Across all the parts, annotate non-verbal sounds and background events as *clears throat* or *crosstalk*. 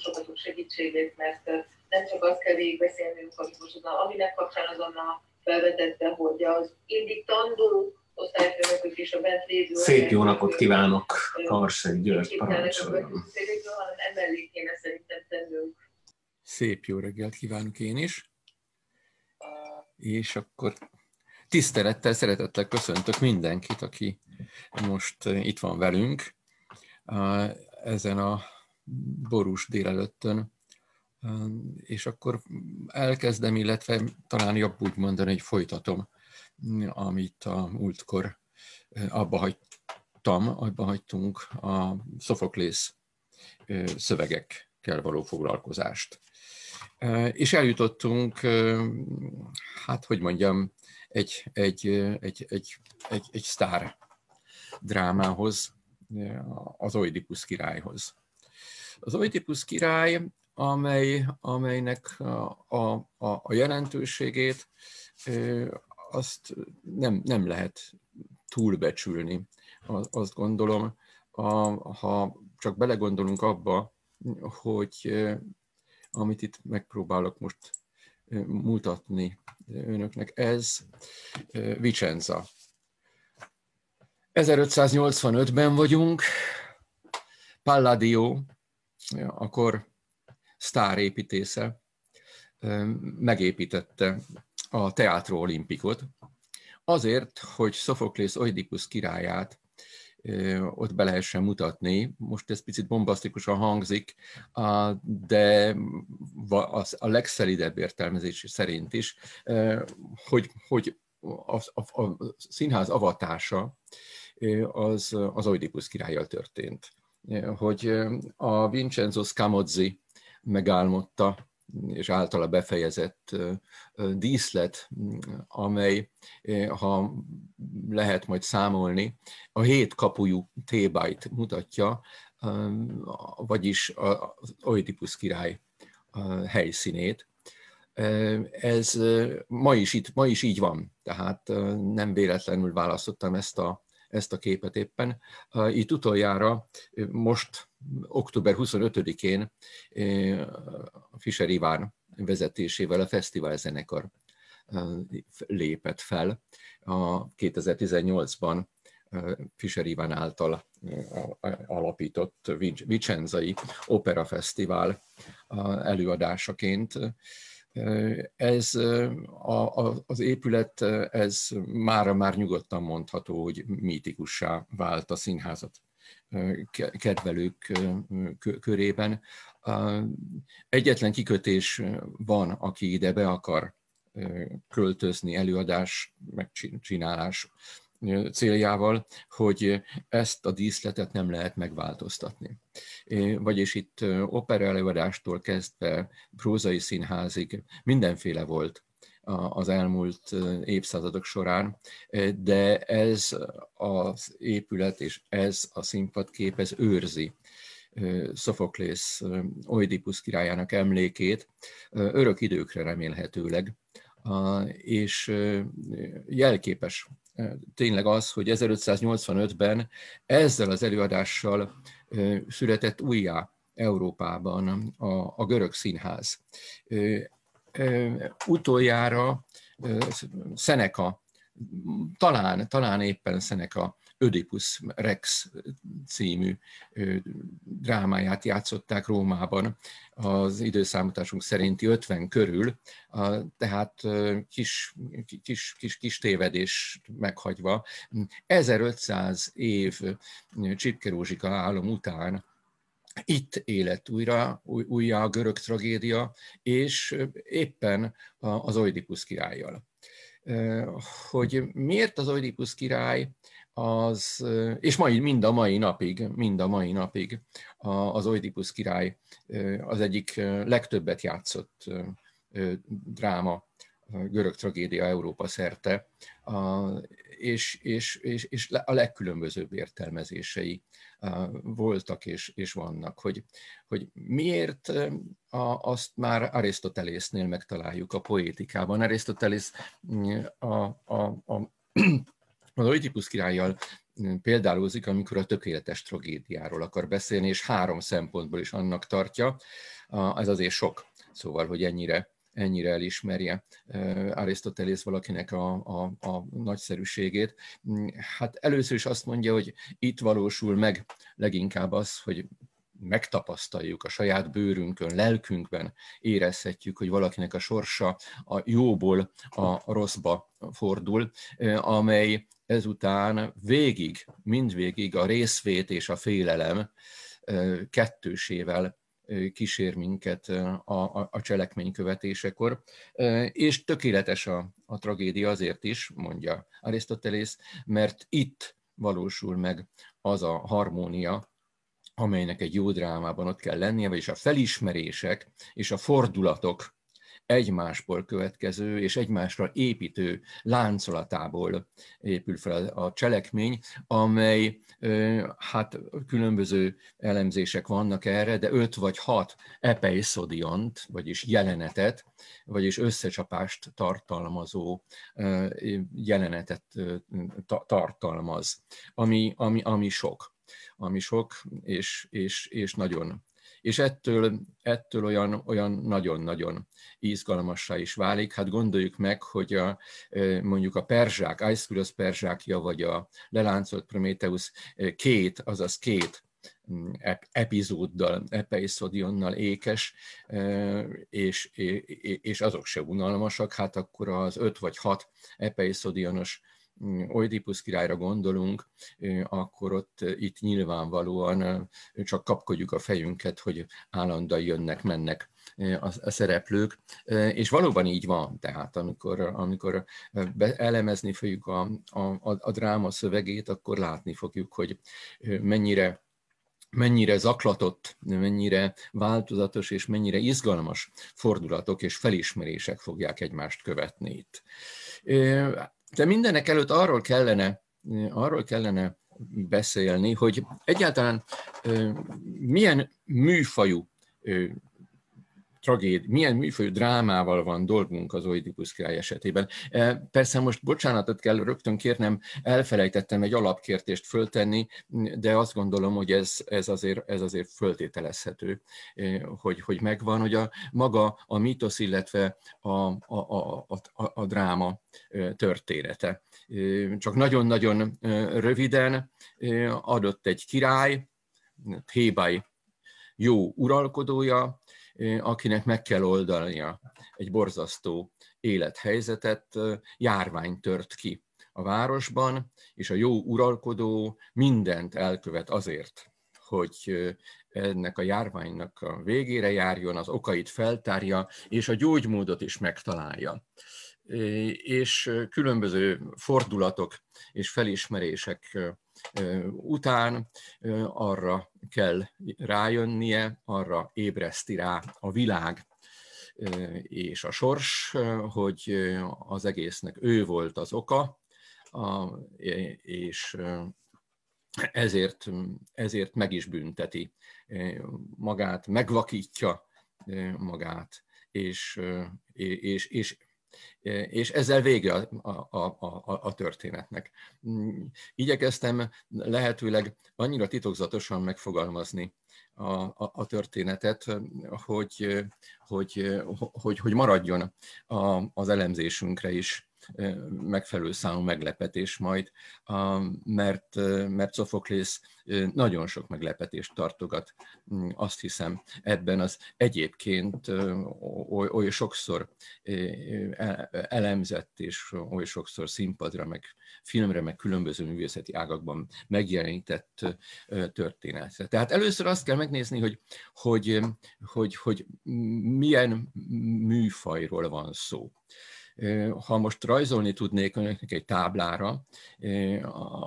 sokat tud segítségét, mert nem csak azt kell végigbeszélnünk, amit most az, aminek kapcsán az Anna felvetette, hogy az indítandó osztályfőnökök és a bent lévő... Szép jó napot kívánok, Karseg György parancsoljon. Hanem emellé kéne szerintem tennünk. Szép jó reggelt kívánok én is. És akkor tisztelettel, szeretettel köszöntök mindenkit, aki most itt van velünk ezen a borús délelőttön, és akkor elkezdem, illetve talán jobb úgy mondani, hogy folytatom, amit a múltkor abba hagytam, abba hagytunk a Sophocles szövegekkel való foglalkozást. És eljutottunk, hát hogy mondjam, egy, egy, egy, egy, egy, egy sztár drámához, az Oidipus királyhoz. Az Oedipus király, amely, amelynek a, a, a jelentőségét azt nem, nem lehet túlbecsülni, azt gondolom, a, ha csak belegondolunk abba, hogy amit itt megpróbálok most mutatni önöknek, ez Vicenza. 1585-ben vagyunk, Palladio akkor sztárépítésze megépítette a Teatro Olimpikot, azért, hogy Sophocles Oedipus királyát ott be lehessen mutatni. Most ez picit bombasztikusan hangzik, de a legszelidebb értelmezés szerint is, hogy, hogy a, a, a színház avatása az, az Oedipus királlyal történt hogy a Vincenzo Scamozzi megálmodta, és általa befejezett díszlet, amely, ha lehet majd számolni, a hét kapujú tébájt mutatja, vagyis az Oedipus király helyszínét. Ez ma is, itt, ma is így van, tehát nem véletlenül választottam ezt a ezt a képet éppen. Itt utoljára most október 25-én Fischer Iván vezetésével a fesztivál zenekar lépett fel a 2018-ban Fischer Iván által alapított Vicenzai Fesztivál előadásaként ez a, a, az épület, ez mára már nyugodtan mondható, hogy mítikussá vált a színházat kedvelők körében. Egyetlen kikötés van, aki ide be akar költözni előadás, megcsinálás céljával, hogy ezt a díszletet nem lehet megváltoztatni. Vagyis itt előadástól kezdve prózai színházig mindenféle volt az elmúlt évszázadok során, de ez az épület és ez a színpadkép, ez őrzi Sophocles Oidipus királyának emlékét örök időkre remélhetőleg, és jelképes tényleg az, hogy 1585-ben ezzel az előadással született újjá Európában a, a görög színház. Utoljára Szeneka, talán, talán éppen Szeneka Ödipus Rex című drámáját játszották Rómában az időszámításunk szerinti 50 körül, tehát kis, kis, kis, kis tévedés meghagyva. 1500 év Csipkerózsika Rózsika álom után itt élet újra, újra a görög tragédia, és éppen az Oidipus királlyal. Hogy miért az Oidipus király? az, és mai, mind a mai napig, mind a mai napig az Oidipus király az egyik legtöbbet játszott dráma, görög tragédia Európa szerte, és, és, és, és a legkülönbözőbb értelmezései voltak és, és vannak, hogy, hogy miért a, azt már Arisztotelésznél megtaláljuk a poétikában. Arisztotelész mm, a, a, a az Oedipus királlyal mm, példálózik, amikor a tökéletes tragédiáról akar beszélni, és három szempontból is annak tartja. Ez azért sok, szóval, hogy ennyire ennyire elismerje Arisztotelész valakinek a, a, a nagyszerűségét. Mm, hát először is azt mondja, hogy itt valósul meg leginkább az, hogy megtapasztaljuk a saját bőrünkön, lelkünkben, érezhetjük, hogy valakinek a sorsa a jóból a rosszba fordul, amely ezután végig, mindvégig a részvét és a félelem kettősével kísér minket a, a, a cselekmény követésekor, és tökéletes a, a tragédia azért is, mondja Arisztotelész, mert itt valósul meg az a harmónia, amelynek egy jó drámában ott kell lennie, vagyis a felismerések és a fordulatok egymásból következő és egymásra építő láncolatából épül fel a cselekmény, amely hát különböző elemzések vannak erre, de öt vagy hat epeiszodiont, vagyis jelenetet, vagyis összecsapást tartalmazó jelenetet tartalmaz, ami, ami, ami sok ami sok, és, és, és nagyon és ettől, ettől olyan, olyan nagyon-nagyon izgalmassá is válik. Hát gondoljuk meg, hogy a, e, mondjuk a perzsák, Aeschylus perzsákja, vagy a leláncolt Prometheus e, két, azaz két mm, epizóddal, epeiszodionnal ékes, e, és, és azok se unalmasak, hát akkor az öt vagy hat epeiszodionos Oedipus királyra gondolunk, akkor ott itt nyilvánvalóan csak kapkodjuk a fejünket, hogy állandóan jönnek, mennek a szereplők, és valóban így van, tehát amikor, amikor elemezni fogjuk a, a, a dráma szövegét, akkor látni fogjuk, hogy mennyire mennyire zaklatott, mennyire változatos és mennyire izgalmas fordulatok és felismerések fogják egymást követni itt de mindenek előtt arról kellene, arról kellene beszélni, hogy egyáltalán milyen műfajú tragéd, milyen műfajú drámával van dolgunk az Oidipus király esetében. E, persze most bocsánatot kell rögtön kérnem, elfelejtettem egy alapkértést föltenni, de azt gondolom, hogy ez, ez, azért, ez azért föltételezhető, e, hogy, hogy megvan, hogy a maga a mítosz, illetve a, a, a, a, a dráma e, története. Csak nagyon-nagyon röviden adott egy király, Hébai jó uralkodója, Eh, akinek meg kell oldania egy borzasztó élethelyzetet, eh, járvány tört ki a városban, és a jó uralkodó mindent elkövet azért, hogy eh, ennek a járványnak a végére járjon, az okait feltárja, és a gyógymódot is megtalálja. És különböző fordulatok és felismerések után arra kell rájönnie, arra ébreszti rá a világ és a sors, hogy az egésznek ő volt az oka, és ezért, ezért meg is bünteti magát, megvakítja magát, és, és, és és ezzel vége a, a, a, a történetnek. Igyekeztem lehetőleg annyira titokzatosan megfogalmazni a, a, a történetet, hogy, hogy, hogy, hogy maradjon a, az elemzésünkre is megfelelő számú meglepetés majd, mert, mert Sophocles nagyon sok meglepetést tartogat, mm, azt hiszem, ebben az egyébként oly, oly sokszor e, elemzett és oly sokszor színpadra, meg filmre, meg különböző művészeti ágakban megjelenített történetre. Tehát először azt kell megnézni, hogy, hogy, hogy, hogy milyen műfajról van szó. Ha most rajzolni tudnék önöknek egy táblára,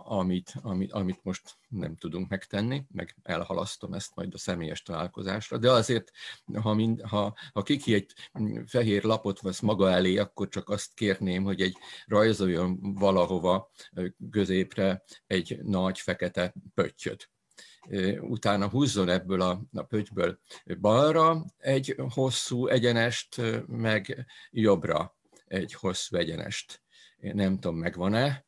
amit, amit, amit most nem tudunk megtenni, meg elhalasztom ezt majd a személyes találkozásra, de azért, ha, mind, ha, ha kiki egy fehér lapot vesz maga elé, akkor csak azt kérném, hogy egy rajzoljon valahova középre egy nagy fekete pöttyöt utána húzzon ebből a, a pöttyből balra egy hosszú egyenest, meg jobbra egy hosszú egyenest. Én nem tudom, megvan-e,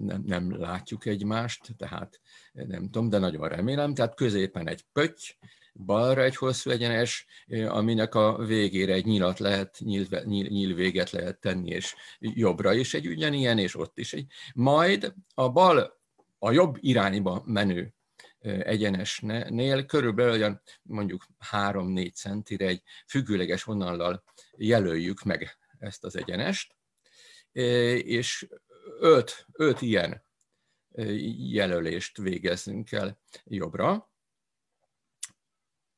nem, nem látjuk egymást, tehát nem tudom, de nagyon remélem. Tehát középen egy pötty, balra egy hosszú egyenes, aminek a végére egy nyilat lehet, nyíl, nyíl, nyíl véget lehet tenni, és jobbra is egy ugyanilyen, és ott is egy. Majd a bal, a jobb irányba menő egyenesnél körülbelül olyan mondjuk 3-4 centire egy függőleges vonallal jelöljük meg ezt az egyenest, és öt, öt ilyen jelölést végezzünk el jobbra.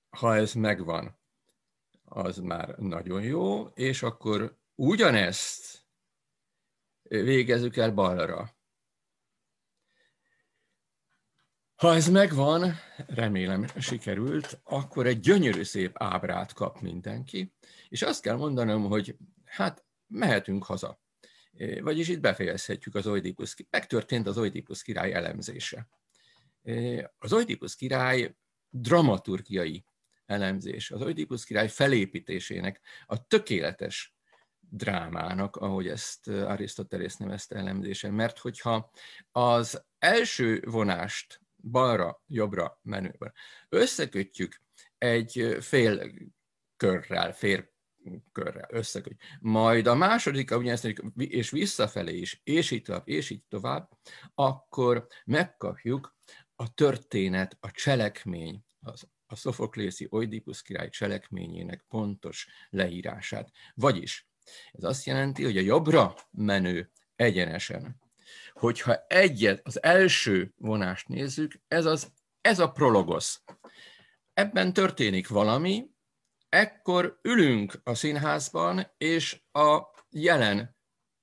Ha ez megvan, az már nagyon jó, és akkor ugyanezt végezzük el balra. Ha ez megvan, remélem sikerült, akkor egy gyönyörű szép ábrát kap mindenki, és azt kell mondanom, hogy hát mehetünk haza. Vagyis itt befejezhetjük az Oedipus, megtörtént az Oedipus király elemzése. Az Oedipus király dramaturgiai elemzés, az Oedipus király felépítésének, a tökéletes drámának, ahogy ezt Arisztotelész nevezte elemzése, mert hogyha az első vonást balra, jobbra menőben összekötjük egy fél körrel, fél körrel, összekötjük. Majd a második, mondjuk, és visszafelé is, és így tovább, és így tovább, akkor megkapjuk a történet, a cselekmény, az a szofoklészi Oidipus király cselekményének pontos leírását. Vagyis ez azt jelenti, hogy a jobbra menő egyenesen. Hogyha egyet, az első vonást nézzük, ez, az, ez a prologosz. Ebben történik valami, ekkor ülünk a színházban, és a jelen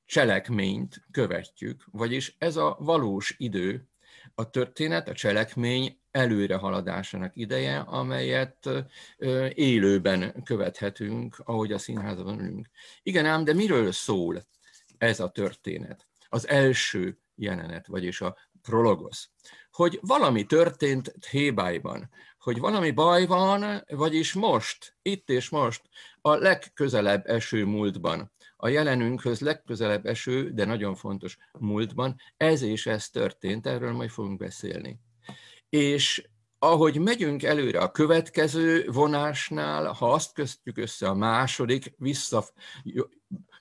cselekményt követjük, vagyis ez a valós idő, a történet, a cselekmény előrehaladásának ideje, amelyet élőben követhetünk, ahogy a színházban ülünk. Igen ám, de miről szól ez a történet? Az első jelenet, vagyis a prologosz. Hogy valami történt Hébájban, hogy valami baj van, vagyis most, itt és most, a legközelebb eső múltban, a jelenünkhöz legközelebb eső, de nagyon fontos múltban, ez és ez történt, erről majd fogunk beszélni. És ahogy megyünk előre a következő vonásnál, ha azt köztjük össze a második, vissza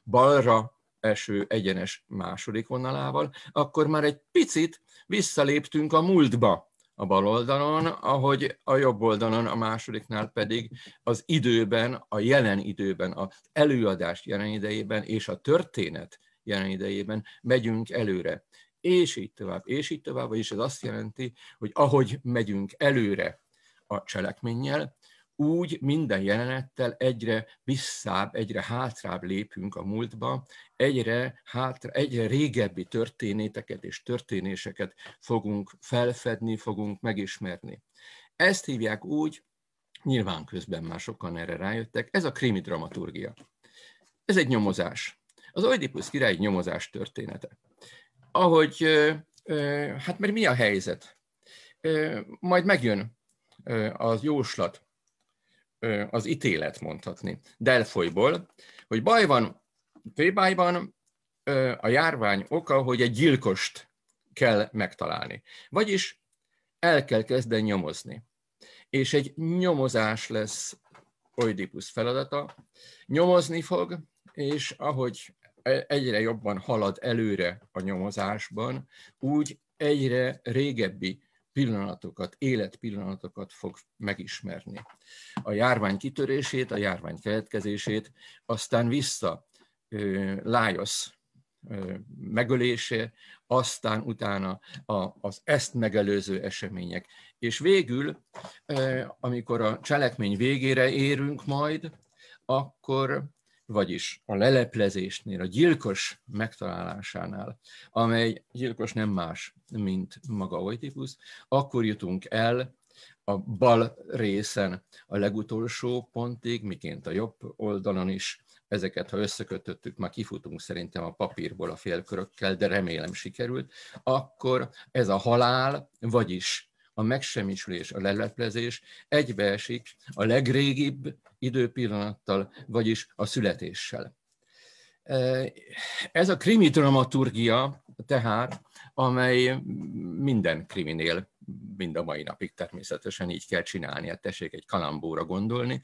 balra eső egyenes második vonalával, akkor már egy picit visszaléptünk a múltba a bal oldalon, ahogy a jobb oldalon, a másodiknál pedig az időben, a jelen időben, az előadás jelen idejében és a történet jelen idejében megyünk előre. És így tovább, és így tovább, vagyis ez azt jelenti, hogy ahogy megyünk előre a cselekménnyel, úgy minden jelenettel egyre visszább, egyre hátrább lépünk a múltba, egyre, hátra, egyre régebbi történéteket és történéseket fogunk felfedni, fogunk megismerni. Ezt hívják úgy, nyilván közben már sokan erre rájöttek, ez a krimi dramaturgia. Ez egy nyomozás. Az Oedipus király nyomozás története. Ahogy, hát mert mi a helyzet? Majd megjön az jóslat, az ítélet mondhatni. Delfolyból, hogy baj van Tébájban, a járvány oka, hogy egy gyilkost kell megtalálni. Vagyis el kell kezdeni nyomozni. És egy nyomozás lesz Oidipus feladata. Nyomozni fog, és ahogy e-, egyre jobban halad előre a nyomozásban, úgy egyre régebbi pillanatokat, életpillanatokat fog megismerni. A járvány kitörését, a járvány keletkezését, aztán vissza Lájosz megölése, aztán utána az ezt megelőző események. És végül, amikor a cselekmény végére érünk majd, akkor vagyis a leleplezésnél, a gyilkos megtalálásánál, amely gyilkos nem más, mint maga Oedipus, akkor jutunk el a bal részen a legutolsó pontig, miként a jobb oldalon is, ezeket, ha összekötöttük, már kifutunk szerintem a papírból a félkörökkel, de remélem sikerült, akkor ez a halál, vagyis a megsemmisülés, a leleplezés egybeesik a legrégibb időpillanattal, vagyis a születéssel. E, ez a krimi dramaturgia tehát, amely minden kriminél mind a mai napig természetesen így kell csinálni, hát tessék egy kalambóra gondolni.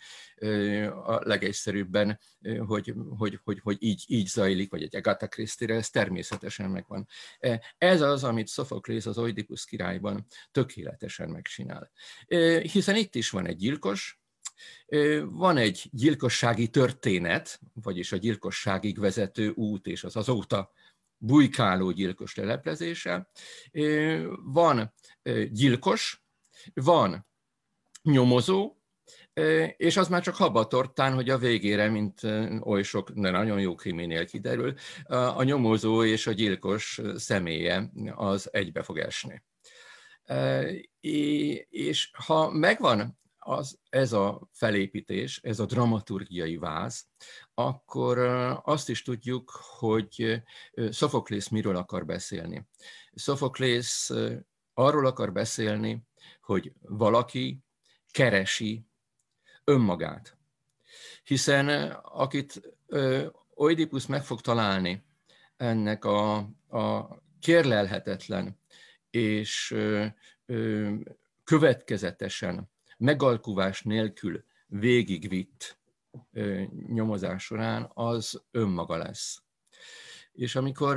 A legegyszerűbben, hogy, hogy, hogy, hogy így, így zajlik, vagy egy Agatha christie ez természetesen megvan. Ez az, amit Sophocles az Oedipus királyban tökéletesen megcsinál. Hiszen itt is van egy gyilkos, van egy gyilkossági történet, vagyis a gyilkosságig vezető út és az azóta bujkáló gyilkos leleplezése. Van gyilkos, van nyomozó, és az már csak habatortán, hogy a végére, mint oly sok de nagyon jó kriminél kiderül, a nyomozó és a gyilkos személye az egybe fog esni. És ha megvan az, ez a felépítés, ez a dramaturgiai váz, akkor azt is tudjuk, hogy Sophocles miről akar beszélni. Sophocles arról akar beszélni, hogy valaki keresi önmagát. Hiszen akit Oedipus meg fog találni ennek a, a kérlelhetetlen és következetesen megalkuvás nélkül végigvitt nyomozás során, az önmaga lesz. És amikor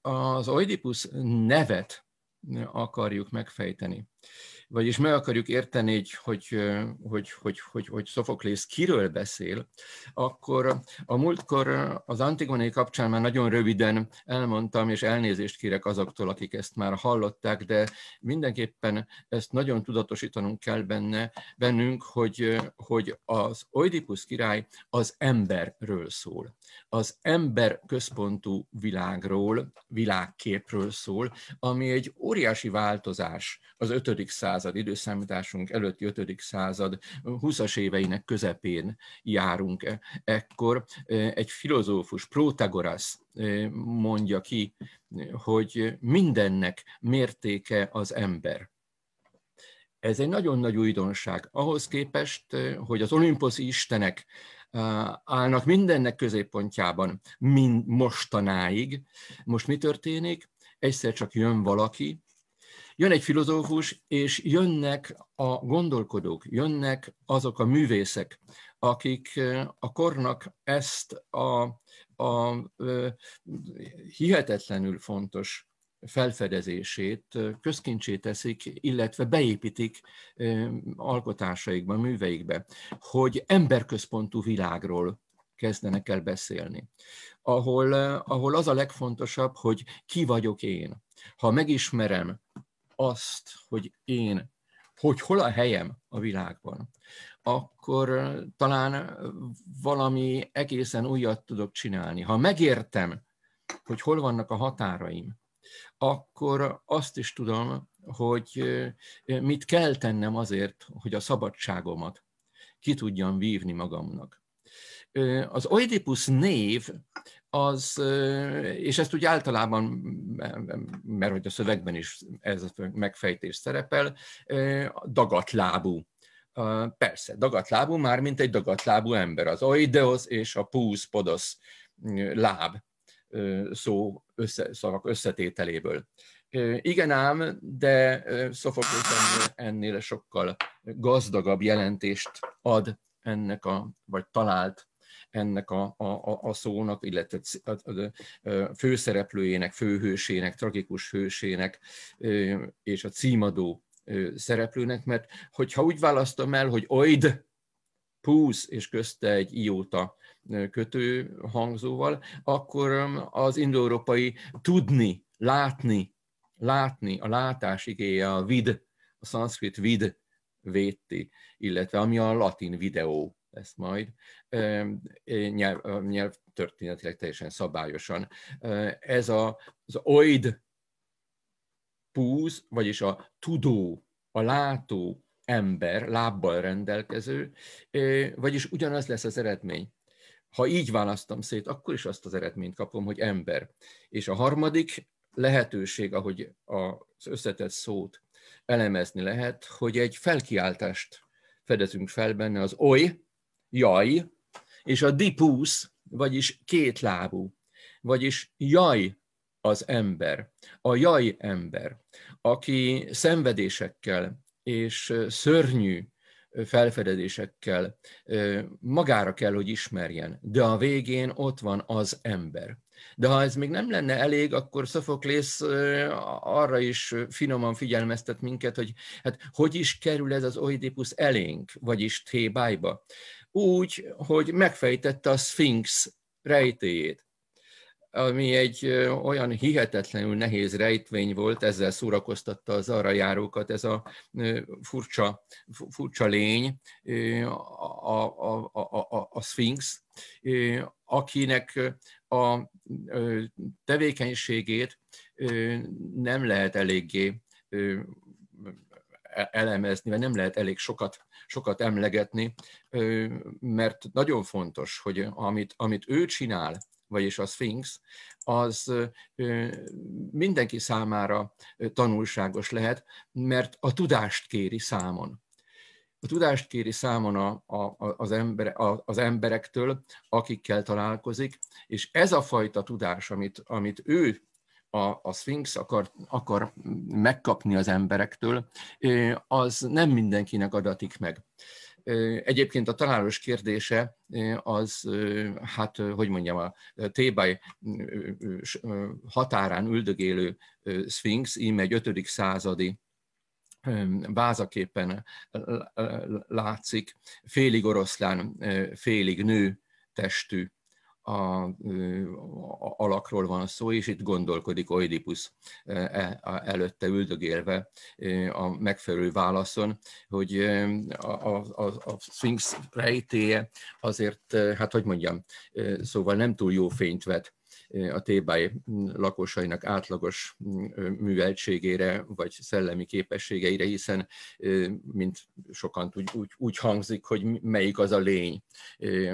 az Oedipus nevet akarjuk megfejteni, vagyis meg akarjuk érteni, hogy, hogy, hogy, hogy, hogy, hogy Szofoklész kiről beszél, akkor a múltkor az Antigoné kapcsán már nagyon röviden elmondtam, és elnézést kérek azoktól, akik ezt már hallották, de mindenképpen ezt nagyon tudatosítanunk kell benne, bennünk, hogy, hogy az Oidipus király az emberről szól. Az ember központú világról, világképről szól, ami egy óriási változás az 5. század század, időszámításunk előtti 5. század 20-as éveinek közepén járunk. E- ekkor e, egy filozófus, Protagoras e, mondja ki, hogy mindennek mértéke az ember. Ez egy nagyon nagy újdonság. Ahhoz képest, hogy az olimposzi istenek állnak mindennek középpontjában mind mostanáig. Most mi történik? Egyszer csak jön valaki, Jön egy filozófus, és jönnek a gondolkodók, jönnek azok a művészek, akik a kornak ezt a, a hihetetlenül fontos felfedezését közkincsé teszik, illetve beépítik alkotásaikba, műveikbe, hogy emberközpontú világról kezdenek el beszélni, ahol, ahol az a legfontosabb, hogy ki vagyok én. Ha megismerem azt, hogy én, hogy hol a helyem a világban, akkor talán valami egészen újat tudok csinálni. Ha megértem, hogy hol vannak a határaim, akkor azt is tudom, hogy mit kell tennem azért, hogy a szabadságomat ki tudjam vívni magamnak. Az Oedipus név az, és ezt úgy általában, mert hogy a szövegben is ez a megfejtés szerepel, dagatlábú. Persze, dagatlábú már, mint egy dagatlábú ember. Az oideos és a púz, podosz láb szó össze, szavak összetételéből. Igen ám, de Szofokosz ennél sokkal gazdagabb jelentést ad ennek a, vagy talált ennek a, a, a szónak, illetve a a a főszereplőjének, főhősének, tragikus hősének és a címadó szereplőnek, mert hogyha úgy választom el, hogy oid, púz, és közte egy ióta kötő hangzóval, akkor az indoeurópai tudni, látni, látni, a látás igéje a vid, a szanszkrit vid vétti, illetve ami a latin videó lesz majd, nyelv, nyelv történetileg teljesen szabályosan. Ez a, az oid púz, vagyis a tudó, a látó ember, lábbal rendelkező, vagyis ugyanaz lesz az eredmény. Ha így választom szét, akkor is azt az eredményt kapom, hogy ember. És a harmadik lehetőség, ahogy az összetett szót elemezni lehet, hogy egy felkiáltást fedezünk fel benne, az oly, jaj, és a dipusz, vagyis kétlábú, vagyis jaj az ember, a jaj ember, aki szenvedésekkel és szörnyű felfedezésekkel magára kell, hogy ismerjen, de a végén ott van az ember. De ha ez még nem lenne elég, akkor Szofoklész arra is finoman figyelmeztet minket, hogy hát hogy is kerül ez az oidipus elénk, vagyis Thébájba úgy, hogy megfejtette a Sphinx rejtéjét, ami egy olyan hihetetlenül nehéz rejtvény volt, ezzel szórakoztatta az arra járókat ez a furcsa, furcsa lény, a, a, a, a, a Sphinx, akinek a tevékenységét nem lehet eléggé elemezni, mert nem lehet elég sokat, sokat emlegetni, mert nagyon fontos, hogy amit, amit ő csinál, vagyis a Sphinx, az mindenki számára tanulságos lehet, mert a tudást kéri számon. A tudást kéri számon a, a, az, embere, a, az emberektől, akikkel találkozik, és ez a fajta tudás, amit, amit ő a, a Sphinx akar, akar megkapni az emberektől, az nem mindenkinek adatik meg. Egyébként a találós kérdése az, hát hogy mondjam, a Tébaj határán üldögélő Sphinx, íme egy 5. századi vázaképpen látszik, félig oroszlán, félig nő testű a, a, a alakról van szó, és itt gondolkodik Oedipus e, előtte üldögélve a megfelelő válaszon, hogy a, a, a Sphinx rejtéje azért, hát hogy mondjam, szóval nem túl jó fényt vet a tébáj lakosainak átlagos műveltségére vagy szellemi képességeire, hiszen, mint sokan úgy, úgy, úgy hangzik, hogy melyik az a lény,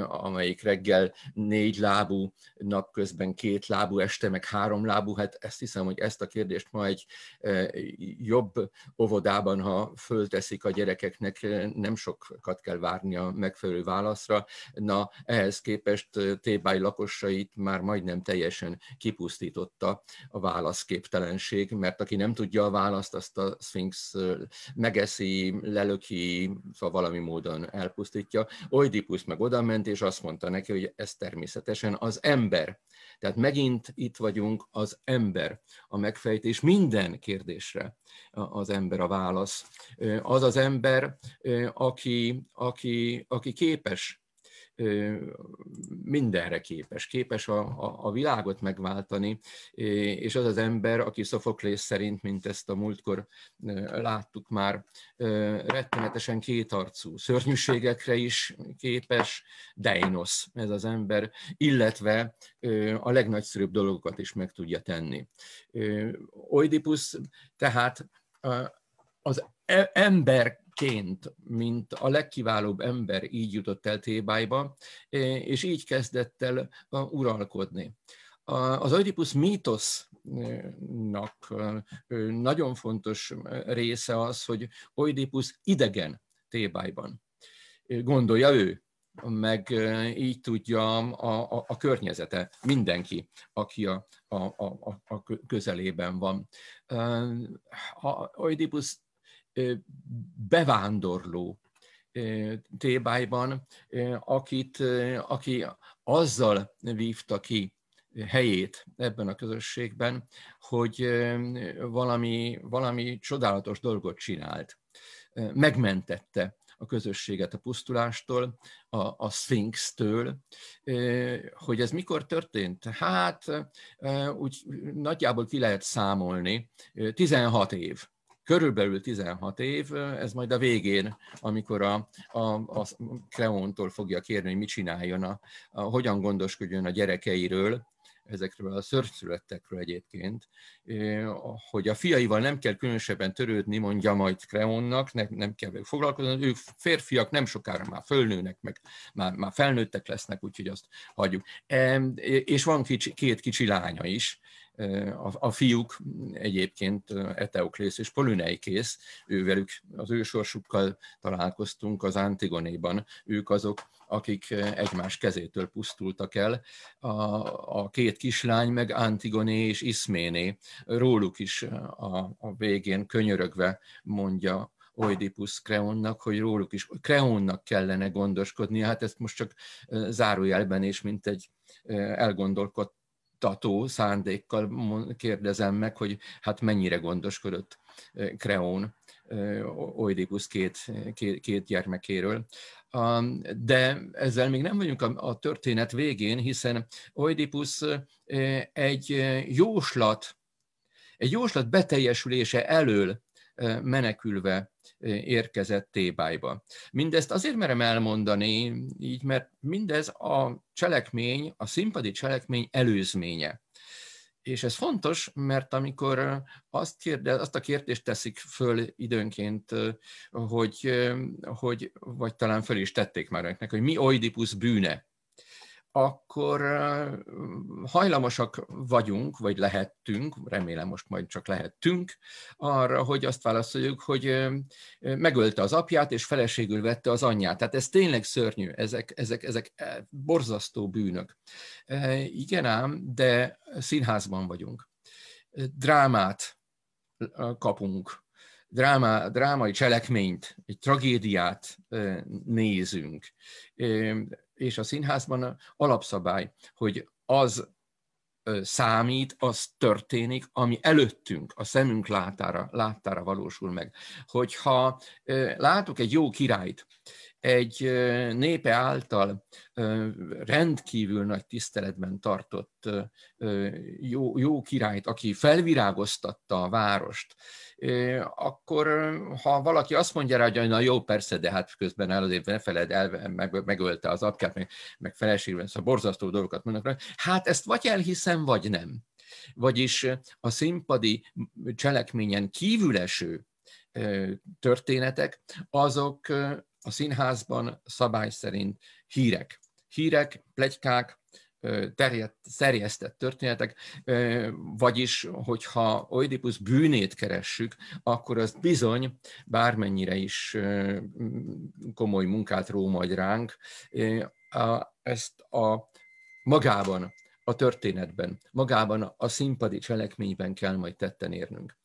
amelyik reggel négy lábú, napközben két lábú, este meg három lábú. Hát ezt hiszem, hogy ezt a kérdést ma egy jobb óvodában, ha fölteszik a gyerekeknek, nem sokat kell várni a megfelelő válaszra. Na, ehhez képest tébáj lakosait már majdnem teljesen teljesen kipusztította a válaszképtelenség, mert aki nem tudja a választ, azt a Sphinx megeszi, lelöki, szóval valami módon elpusztítja. Oidipus meg odament, és azt mondta neki, hogy ez természetesen az ember. Tehát megint itt vagyunk, az ember a megfejtés minden kérdésre az ember a válasz. Az az ember, aki, aki, aki képes mindenre képes. Képes a, a, a világot megváltani, és az az ember, aki Sophocles szerint, mint ezt a múltkor láttuk már, rettenetesen kétarcú, szörnyűségekre is képes, Deinos ez az ember, illetve a legnagyszerűbb dolgokat is meg tudja tenni. Oidipus tehát az e-, ember ként, mint a legkiválóbb ember így jutott el Tébájba, eh, és így kezdett el uralkodni. Az Oedipus mítosznak eh, nagyon fontos eh, része az, hogy Oedipus idegen Tébájban. Gondolja ő, meg így tudja a, a, a környezete, mindenki, aki a, a, a, a közelében van. A Oedipus bevándorló Tébájban, akit, aki azzal vívta ki helyét ebben a közösségben, hogy valami, valami csodálatos dolgot csinált. Megmentette a közösséget a pusztulástól, a, a Sphinx-től. Hogy ez mikor történt? Hát úgy nagyjából ki lehet számolni, 16 év körülbelül 16 év, ez majd a végén, amikor a, a, a Kreontól fogja kérni, hogy mit csináljon, a, a, hogyan gondoskodjon a gyerekeiről, ezekről a szörcsülettekről egyébként, hogy a fiaival nem kell különösebben törődni, mondja majd Kreonnak, nem, nem kell foglalkozni, ők férfiak nem sokára már fölnőnek, meg már, már felnőttek lesznek, úgyhogy azt hagyjuk. És van kicsi, két kicsi lánya is, a, a fiúk egyébként Eteoklész és Polüneikész, ővelük, az ő sorsukkal találkoztunk az Antigonéban. Ők azok, akik egymás kezétől pusztultak el. A, a két kislány meg Antigoné és Iszméné. Róluk is a, a végén könyörögve mondja Oidipus Kreonnak, hogy róluk is Kreonnak kellene gondoskodni. Hát ezt most csak zárójelben és mint egy elgondolkodt tató szándékkal kérdezem meg, hogy hát mennyire gondoskodott Kreón Oidipus két, két, két gyermekéről. De ezzel még nem vagyunk a, a történet végén, hiszen Oidipus egy jóslat, egy jóslat beteljesülése elől menekülve érkezett Tébájba. Mindezt azért merem elmondani, így mert mindez a cselekmény, a színpadi cselekmény előzménye. És ez fontos, mert amikor azt, kérde, azt a kérdést teszik föl időnként, hogy, hogy, vagy talán föl is tették már önöknek, hogy mi Oidipus bűne, akkor hajlamosak vagyunk, vagy lehettünk, remélem most majd csak lehettünk, arra, hogy azt válaszoljuk, hogy megölte az apját, és feleségül vette az anyját. Tehát ez tényleg szörnyű, ezek, ezek, ezek e, borzasztó bűnök. E, igen ám, de színházban vagyunk. E, drámát kapunk, dráma, drámai cselekményt, egy tragédiát nézünk és a színházban alapszabály, hogy az számít, az történik, ami előttünk, a szemünk látára, láttára valósul meg. Hogyha látok egy jó királyt, egy népe által rendkívül nagy tiszteletben tartott jó, jó királyt, aki felvirágoztatta a várost, akkor ha valaki azt mondja rá, hogy na jó, persze, de hát közben el azért ne feled, el, meg, megölte az apját, meg, meg feleségben, szóval borzasztó dolgokat mondnak rá, hát ezt vagy elhiszem, vagy nem. Vagyis a színpadi cselekményen kívüleső történetek, azok a színházban szabály szerint hírek. Hírek, plegykák, terjed, terjesztett történetek, vagyis, hogyha Oedipus bűnét keressük, akkor az bizony bármennyire is komoly munkát majd ránk, ezt a magában a történetben, magában a színpadi cselekményben kell majd tetten érnünk.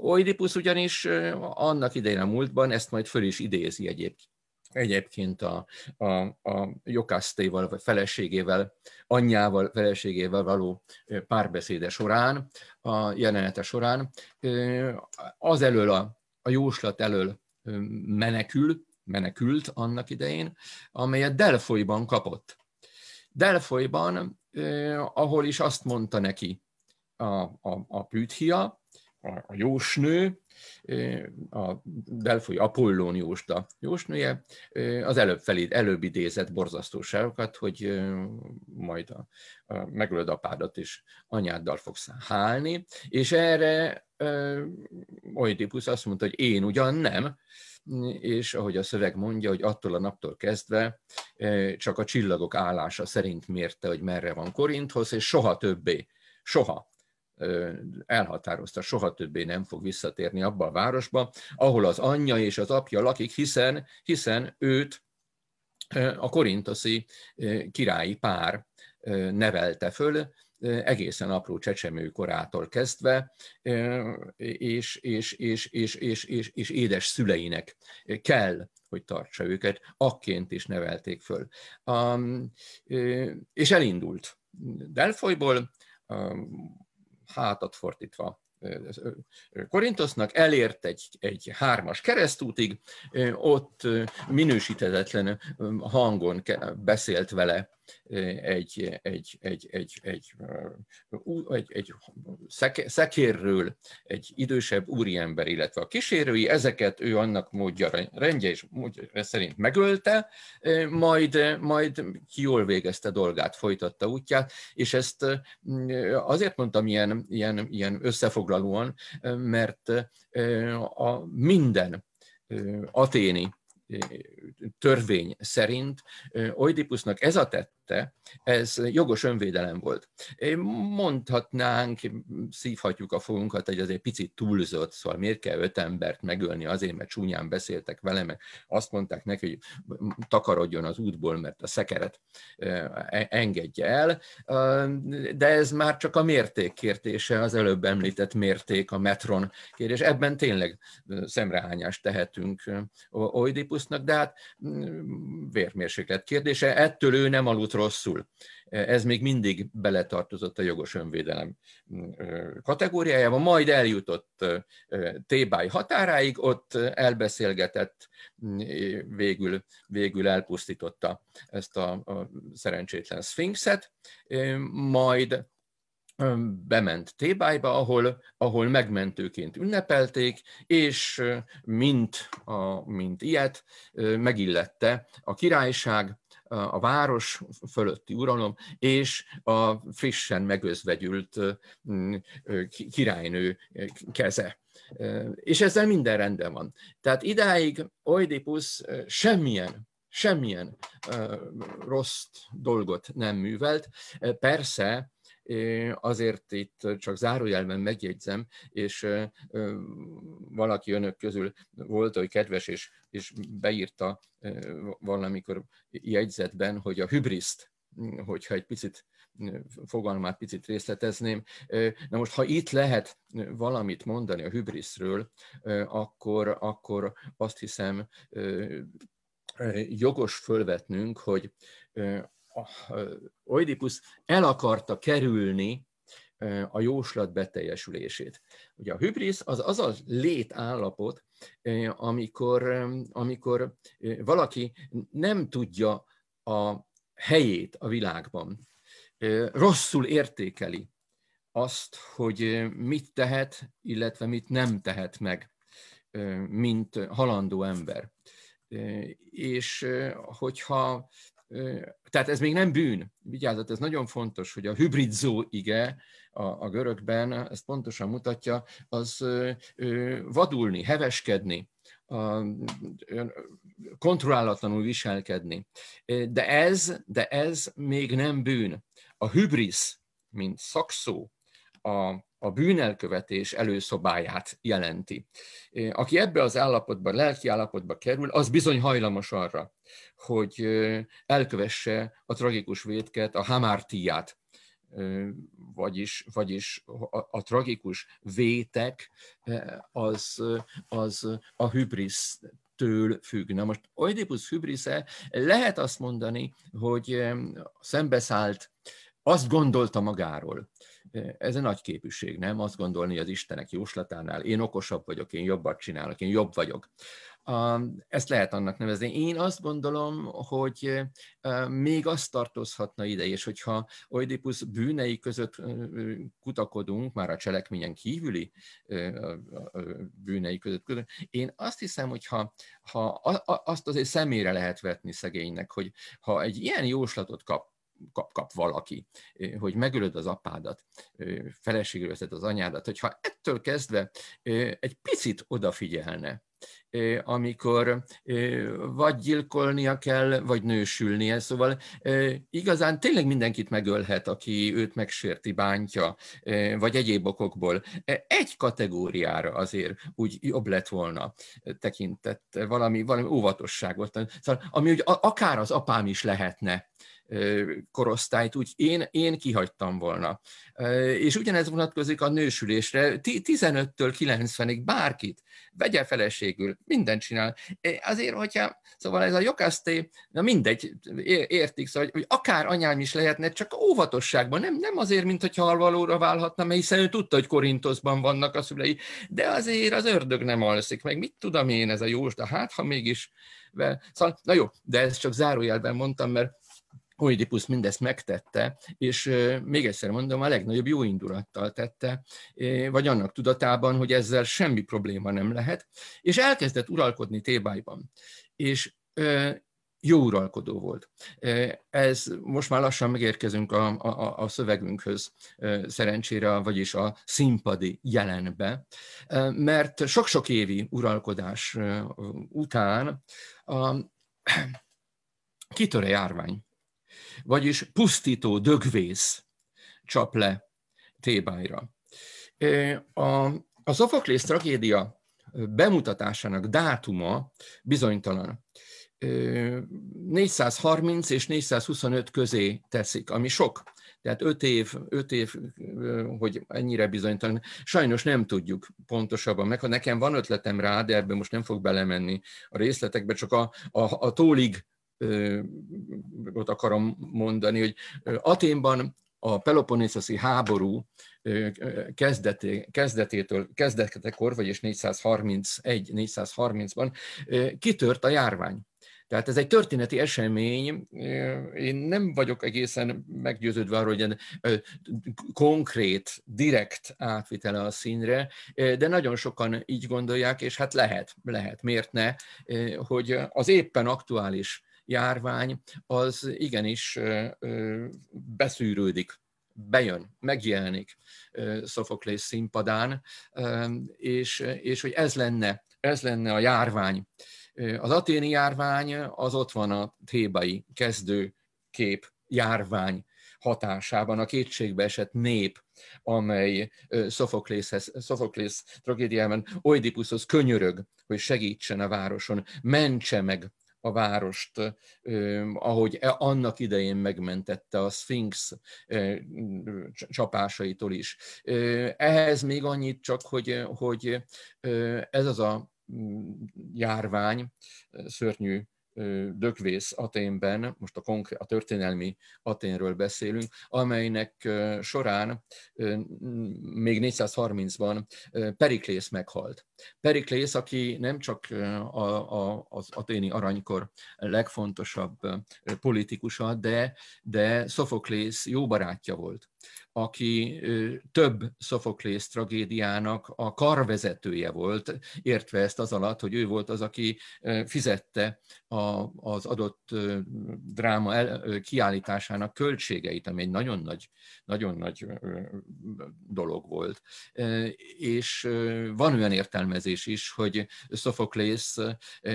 Oidipus ugyanis annak idején a múltban ezt majd föl is idézi egyébként egyébként a, a, a jokásztéval, vagy feleségével, anyjával, feleségével való párbeszéde során, a jelenete során, az elől a, a jóslat elől menekül, menekült annak idején, amelyet Delfolyban kapott. Delfolyban eh, ahol is azt mondta neki a, a, a Püthia, a, a jósnő, eh, a Delfoi Apollón jósta jósnője, eh, az előbb, felé, előbb idézett borzasztóságokat, hogy eh, majd a, a, megölöd apádat, és anyáddal fogsz hálni, és erre eh, Oedipus azt mondta, hogy én ugyan nem, és ahogy a szöveg mondja, hogy attól a naptól kezdve e, csak a csillagok állása szerint mérte, hogy merre van Korinthoz, és soha többé, soha e, elhatározta, soha többé nem fog visszatérni abba a városba, ahol az anyja és az apja lakik, hiszen, hiszen őt e, a korintoszi királyi pár nevelte föl, egészen apró csecsemő korától kezdve, és, és, és, és, és, és, és édes szüleinek kell, hogy tartsa őket, akként is nevelték föl. és elindult Delfolyból, um, hátat fordítva Korintosznak, elért egy, egy hármas keresztútig, ott minősítetetlen hangon beszélt vele egy, egy, egy, egy, egy, egy, egy szekérről egy idősebb úriember, illetve a kísérői, ezeket ő annak módja, rendje és módja szerint megölte, majd, majd jól végezte dolgát, folytatta útját, és ezt azért mondtam ilyen, ilyen, ilyen összefoglalóan, mert a minden aténi törvény szerint Oidipusnak ez a tett tette, ez jogos önvédelem volt. Mondhatnánk, szívhatjuk a fogunkat, hogy azért picit túlzott, szóval miért kell öt embert megölni azért, mert csúnyán beszéltek vele, mert azt mondták neki, hogy takarodjon az útból, mert a szekeret e, engedje el, de ez már csak a mérték kérdése, az előbb említett mérték, a metron kérdés. Ebben tényleg szemrehányást tehetünk Oidipusznak, de hát mm, vérmérséklet kérdése. Ettől ő nem aludt rosszul. Ez még mindig beletartozott a jogos önvédelem mm, kategóriájába, majd eljutott Tébály határáig, ott elbeszélgetett, mm, végül, végül elpusztította ezt a, a szerencsétlen szfinxet, majd bement Tébájba, ahol, ahol megmentőként ünnepelték, és mint, a, mint ilyet megillette a királyság a város fölötti uralom és a frissen megözvegyült mm, királynő keze. És ezzel minden rendben van. Tehát idáig Oedipus semmilyen semmilyen rossz dolgot nem művelt. Persze Azért itt csak zárójelben megjegyzem, és valaki önök közül volt, hogy kedves, és, és beírta valamikor jegyzetben, hogy a hübriszt, hogyha egy picit fogalmát picit részletezném. Na most, ha itt lehet valamit mondani a hübriszről, akkor, akkor azt hiszem jogos fölvetnünk, hogy Oidipus el akarta kerülni a jóslat beteljesülését. Ugye a hübrisz az az a létállapot, amikor, amikor valaki nem tudja a helyét a világban, rosszul értékeli azt, hogy mit tehet, illetve mit nem tehet meg, mint halandó ember. És hogyha tehát ez még nem bűn. Vigyázat, ez nagyon fontos, hogy a hibridzó ige a, a görögben, ezt pontosan mutatja, az ö, ö, vadulni, heveskedni, a, ö, kontrollálatlanul viselkedni. De ez, de ez még nem bűn. A hübrisz, mint szakszó, a, a bűnelkövetés előszobáját jelenti. Aki ebbe az állapotba, lelki állapotba kerül, az bizony hajlamos arra, hogy elkövesse a tragikus védket, a hamártiát, vagyis, vagyis a, a tragikus vétek az, az a hübrisz től függ. Na most Oedipus hübrisze lehet azt mondani, hogy szembeszállt, azt gondolta magáról, ez egy nagy képűség, nem? Azt gondolni, hogy az Istenek jóslatánál én okosabb vagyok, én jobbat csinálok, én jobb vagyok. Ezt lehet annak nevezni. Én azt gondolom, hogy még azt tartozhatna ide, és hogyha Oedipus bűnei között kutakodunk, már a cselekményen kívüli bűnei között, én azt hiszem, hogy ha, ha azt azért szemére lehet vetni szegénynek, hogy ha egy ilyen jóslatot kap, kap, kap valaki, hogy megölöd az apádat, feleségül veszed az anyádat, hogyha ettől kezdve egy picit odafigyelne, amikor vagy gyilkolnia kell, vagy nősülnie. Szóval igazán tényleg mindenkit megölhet, aki őt megsérti, bántja, vagy egyéb okokból. E, egy kategóriára azért úgy jobb lett volna tekintett valami, valami óvatosságot. Szóval, ami úgy akár az apám is lehetne, korosztályt, úgy én, én kihagytam volna. És ugyanez vonatkozik a nősülésre, 15-től 90-ig bárkit, vegye feleségül, mindent csinál. Azért, hogyha, szóval ez a jogászté, na mindegy, értik, szóval, hogy akár anyám is lehetne, csak óvatosságban, nem, nem azért, mint hogy halvalóra válhatna, mert hiszen ő tudta, hogy Korintoszban vannak a szülei, de azért az ördög nem alszik, meg mit tudom én ez a de hát ha mégis, szóval, na jó, de ezt csak zárójelben mondtam, mert Oidipus mindezt megtette, és még egyszer mondom, a legnagyobb jó indulattal tette, vagy annak tudatában, hogy ezzel semmi probléma nem lehet, és elkezdett uralkodni Tébájban. És jó uralkodó volt. Ez most már lassan megérkezünk a, a, a szövegünkhöz, szerencsére, vagyis a színpadi jelenbe, mert sok-sok évi uralkodás után a, *clears throat* kitör a járvány, vagyis pusztító dögvész csap le Tébájra. A, a Zofoklész tragédia bemutatásának dátuma bizonytalan. 430 és 425 közé teszik, ami sok. Tehát öt év, öt év, hogy ennyire bizonytalan. Sajnos nem tudjuk pontosabban meg. Ha nekem van ötletem rá, de ebben most nem fog belemenni a részletekbe, csak a, a, a tólig ott akarom mondani, hogy Aténban a Peloponnészoszi háború kezdeté, kezdetétől, kezdetekor, vagyis 431-430-ban kitört a járvány. Tehát ez egy történeti esemény, én nem vagyok egészen meggyőződve arról, hogy konkrét, direkt átvitele a színre, de nagyon sokan így gondolják, és hát lehet, lehet, miért ne, hogy az éppen aktuális járvány, az igenis beszűrődik bejön, megjelenik Sophocles színpadán, és, és hogy ez lenne, ez lenne a járvány. Az aténi járvány az ott van a tébai kezdő kép járvány hatásában a kétségbe esett nép, amely Sophocleshez, Sophocles tragédiában Oidipushoz könyörög, hogy segítsen a városon, mentse meg a várost, ahogy e, annak idején megmentette a Sphinx csapásaitól is. Ehhez még annyit csak, hogy, hogy ez az a mm, járvány, szörnyű dökvész Aténben, most a, konkrét, a történelmi Aténről beszélünk, amelynek során még 430-ban Periklész meghalt. Periklész, aki nem csak a, a, az aténi aranykor legfontosabb politikusa, de, de Szofoklész jó barátja volt, aki több Szofoklész tragédiának a karvezetője volt, értve ezt az alatt, hogy ő volt az, aki fizette a, az adott dráma el, kiállításának költségeit, ami egy nagyon nagy, nagyon nagy dolog volt. És van olyan értelme értelmezés is, hogy Sophocles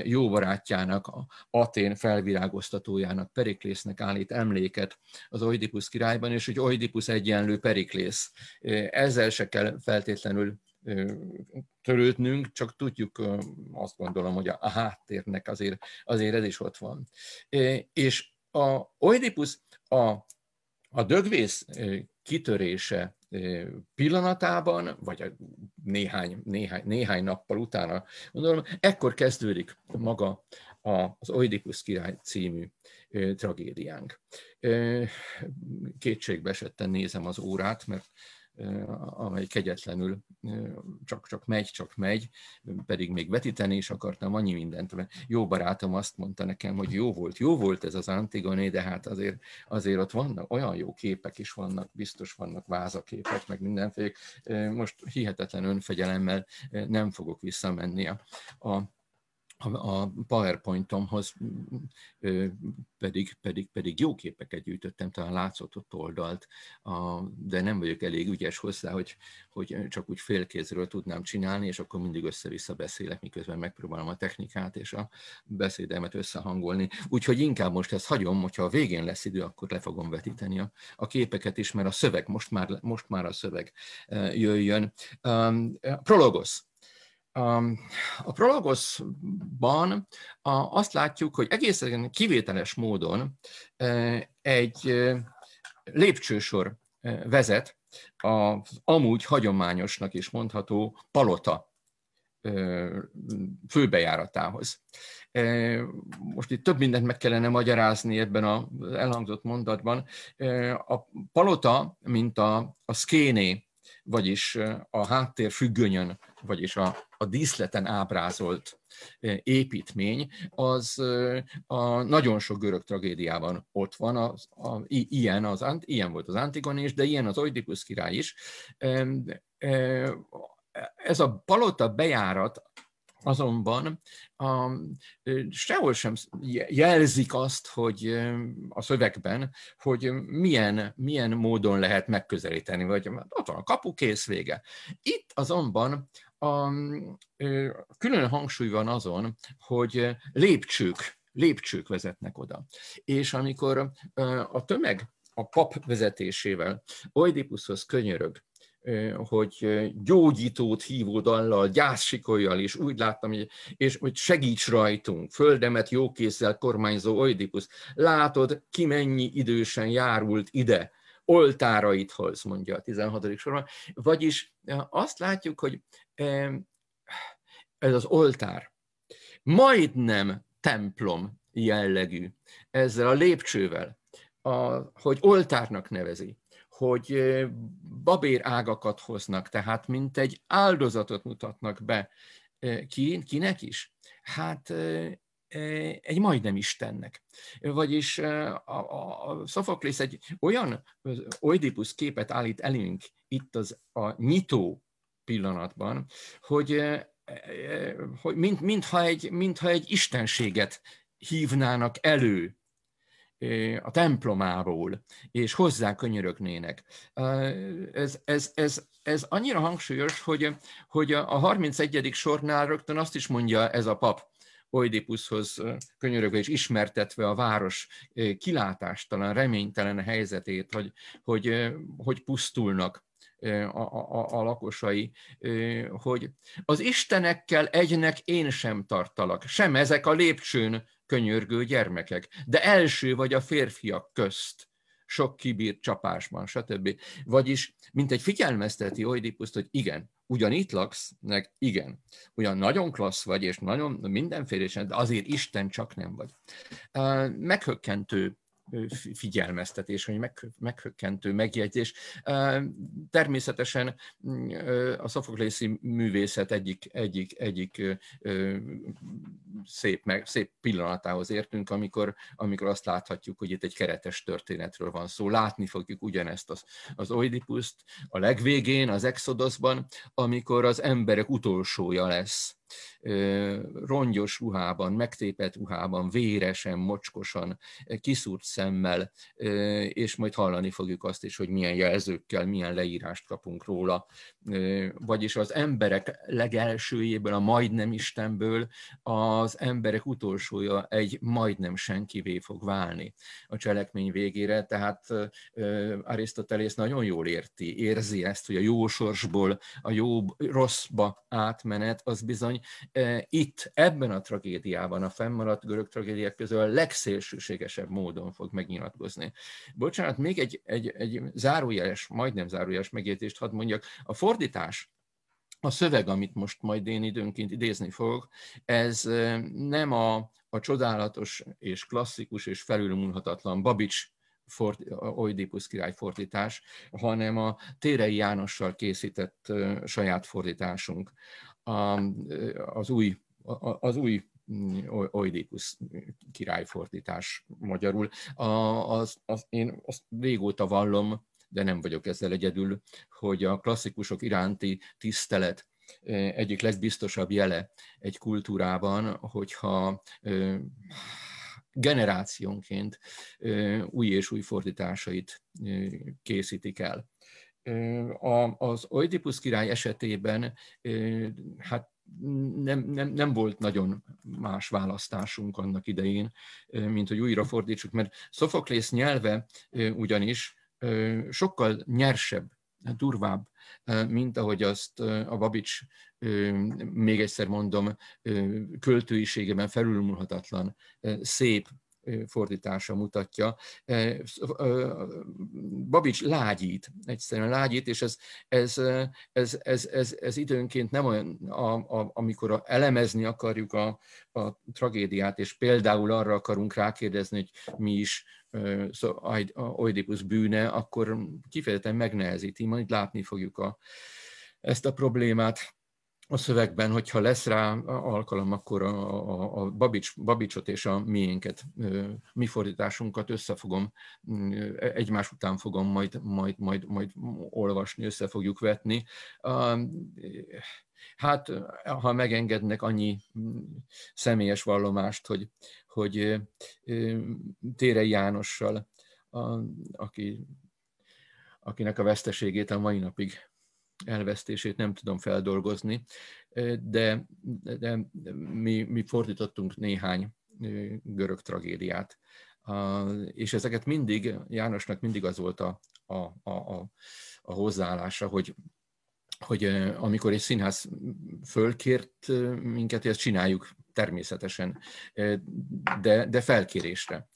jó barátjának, Atén felvirágoztatójának, Periklésznek állít emléket az Oidipus királyban, és hogy Oidipus egyenlő Periklész. Ezzel se kell feltétlenül törődnünk, csak tudjuk, azt gondolom, hogy a háttérnek azért, azért ez is ott van. És a Oidipus a, a dögvész kitörése pillanatában, vagy a néhány, néhány, néhány nappal utána, gondolom, ekkor kezdődik maga az Oidipus király című tragédiánk. Kétségbe esetten nézem az órát, mert amely kegyetlenül csak-csak megy, csak megy, pedig még vetíteni is akartam annyi mindent. Mert jó barátom azt mondta nekem, hogy jó volt, jó volt ez az Antigoné, de hát azért, azért ott vannak olyan jó képek is vannak, biztos vannak vázaképek, meg mindenféle. Most hihetetlen önfegyelemmel nem fogok visszamenni a, a a PowerPointomhoz pedig, pedig, pedig jó képeket gyűjtöttem, talán látszott ott oldalt, de nem vagyok elég ügyes hozzá, hogy, hogy csak úgy félkézről tudnám csinálni, és akkor mindig össze-vissza beszélek, miközben megpróbálom a technikát és a beszédemet összehangolni. Úgyhogy inkább most ezt hagyom, hogyha a végén lesz idő, akkor le fogom vetíteni a, a képeket is, mert a szöveg, most már, most már a szöveg jöjjön. Prologosz. A prologoszban azt látjuk, hogy egészen kivételes módon egy lépcsősor vezet az amúgy hagyományosnak is mondható palota főbejáratához. Most itt több mindent meg kellene magyarázni ebben az elhangzott mondatban. A palota, mint a, a szkéné, vagyis a háttér függönyön, vagyis a a díszleten ábrázolt eh, építmény, az eh, a nagyon sok görög tragédiában ott van, a, a, ilyen, az, ilyen volt az Antigonés, de ilyen az Oidipus király is. Eh, ez a palota bejárat azonban a, sehol sem jelzik azt, hogy a szövegben, hogy milyen, milyen módon lehet megközelíteni, vagy hát ott van a kapukész vége. Itt azonban a, külön hangsúly van azon, hogy lépcsők, lépcsők vezetnek oda. És amikor a tömeg a pap vezetésével Oedipushoz könyörög, hogy gyógyítót hívó dallal, gyászsikoljal, és úgy láttam, hogy, és hogy segíts rajtunk, földemet jókézzel kormányzó Oedipus, látod, ki mennyi idősen járult ide, oltárait hoz, mondja a 16. sorban. Vagyis azt látjuk, hogy ez az oltár, majdnem templom jellegű, ezzel a lépcsővel, a, hogy oltárnak nevezi, hogy babér ágakat hoznak, tehát mint egy áldozatot mutatnak be ki, kinek is? Hát egy majdnem Istennek. Vagyis a, a, a Sophocles egy olyan oidipusz képet állít elünk itt az, a nyitó pillanatban, hogy, eh, eh, hogy mint, mintha, egy, mintha egy istenséget hívnának elő eh, a templomából, és hozzá könyörögnének. Ez, ez, ez, ez annyira hangsúlyos, hogy, hogy a 31. sornál rögtön azt is mondja ez a pap, Oidipuszhoz könyörögve és ismertetve a város kilátástalan, reménytelen helyzetét, hogy, hogy, hogy pusztulnak a, a, a lakosai, hogy az istenekkel egynek én sem tartalak, sem ezek a lépcsőn könyörgő gyermekek, de első vagy a férfiak közt sok kibír csapásban, stb. Vagyis, mint egy figyelmezteti Oidipuszt, hogy igen, ugyan itt laksz, meg igen, ugyan nagyon klassz vagy, és nagyon mindenféle, de azért Isten csak nem vagy. Meghökkentő figyelmeztetés, vagy meg, meghökkentő megjegyzés. Természetesen mm, a szofoklészi művészet egyik, egyik, egyik szép, meg, szép pillanatához értünk, amikor, amikor azt láthatjuk, hogy itt egy keretes történetről van szó. Látni fogjuk ugyanezt az, az Oidipuszt a legvégén, az Exodusban, amikor az emberek utolsója lesz rongyos ruhában, megtépett ruhában, véresen, mocskosan, kiszúrt szemmel, és majd hallani fogjuk azt is, hogy milyen jelzőkkel, milyen leírást kapunk róla, vagyis az emberek legelsőjéből, a majdnem Istenből az emberek utolsója egy majdnem senkivé fog válni a cselekmény végére, tehát Arisztotelész nagyon jól érti, érzi ezt, hogy a jó sorsból a jó rosszba átmenet, az bizony itt, ebben a tragédiában, a fennmaradt görög tragédiák közül a legszélsőségesebb módon fog megnyilatkozni. Bocsánat, még egy, egy, egy zárójeles, majdnem zárójeles megjegyzést hadd mondjak. A Ford fordítás, a szöveg, amit most majd én időnként idézni fogok, ez nem a, a csodálatos és klasszikus és felülmúlhatatlan Babics Ford, Oidipus király fordítás, hanem a Térei Jánossal készített saját fordításunk, a, az új, az új mm, Oidipus király fordítás magyarul. A, az, az, én azt régóta vallom, de nem vagyok ezzel egyedül, hogy a klasszikusok iránti tisztelet egyik legbiztosabb jele egy kultúrában, hogyha generációnként új és új fordításait készítik el. Az Oedipus király esetében hát nem, nem, nem volt nagyon más választásunk annak idején, mint hogy újra fordítsuk, mert Szofoklész nyelve ugyanis sokkal nyersebb, durvább, mint ahogy azt a Babics, még egyszer mondom, költőiségeben felülmúlhatatlan, szép fordítása mutatja. Babics lágyít, egyszerűen lágyít, és ez, ez, ez, ez, ez, ez időnként nem olyan, a, a, amikor elemezni akarjuk a, a tragédiát, és például arra akarunk rákérdezni, hogy mi is szóval Oedipus bűne, akkor kifejezetten megnehezíti, majd látni fogjuk a, ezt a problémát a szövegben, hogyha lesz rá alkalom, akkor a, a, a Babics, Babicsot és a miénket, mi fordításunkat összefogom, egymás után fogom majd, majd, majd, majd olvasni, össze fogjuk vetni. Hát, ha megengednek annyi személyes vallomást, hogy, hogy Tére Jánossal, aki, akinek a veszteségét a mai napig elvesztését nem tudom feldolgozni, de, de mi, mi fordítottunk néhány görög tragédiát. És ezeket mindig, Jánosnak mindig az volt a, a, a, a hozzáállása, hogy, hogy amikor egy színház fölkért minket, ezt csináljuk természetesen, de, de felkérésre.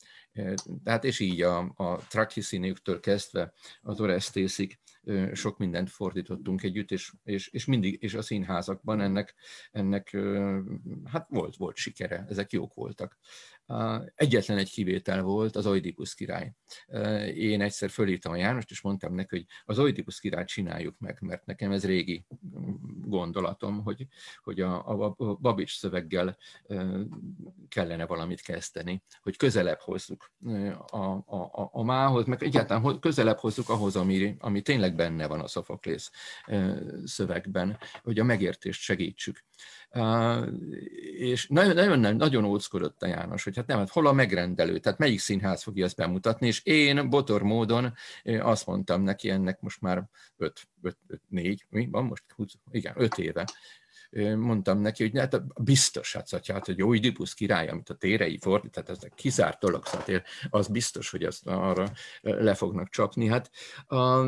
Tehát és így a, a Trakhi színéktől kezdve az Oresztészig sok mindent fordítottunk együtt, és, és, és mindig, és a színházakban ennek, ennek hát volt, volt sikere, ezek jók voltak. Egyetlen egy kivétel volt az Oidipus király. Én egyszer fölírtam a Jánost, és mondtam neki, hogy az Oidipus királyt csináljuk meg, mert nekem ez régi mm, gondolatom, hogy, hogy a, a Babics szöveggel kellene valamit kezdeni, hogy közelebb hozzuk a, a, a, a mához, meg egyáltalán közelebb hozzuk ahhoz, ami, ami tényleg benne van a Sophocles szövegben, hogy a megértést segítsük és nagyon, nagyon, nagyon óckodott a János, hogy hát nem, hát hol a megrendelő, tehát melyik színház fogja ezt bemutatni, és én botor módon azt mondtam neki, ennek most már öt 5, 4, mi van most? 20, igen, 5 éve, mondtam neki, hogy hát biztos, hát, szóval, hát hogy Oidipusz király, amit a térei fordít, tehát ez egy kizárt dolog, szóval az biztos, hogy azt arra le fognak csapni. Hát a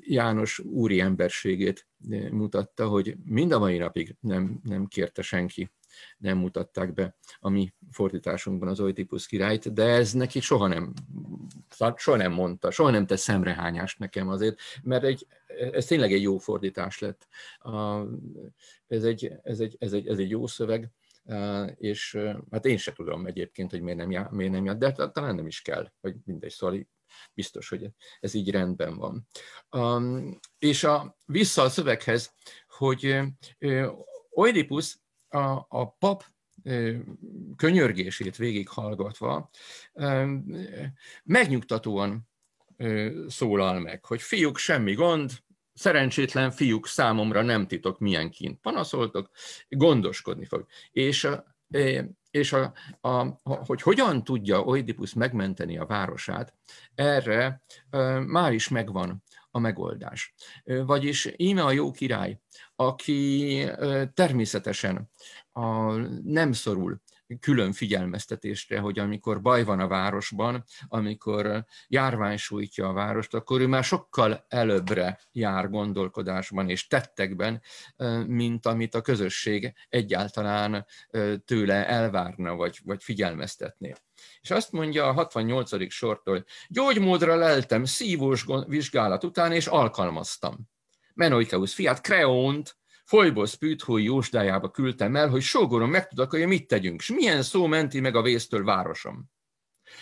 János úri emberségét mutatta, hogy mind a mai napig nem, nem kérte senki nem mutatták be a mi fordításunkban az Oedipus királyt, de ez neki soha nem, soha nem mondta, soha nem tesz szemrehányást nekem azért, mert egy, ez tényleg egy jó fordítás lett. Ez egy, ez egy, ez egy, ez egy jó szöveg, és hát én se tudom egyébként, hogy miért nem jár, miért nem jár de talán nem is kell, vagy mindegy, szóval biztos, hogy ez így rendben van. Um, és a, vissza a szöveghez, hogy Oedipus a, a pap könyörgését végighallgatva megnyugtatóan szólal meg, hogy fiúk, semmi gond, szerencsétlen fiúk számomra nem titok, milyen kint panaszoltok, gondoskodni fog. És, és a, a, a, hogy hogyan tudja Oidipus megmenteni a városát, erre már is megvan a megoldás. Vagyis íme a jó király, aki természetesen a, nem szorul külön figyelmeztetésre, hogy amikor baj van a városban, amikor járvány sújtja a várost, akkor ő már sokkal előbbre jár gondolkodásban és tettekben, mint amit a közösség egyáltalán tőle elvárna, vagy, vagy figyelmeztetné. És azt mondja a 68. sortól, gyógymódra leltem szívós vizsgálat után, és alkalmaztam. Menoikeusz fiát, Kreont, Folyból Pűthói jósdájába küldtem el, hogy sógorom hogy mit tegyünk, s milyen szó menti meg a vésztől városom.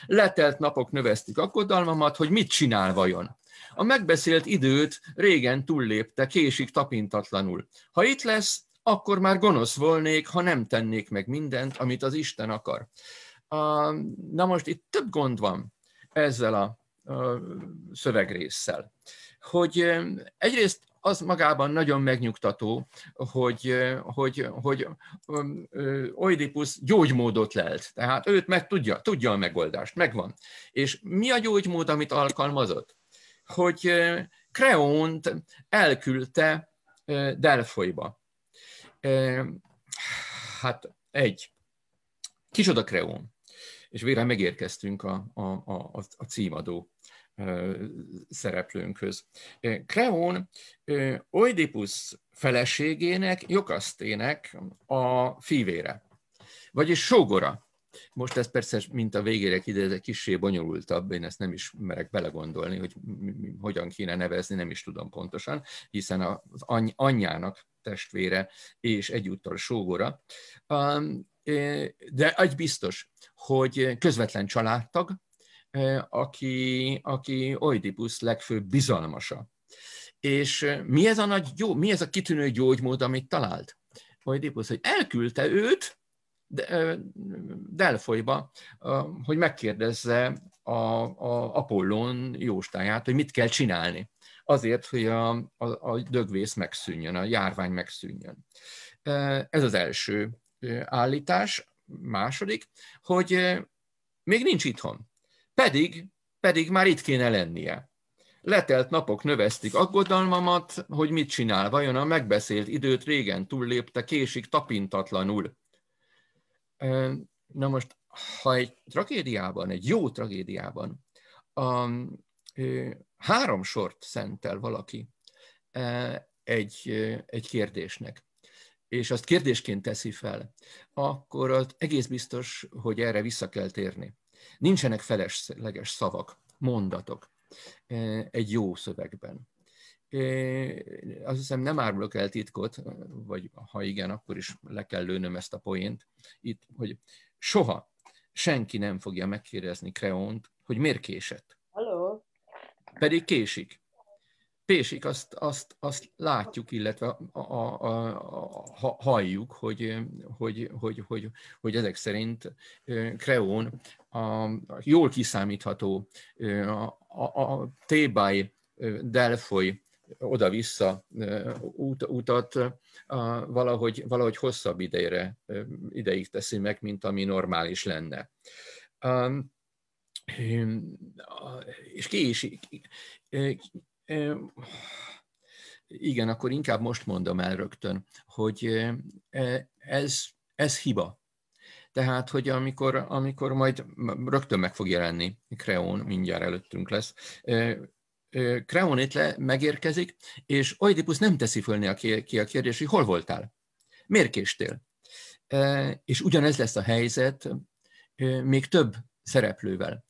Letelt napok növesztik aggodalmamat, hogy mit csinál vajon. A megbeszélt időt régen túllépte, késik tapintatlanul. Ha itt lesz, akkor már gonosz volnék, ha nem tennék meg mindent, amit az Isten akar. Na most itt több gond van ezzel a szövegrésszel. Hogy egyrészt az magában nagyon megnyugtató, hogy, hogy, hogy Oedipus gyógymódot lelt. Tehát őt meg tudja, tudja a megoldást, megvan. És mi a gyógymód, amit alkalmazott? Hogy Kreont elküldte Delfolyba. Hát egy. kisoda Kreón? És végre megérkeztünk a, a, a, a címadó szereplőnkhöz. Kreón Oidipus feleségének, Jokasztének a fivére, vagyis sógora. Most ez persze, mint a végére ez egy kicsi bonyolultabb, én ezt nem is merek belegondolni, hogy hogyan kéne nevezni, nem is tudom pontosan, hiszen az anyjának testvére és egyúttal sógora. De egy biztos, hogy közvetlen családtag, aki, aki Oidipus legfőbb bizalmasa. És mi ez a, nagy, jó, mi ez a kitűnő gyógymód, amit talált? Oidipus, hogy elküldte őt Delfolyba, hogy megkérdezze a, a Apollón jóstáját, hogy mit kell csinálni azért, hogy a, a, a dögvész megszűnjön, a járvány megszűnjön. Ez az első állítás. Második, hogy még nincs itthon. Pedig, pedig már itt kéne lennie. Letelt napok növesztik aggodalmamat, hogy mit csinál, vajon a megbeszélt időt régen túllépte, késik tapintatlanul. Na most, ha egy tragédiában, egy jó tragédiában a, ö, három sort szentel valaki egy, egy kérdésnek, és azt kérdésként teszi fel, akkor az egész biztos, hogy erre vissza kell térni. Nincsenek felesleges szavak, mondatok e, egy jó szövegben. E, azt hiszem nem árulok el titkot, vagy ha igen, akkor is le kell lőnöm ezt a poént itt, hogy soha senki nem fogja megkérdezni Kreont, hogy miért késett. Hello. Pedig késik. Pésik, azt, azt, azt látjuk, illetve a, a, a, a, halljuk, hogy, hogy, hogy, hogy, hogy ezek szerint Kreón a jól kiszámítható a, a, a Tébáj Delfoly oda-vissza út, utat valahogy, valahogy hosszabb idejre, ideig teszi meg, mint ami normális lenne. És ki is, igen, akkor inkább most mondom el rögtön, hogy e, ez, ez hiba. Tehát, hogy amikor, amikor majd rögtön meg fog jelenni Kreon, mindjárt előttünk lesz, itt le megérkezik, és Oedipus nem teszi fölni ki a kérdés, hogy hol voltál? Miért késtél? És ugyanez lesz a helyzet még több szereplővel.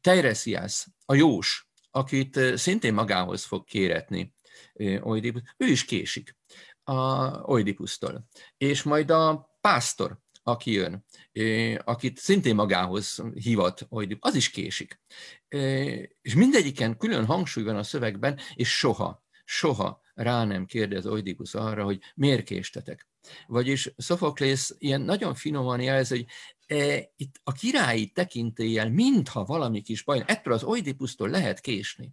Teiresias, a jós, akit szintén magához fog kéretni Oidipus, ő is késik a Oidipusztól. És majd a pásztor, aki jön, akit szintén magához hivat Oidipus, az is késik. És mindegyiken külön hangsúly van a szövegben, és soha, soha rá nem kérdez Oidipus arra, hogy miért késtetek. Vagyis Sophocles ilyen nagyon finoman jelzi, hogy E, itt a királyi tekintéllyel mintha valami kis baj, ettől az oidipusztól lehet késni.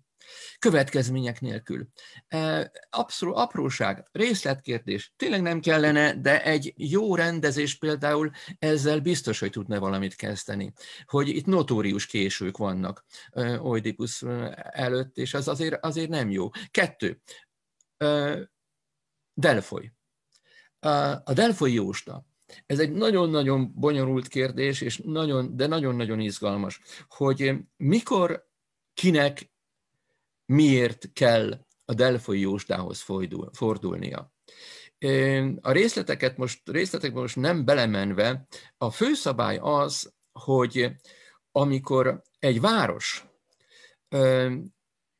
Következmények nélkül. E, Abszolút apróság, részletkérdés, tényleg nem kellene, de egy jó rendezés például ezzel biztos, hogy tudna valamit kezdeni. Hogy itt notórius késők vannak e, Oidipus előtt, és az azért, azért nem jó. Kettő. Delfoly. A Delfoly Jósta ez egy nagyon-nagyon bonyolult kérdés, és nagyon, de nagyon-nagyon izgalmas, hogy mikor, kinek, miért kell a Delfoi Jóstához fordulnia. A részleteket most, részletekben most nem belemenve, a főszabály az, hogy amikor egy város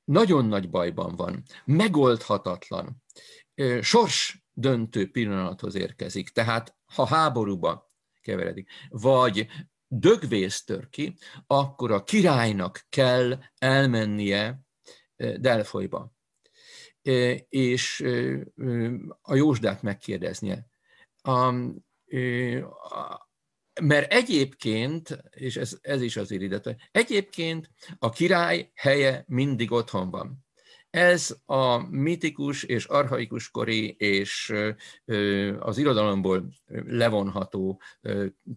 nagyon nagy bajban van, megoldhatatlan, sors döntő pillanathoz érkezik, tehát ha háborúba keveredik, vagy dögvész tör ki, akkor a királynak kell elmennie Delfolyba, és a Jósdát megkérdeznie. A, mert egyébként, és ez, ez is az iridete, egyébként a király helye mindig otthon van. Ez a mitikus és arhaikus kori és az irodalomból levonható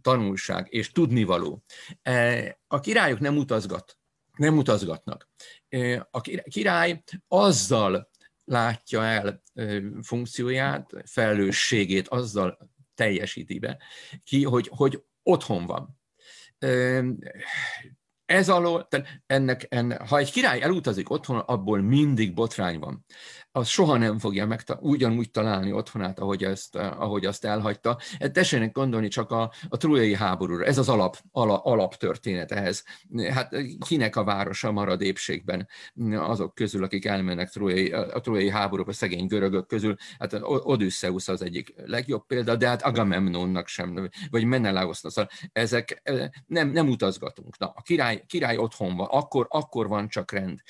tanulság és tudnivaló. E, a királyok nem utazgat, nem utazgatnak. E, a király azzal látja el funkcióját, felelősségét, azzal teljesíti be ki, hogy, hogy otthon van ez alól, tehát ennek, ennek, ha egy király elutazik otthon, abból mindig botrány van az soha nem fogja meg ugyanúgy találni otthonát, ahogy, ezt, ahogy azt elhagyta. E, Tessenek gondolni csak a, a trójai háborúra, ez az alap, ala, alaptörténet ehhez. Hát e, kinek a városa marad épségben azok közül, akik elmennek trójai, a trójai háborúba, szegény görögök közül, hát Odysseus az egyik legjobb példa, de hát Agamemnonnak sem, vagy Menelausnak. Szóval ezek e, nem, nem utazgatunk. Na, a király, király otthon van, akkor, akkor van csak rend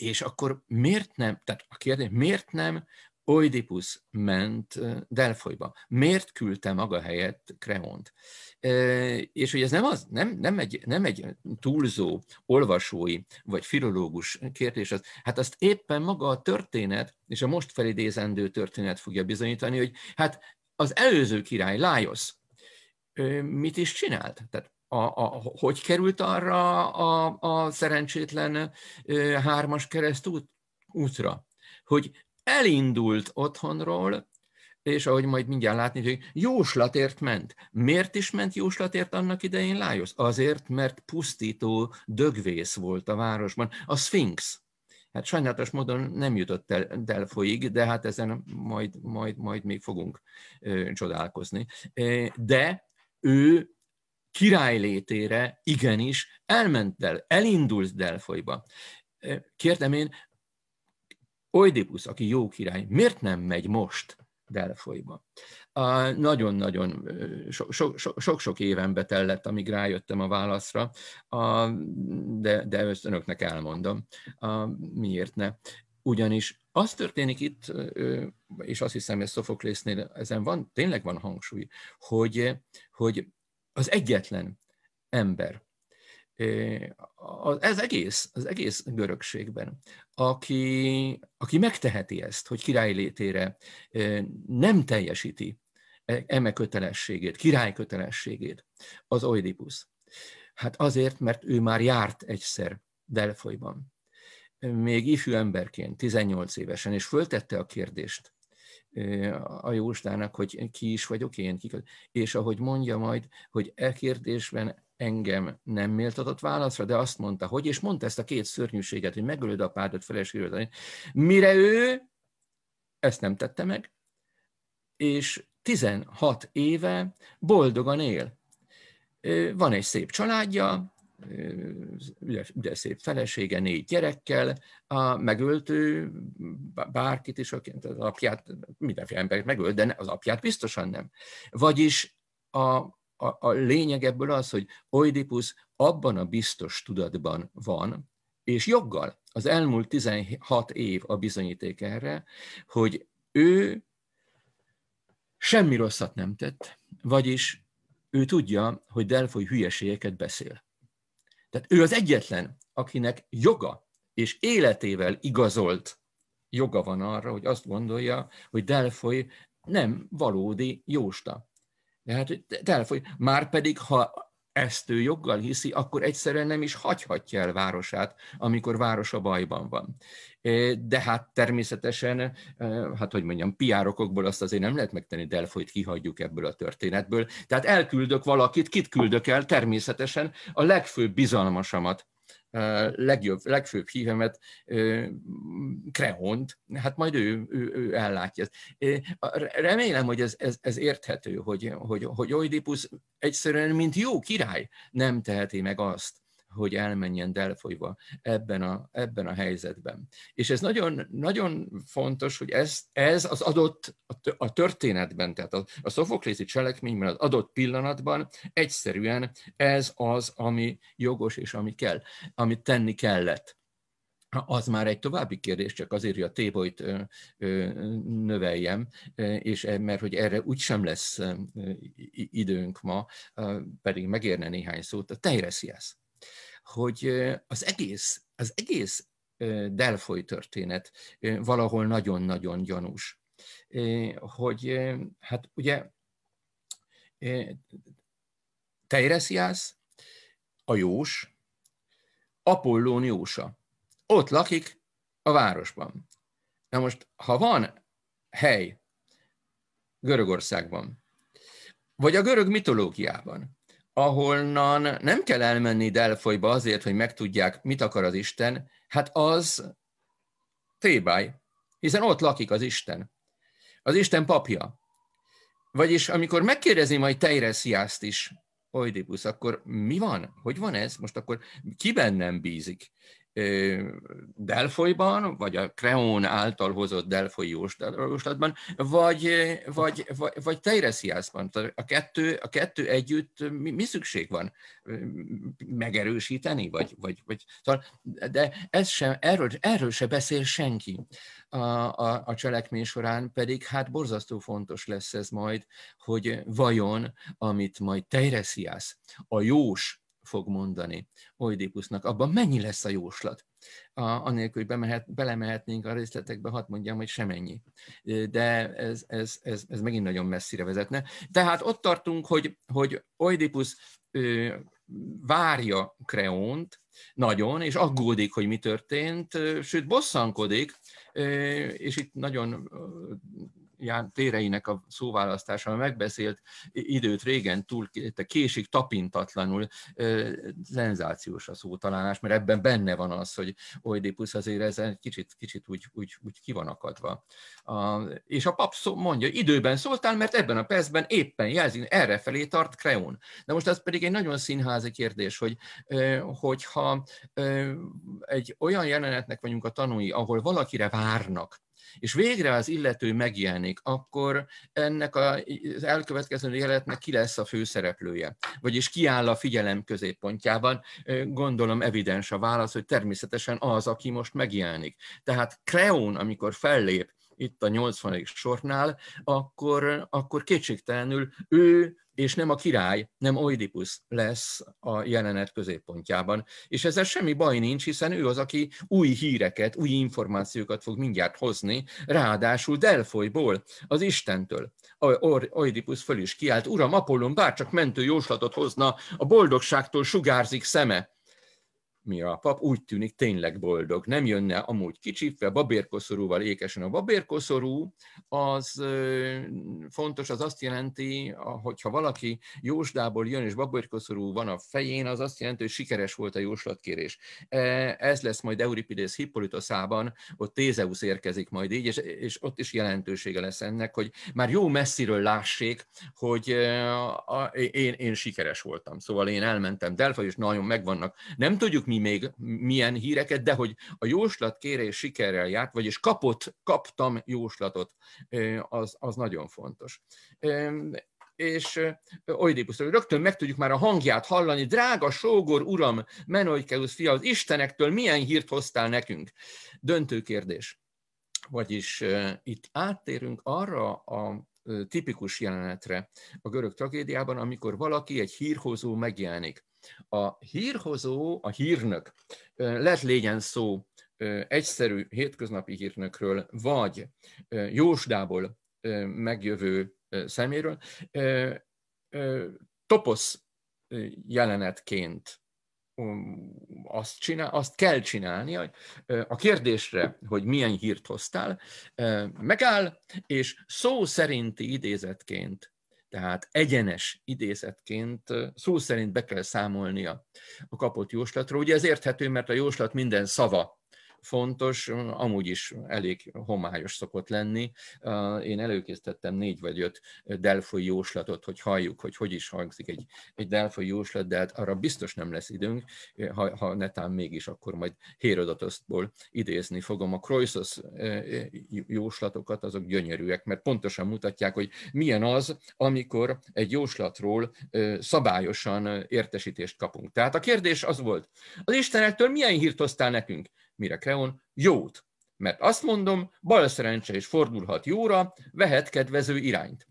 és akkor miért nem, tehát a kérdés, miért nem Oidipus ment Delfolyba? Miért küldte maga helyett Kreont? És hogy ez nem, az, nem, nem, egy, nem egy túlzó olvasói vagy filológus kérdés, az, hát azt éppen maga a történet, és a most felidézendő történet fogja bizonyítani, hogy hát az előző király, Lájosz, mit is csinált? Tehát a, a, hogy került arra a, a szerencsétlen hármas út, útra? Hogy elindult otthonról, és ahogy majd mindjárt látni, hogy jóslatért ment. Miért is ment jóslatért annak idején Lájosz? Azért, mert pusztító dögvész volt a városban, a Sphinx. Hát sajnálatos módon nem jutott el Delfoig, de hát ezen majd, majd, majd még fogunk ö, csodálkozni. De ő királylétére igenis elment el, elindult Delfolyba. kértem én, Oidipus aki jó király, miért nem megy most Delfolyba? Nagyon-nagyon sok-sok éven betellett, amíg rájöttem a válaszra, a, de, de ezt önöknek elmondom, a, miért ne. Ugyanis az történik itt, és azt hiszem, hogy Szofoklésznél ezen van, tényleg van hangsúly, hogy, hogy az egyetlen ember az egész, az egész görögségben, aki, aki megteheti ezt, hogy király létére nem teljesíti e, eme kötelességét, király kötelességét, az Oidipus. Hát azért, mert ő már járt egyszer Delfolyban. Még ifjú emberként, 18 évesen, és föltette a kérdést a jóstának, hogy ki is vagyok én, ki, és ahogy mondja majd, hogy e kérdésben engem nem méltatott válaszra, de azt mondta, hogy, és mondta ezt a két szörnyűséget, hogy megölöd apádat, feleségül, mire ő ezt nem tette meg, és 16 éve boldogan él. Van egy szép családja, ügyes, ügyes szép felesége, négy gyerekkel, a megöltő bárkit is, akint az apját, mindenféle embert megölt, de az apját biztosan nem. Vagyis a, a, a lényeg ebből az, hogy Oidipus abban a biztos tudatban van, és joggal az elmúlt 16 év a bizonyíték erre, hogy ő semmi rosszat nem tett, vagyis ő tudja, hogy Delfoly hülyeségeket beszél. Tehát ő az egyetlen, akinek joga és életével igazolt joga van arra, hogy azt gondolja, hogy Delfoy nem valódi jósta. Tehát Delfoy, már pedig, ha ezt ő joggal hiszi, akkor egyszerűen nem is hagyhatja el városát, amikor városa bajban van. De hát természetesen, hát hogy mondjam, piárokokból azt azért nem lehet megtenni, Delfoyt kihagyjuk ebből a történetből. Tehát elküldök valakit, kit küldök el? Természetesen a legfőbb bizalmasamat legjobb, legfőbb hívemet, Krehont, hát majd ő, ő, ő ellátja. Remélem, hogy ez, ez, ez érthető, hogy, hogy, hogy Oidipus egyszerűen, mint jó király nem teheti meg azt, hogy elmenjen delfolyva ebben a, ebben a helyzetben. És ez nagyon, nagyon fontos, hogy ez, ez az adott a történetben, tehát a, a szofoklészi cselekményben, az adott pillanatban egyszerűen ez az, ami jogos és ami kell, amit tenni kellett. Az már egy további kérdés, csak azért, hogy a tébolyt növeljem, és e, mert hogy erre úgy sem lesz időnk ma, pedig megérne néhány szót. A Teiresiász hogy az egész, az egész Delfoly történet valahol nagyon-nagyon gyanús. Hogy hát ugye Teiresiász, a Jós, Apollón Jósa. Ott lakik a városban. Na most, ha van hely Görögországban, vagy a görög mitológiában, ahonnan nem kell elmenni Delfolyba azért, hogy megtudják, mit akar az Isten, hát az Tébáj, hiszen ott lakik az Isten. Az Isten papja. Vagyis amikor megkérdezi majd Teiresziászt is, Oidipus, akkor mi van? Hogy van ez? Most akkor ki bennem bízik? Delfolyban, vagy a Creon által hozott Delfoi jóslatban, vagy, vagy, vagy, vagy Teiresiászban. A kettő, a kettő együtt mi, mi szükség van? Megerősíteni? Vagy, vagy, vagy, szóval, de ez sem, erről, erről se beszél senki a, a, a cselekmény során, pedig hát borzasztó fontos lesz ez majd, hogy vajon, amit majd Teiresiász, a jós fog mondani Oidipusznak, abban mennyi lesz a jóslat? A, anélkül, hogy bemehet, belemehetnénk a részletekbe, hadd mondjam, hogy semennyi. De ez, ez, ez, ez megint nagyon messzire vezetne. Tehát ott tartunk, hogy, hogy Oidipus ö, várja Kreont nagyon, és aggódik, hogy mi történt, sőt bosszankodik, és itt nagyon téreinek a szóválasztása, a megbeszélt időt régen túl késik tapintatlanul, szenzációs a szótalálás, mert ebben benne van az, hogy Oedipus azért ez kicsit, kicsit úgy, úgy, úgy ki van akadva. A, és a pap szó, mondja, időben szóltál, mert ebben a percben éppen jelzi, erre felé tart Kreon. De most ez pedig egy nagyon színházi kérdés, hogy hogyha egy olyan jelenetnek vagyunk a tanúi, ahol valakire várnak, és végre az illető megjelenik, akkor ennek az elkövetkező életnek ki lesz a főszereplője, vagyis ki áll a figyelem középpontjában, gondolom evidens a válasz, hogy természetesen az, aki most megjelenik. Tehát Creon, amikor fellép itt a 80. sornál, akkor, akkor kétségtelenül ő és nem a király, nem Oidipus lesz a jelenet középpontjában. És ezzel semmi baj nincs, hiszen ő az, aki új híreket, új információkat fog mindjárt hozni, ráadásul Delfolyból, az Istentől. Oidipus föl is kiált, Uram, Apollon bárcsak mentő jóslatot hozna, a boldogságtól sugárzik szeme mi a pap, úgy tűnik tényleg boldog. Nem jönne amúgy kicsipve, babérkoszorúval ékesen. A babérkoszorú az fontos, az azt jelenti, hogyha valaki jósdából jön, és babérkoszorú van a fején, az azt jelenti, hogy sikeres volt a jóslatkérés. E, ez lesz majd Euripides Hippolytoszában, ott Tézeusz érkezik majd így, és, ott is jelentősége lesz ennek, hogy már jó messziről lássék, hogy én, én sikeres voltam. Szóval én elmentem Delfa, és nagyon megvannak. Nem tudjuk mi még milyen híreket, de hogy a jóslat kérés sikerrel járt, vagyis kapott, kaptam jóslatot, az, az nagyon fontos és hogy rögtön meg tudjuk már a hangját hallani, drága sógor uram, Menoikeusz fia, az istenektől milyen hírt hoztál nekünk? Döntő kérdés. Vagyis itt áttérünk arra a tipikus jelenetre a görög tragédiában, amikor valaki, egy hírhozó megjelenik. A hírhozó, a hírnök, lehet legyen szó egyszerű hétköznapi hírnökről, vagy jósdából megjövő szeméről, toposz jelenetként azt, csinál, azt kell csinálni, hogy a kérdésre, hogy milyen hírt hoztál, megáll, és szó szerinti idézetként tehát egyenes idézetként szó szerint be kell számolnia a kapott jóslatról. Ugye ez érthető, mert a jóslat minden szava fontos, amúgy is elég homályos szokott lenni. Én előkészítettem négy vagy öt delfoi jóslatot, hogy halljuk, hogy hogy is hangzik egy, egy delfoi jóslat, de hát arra biztos nem lesz időnk, ha, ha netán mégis, akkor majd Hérodotoszból idézni fogom. A Croesus jóslatokat, azok gyönyörűek, mert pontosan mutatják, hogy milyen az, amikor egy jóslatról szabályosan értesítést kapunk. Tehát a kérdés az volt, az Istenektől milyen hírt hoztál nekünk? Mire Kreon? Jót. Mert azt mondom, bal szerencse is fordulhat jóra, vehet kedvező irányt.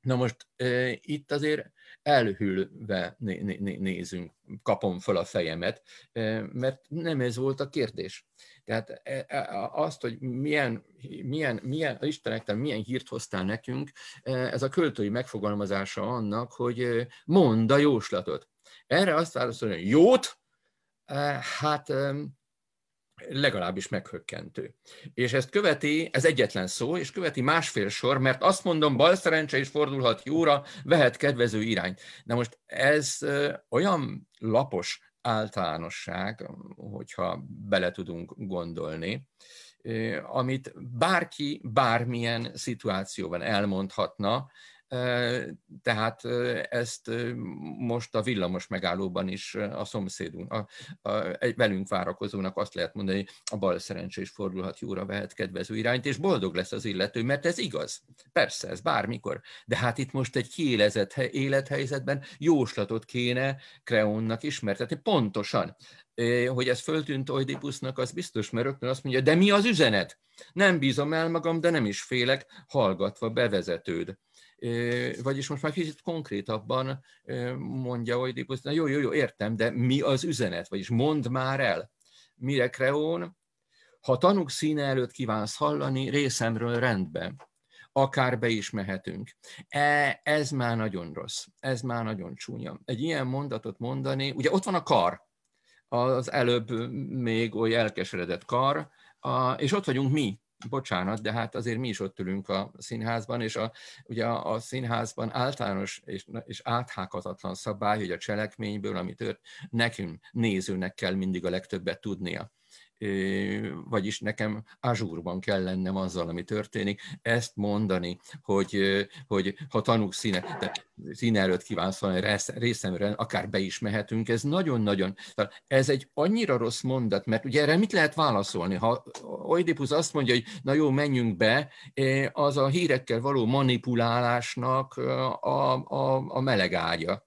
Na most e, itt azért elhülve né- né- né- nézünk, kapom föl a fejemet, e, mert nem ez volt a kérdés. Tehát e, e, azt, hogy milyen, milyen, milyen Istenektől milyen hírt hoztál nekünk, e, ez a költői megfogalmazása annak, hogy mondd a jóslatot. Erre azt válaszolja, hogy jót, hát legalábbis meghökkentő. És ezt követi, ez egyetlen szó, és követi másfél sor, mert azt mondom, bal szerencse is fordulhat jóra, vehet kedvező irány. De most ez olyan lapos általánosság, hogyha bele tudunk gondolni, amit bárki bármilyen szituációban elmondhatna, tehát ezt most a villamos megállóban is a szomszédunk, a, a, egy velünk várakozónak azt lehet mondani, a bal szerencsés fordulhat jóra, vehet kedvező irányt, és boldog lesz az illető, mert ez igaz. Persze, ez bármikor. De hát itt most egy kiélezett élethelyzetben jóslatot kéne Kreónnak ismertetni. Pontosan, hogy ez föltűnt Oidipusznak, az biztos, mert rögtön azt mondja, de mi az üzenet? Nem bízom el magam, de nem is félek, hallgatva bevezetőd. Vagyis most már kicsit konkrétabban mondja hogy, na jó, jó, jó, értem, de mi az üzenet? Vagyis mondd már el, mire Kreón, ha tanúk színe előtt kívánsz hallani, részemről rendben, akár be is mehetünk. E, ez már nagyon rossz, ez már nagyon csúnya. Egy ilyen mondatot mondani, ugye ott van a kar, az előbb még oly elkeseredett kar, a, és ott vagyunk mi, bocsánat, de hát azért mi is ott ülünk a színházban, és a, ugye a, a színházban általános és, és áthákatatlan szabály, hogy a cselekményből, ami tört, nekünk nézőnek kell mindig a legtöbbet tudnia vagyis nekem azúrban kell lennem azzal, ami történik, ezt mondani, hogy, hogy ha tanúk színe, de színe előtt kívánsz valami részemre, akár be is mehetünk, ez nagyon-nagyon, ez egy annyira rossz mondat, mert ugye erre mit lehet válaszolni? Ha Oidipus azt mondja, hogy na jó, menjünk be, az a hírekkel való manipulálásnak a, a, a melegágya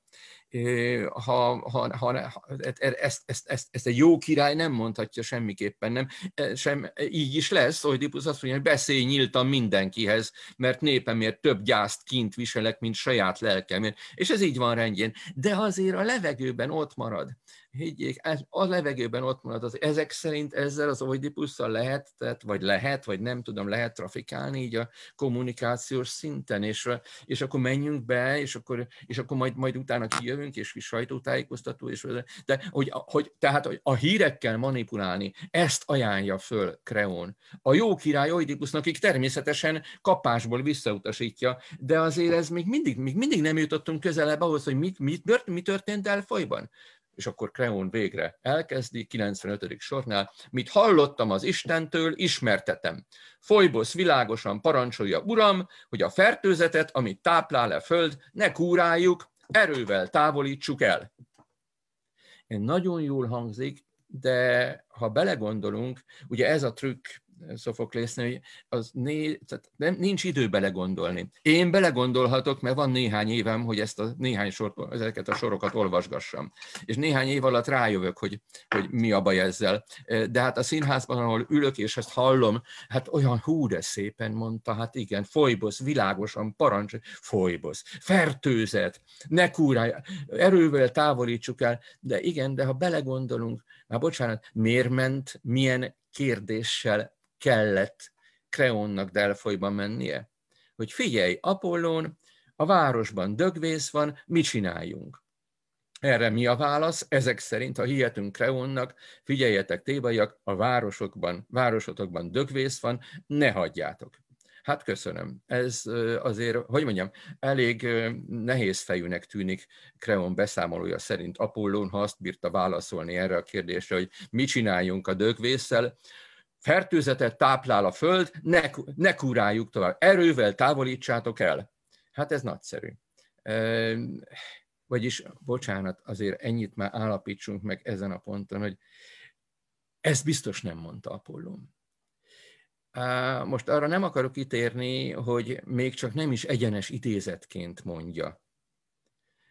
ha, ha, ha, ha e, e, ezt, ezt, ezt, ezt egy jó király nem mondhatja semmiképpen, nem, e, sem, így is lesz, hogy Dipus azt mondja, hogy beszélj nyíltan mindenkihez, mert népemért több gyászt kint viselek, mint saját lelkemért, és ez így van rendjén, de azért a levegőben ott marad higgyék, ez, a levegőben ott marad, az, ezek szerint ezzel az oidipusszal lehet, tehát, vagy lehet, vagy nem tudom, lehet trafikálni így a kommunikációs szinten, és, és akkor menjünk be, és akkor, és akkor majd, majd utána kijövünk, és kis sajtótájékoztató, és, de hogy, hogy, tehát hogy a hírekkel manipulálni, ezt ajánlja föl Kreón. A jó király Oidipusznak, akik természetesen kapásból visszautasítja, de azért ez még mindig, még mindig nem jutottunk közelebb ahhoz, hogy mit, mit, mi történt el folyban és akkor Kreón végre elkezdi, 95. sornál, mit hallottam az Istentől, ismertetem. Folybosz világosan parancsolja, Uram, hogy a fertőzetet, amit táplál a e föld, ne kúráljuk, erővel távolítsuk el. Én nagyon jól hangzik, de ha belegondolunk, ugye ez a trükk hogy az né, tehát nem, nincs idő belegondolni. Én belegondolhatok, mert van néhány évem, hogy ezt a néhány sor, ezeket a sorokat olvasgassam. És néhány év alatt rájövök, hogy, hogy mi a baj ezzel. De hát a színházban, ahol ülök és ezt hallom, hát olyan hú, de szépen mondta, hát igen, folybosz, világosan, parancs, folybosz, fertőzet, ne kúrálj, erővel távolítsuk el. De igen, de ha belegondolunk, már bocsánat, miért ment, milyen kérdéssel kellett Kreónnak Delfolyba mennie, hogy figyelj, Apollón, a városban dögvész van, mi csináljunk? Erre mi a válasz? Ezek szerint, ha hihetünk Kreónnak, figyeljetek tébaiak, a városokban, városotokban dögvész van, ne hagyjátok. Hát köszönöm. Ez azért, hogy mondjam, elég nehéz fejűnek tűnik Kreon beszámolója szerint Apollón, ha azt bírta válaszolni erre a kérdésre, hogy mi csináljunk a dögvészsel fertőzetet táplál a föld, ne, ne kuráljuk tovább. Erővel távolítsátok el. Hát ez nagyszerű. Vagyis, bocsánat, azért ennyit már állapítsunk meg ezen a ponton, hogy ezt biztos nem mondta Apollón. Most arra nem akarok ítérni, hogy még csak nem is egyenes idézetként mondja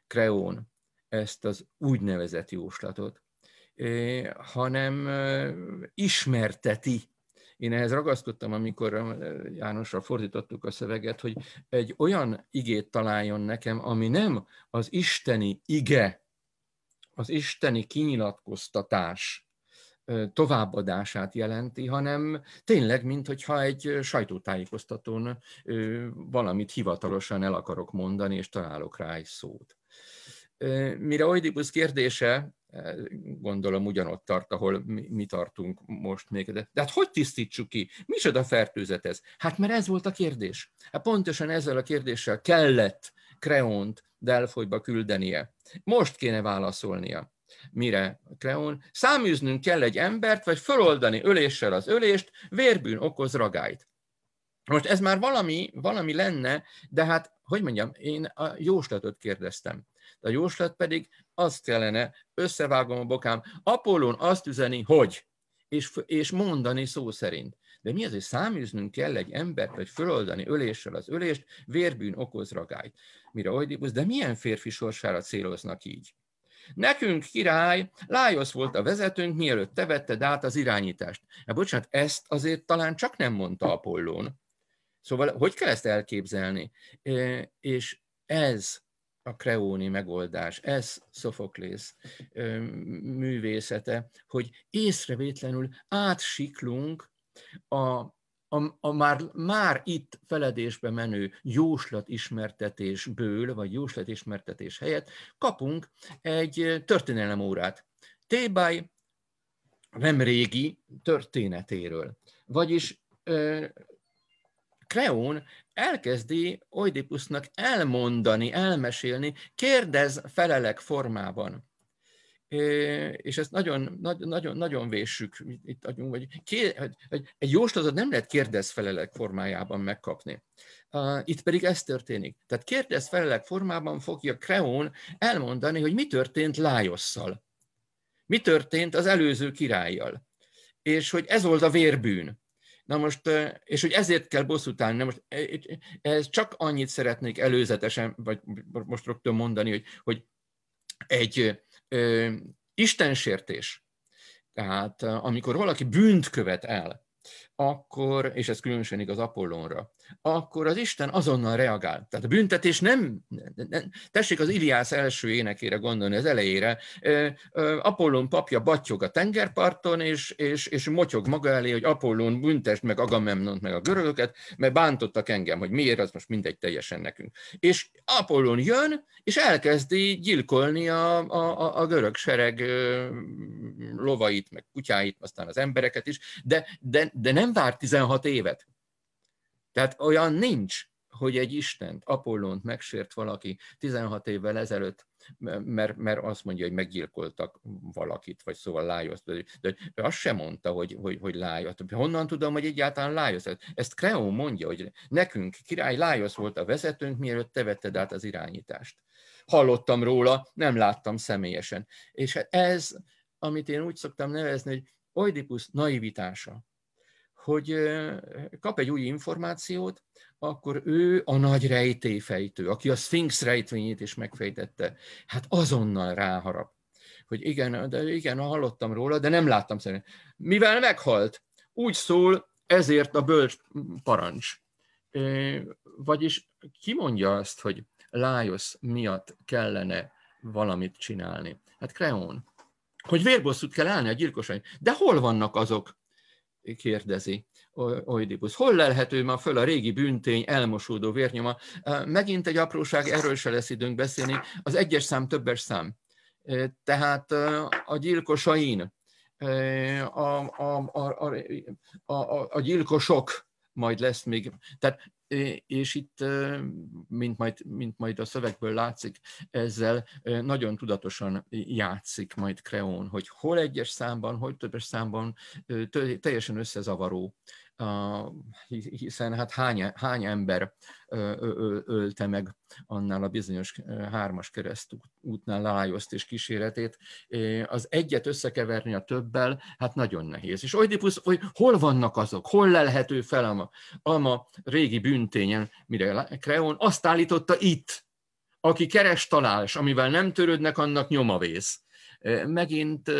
Kreón ezt az úgynevezett jóslatot, hanem ismerteti. Én ehhez ragaszkodtam, amikor Jánosra fordítottuk a szöveget, hogy egy olyan igét találjon nekem, ami nem az isteni ige, az isteni kinyilatkoztatás továbbadását jelenti, hanem tényleg, mintha egy sajtótájékoztatón valamit hivatalosan el akarok mondani, és találok rá egy szót. Mire Oidipus kérdése gondolom ugyanott tart, ahol mi, mi tartunk most még. De, de hát hogy tisztítsuk ki? Micsoda fertőzet ez? Hát mert ez volt a kérdés. Hát pontosan ezzel a kérdéssel kellett Kreont Delfolyba küldenie. Most kéne válaszolnia. Mire Kreon? Száműznünk kell egy embert, vagy föloldani öléssel az ölést, vérbűn okoz ragályt. Most ez már valami, valami lenne, de hát, hogy mondjam, én a jóslatot kérdeztem. A jóslat pedig azt kellene, összevágom a bokám, Apollón azt üzeni, hogy, és, és mondani szó szerint. De mi az, hogy száműznünk kell egy embert, vagy föloldani öléssel az ölést, vérbűn okoz ragályt. Mire Oedipus, de milyen férfi sorsára céloznak így? Nekünk király, Lájosz volt a vezetőnk, mielőtt te vetted át az irányítást. Na hát bocsánat, ezt azért talán csak nem mondta Apollón. Szóval hogy kell ezt elképzelni? És ez a kreóni megoldás, ez Szofoklész művészete, hogy észrevétlenül átsiklunk a, a, a már, már itt feledésbe menő jóslatismertetésből, vagy jóslatismertetés helyett kapunk egy történelemórát. Tébáj nem régi történetéről. Vagyis Kreón elkezdi Oidipusznak elmondani, elmesélni, kérdez felelek formában. És ezt nagyon, nagyon, nagyon véssük itt adjunk, hogy, kér, hogy egy jóslatot nem lehet kérdez felelek formájában megkapni. Itt pedig ez történik. Tehát kérdez felelek formában fogja Kreón elmondani, hogy mi történt Lájosszal. Mi történt az előző királlyal. És hogy ez volt a vérbűn Na most, és hogy ezért kell bosszút állni. most ez csak annyit szeretnék előzetesen, vagy most rögtön mondani, hogy, hogy egy ö, istensértés, tehát amikor valaki bűnt követ el, akkor, és ez különösen igaz Apollonra, akkor az Isten azonnal reagál. Tehát a büntetés nem, nem tessék az Iliász első énekére gondolni, az elejére. Apollon papja battyog a tengerparton, és, és, és motyog maga elé, hogy Apollon büntest meg Agamemnont, meg a görögöket, mert bántottak engem, hogy miért, az most mindegy teljesen nekünk. És Apollon jön, és elkezdi gyilkolni a, a, a görög sereg lovait, meg kutyáit, aztán az embereket is, de, de, de nem vár 16 évet. Tehát olyan nincs, hogy egy Istent, Apollont megsért valaki 16 évvel ezelőtt, mert, mert azt mondja, hogy meggyilkoltak valakit, vagy szóval lájoszt. De azt sem mondta, hogy, hogy, hogy lájoszt. Honnan tudom, hogy egyáltalán lájoszt? Ezt Kreó mondja, hogy nekünk király lájosz volt a vezetőnk, mielőtt te vetted át az irányítást. Hallottam róla, nem láttam személyesen. És ez, amit én úgy szoktam nevezni, hogy Oidipus naivitása hogy kap egy új információt, akkor ő a nagy rejtéfejtő, aki a Sphinx rejtvényét is megfejtette, hát azonnal ráharap hogy igen, de igen, hallottam róla, de nem láttam szerint. Mivel meghalt, úgy szól, ezért a bölcs parancs. Vagyis kimondja azt, hogy Lájosz miatt kellene valamit csinálni? Hát Kreón. Hogy vérbosszút kell állni a gyilkosai, De hol vannak azok, kérdezi Oidipus. Hol lelhető ma föl a régi bűntény elmosódó vérnyoma? Megint egy apróság, erről se lesz időnk beszélni. Az egyes szám többes szám. Tehát a gyilkosain, a, a, a, a, a, a gyilkosok, majd lesz még, tehát és itt, mint majd, mint majd a szövegből látszik, ezzel nagyon tudatosan játszik majd Kreón, hogy hol egyes számban, hogy többes számban teljesen összezavaró hiszen hát hány, hány ember ölte meg annál a bizonyos hármas kereszt útnál Lájoszt és kíséretét. Az egyet összekeverni a többel, hát nagyon nehéz. És Oedipus, hogy hol vannak azok, hol lelhető fel a, a régi bűntényen, mire Kreon azt állította itt, aki keres talál, amivel nem törődnek, annak nyomavész. Megint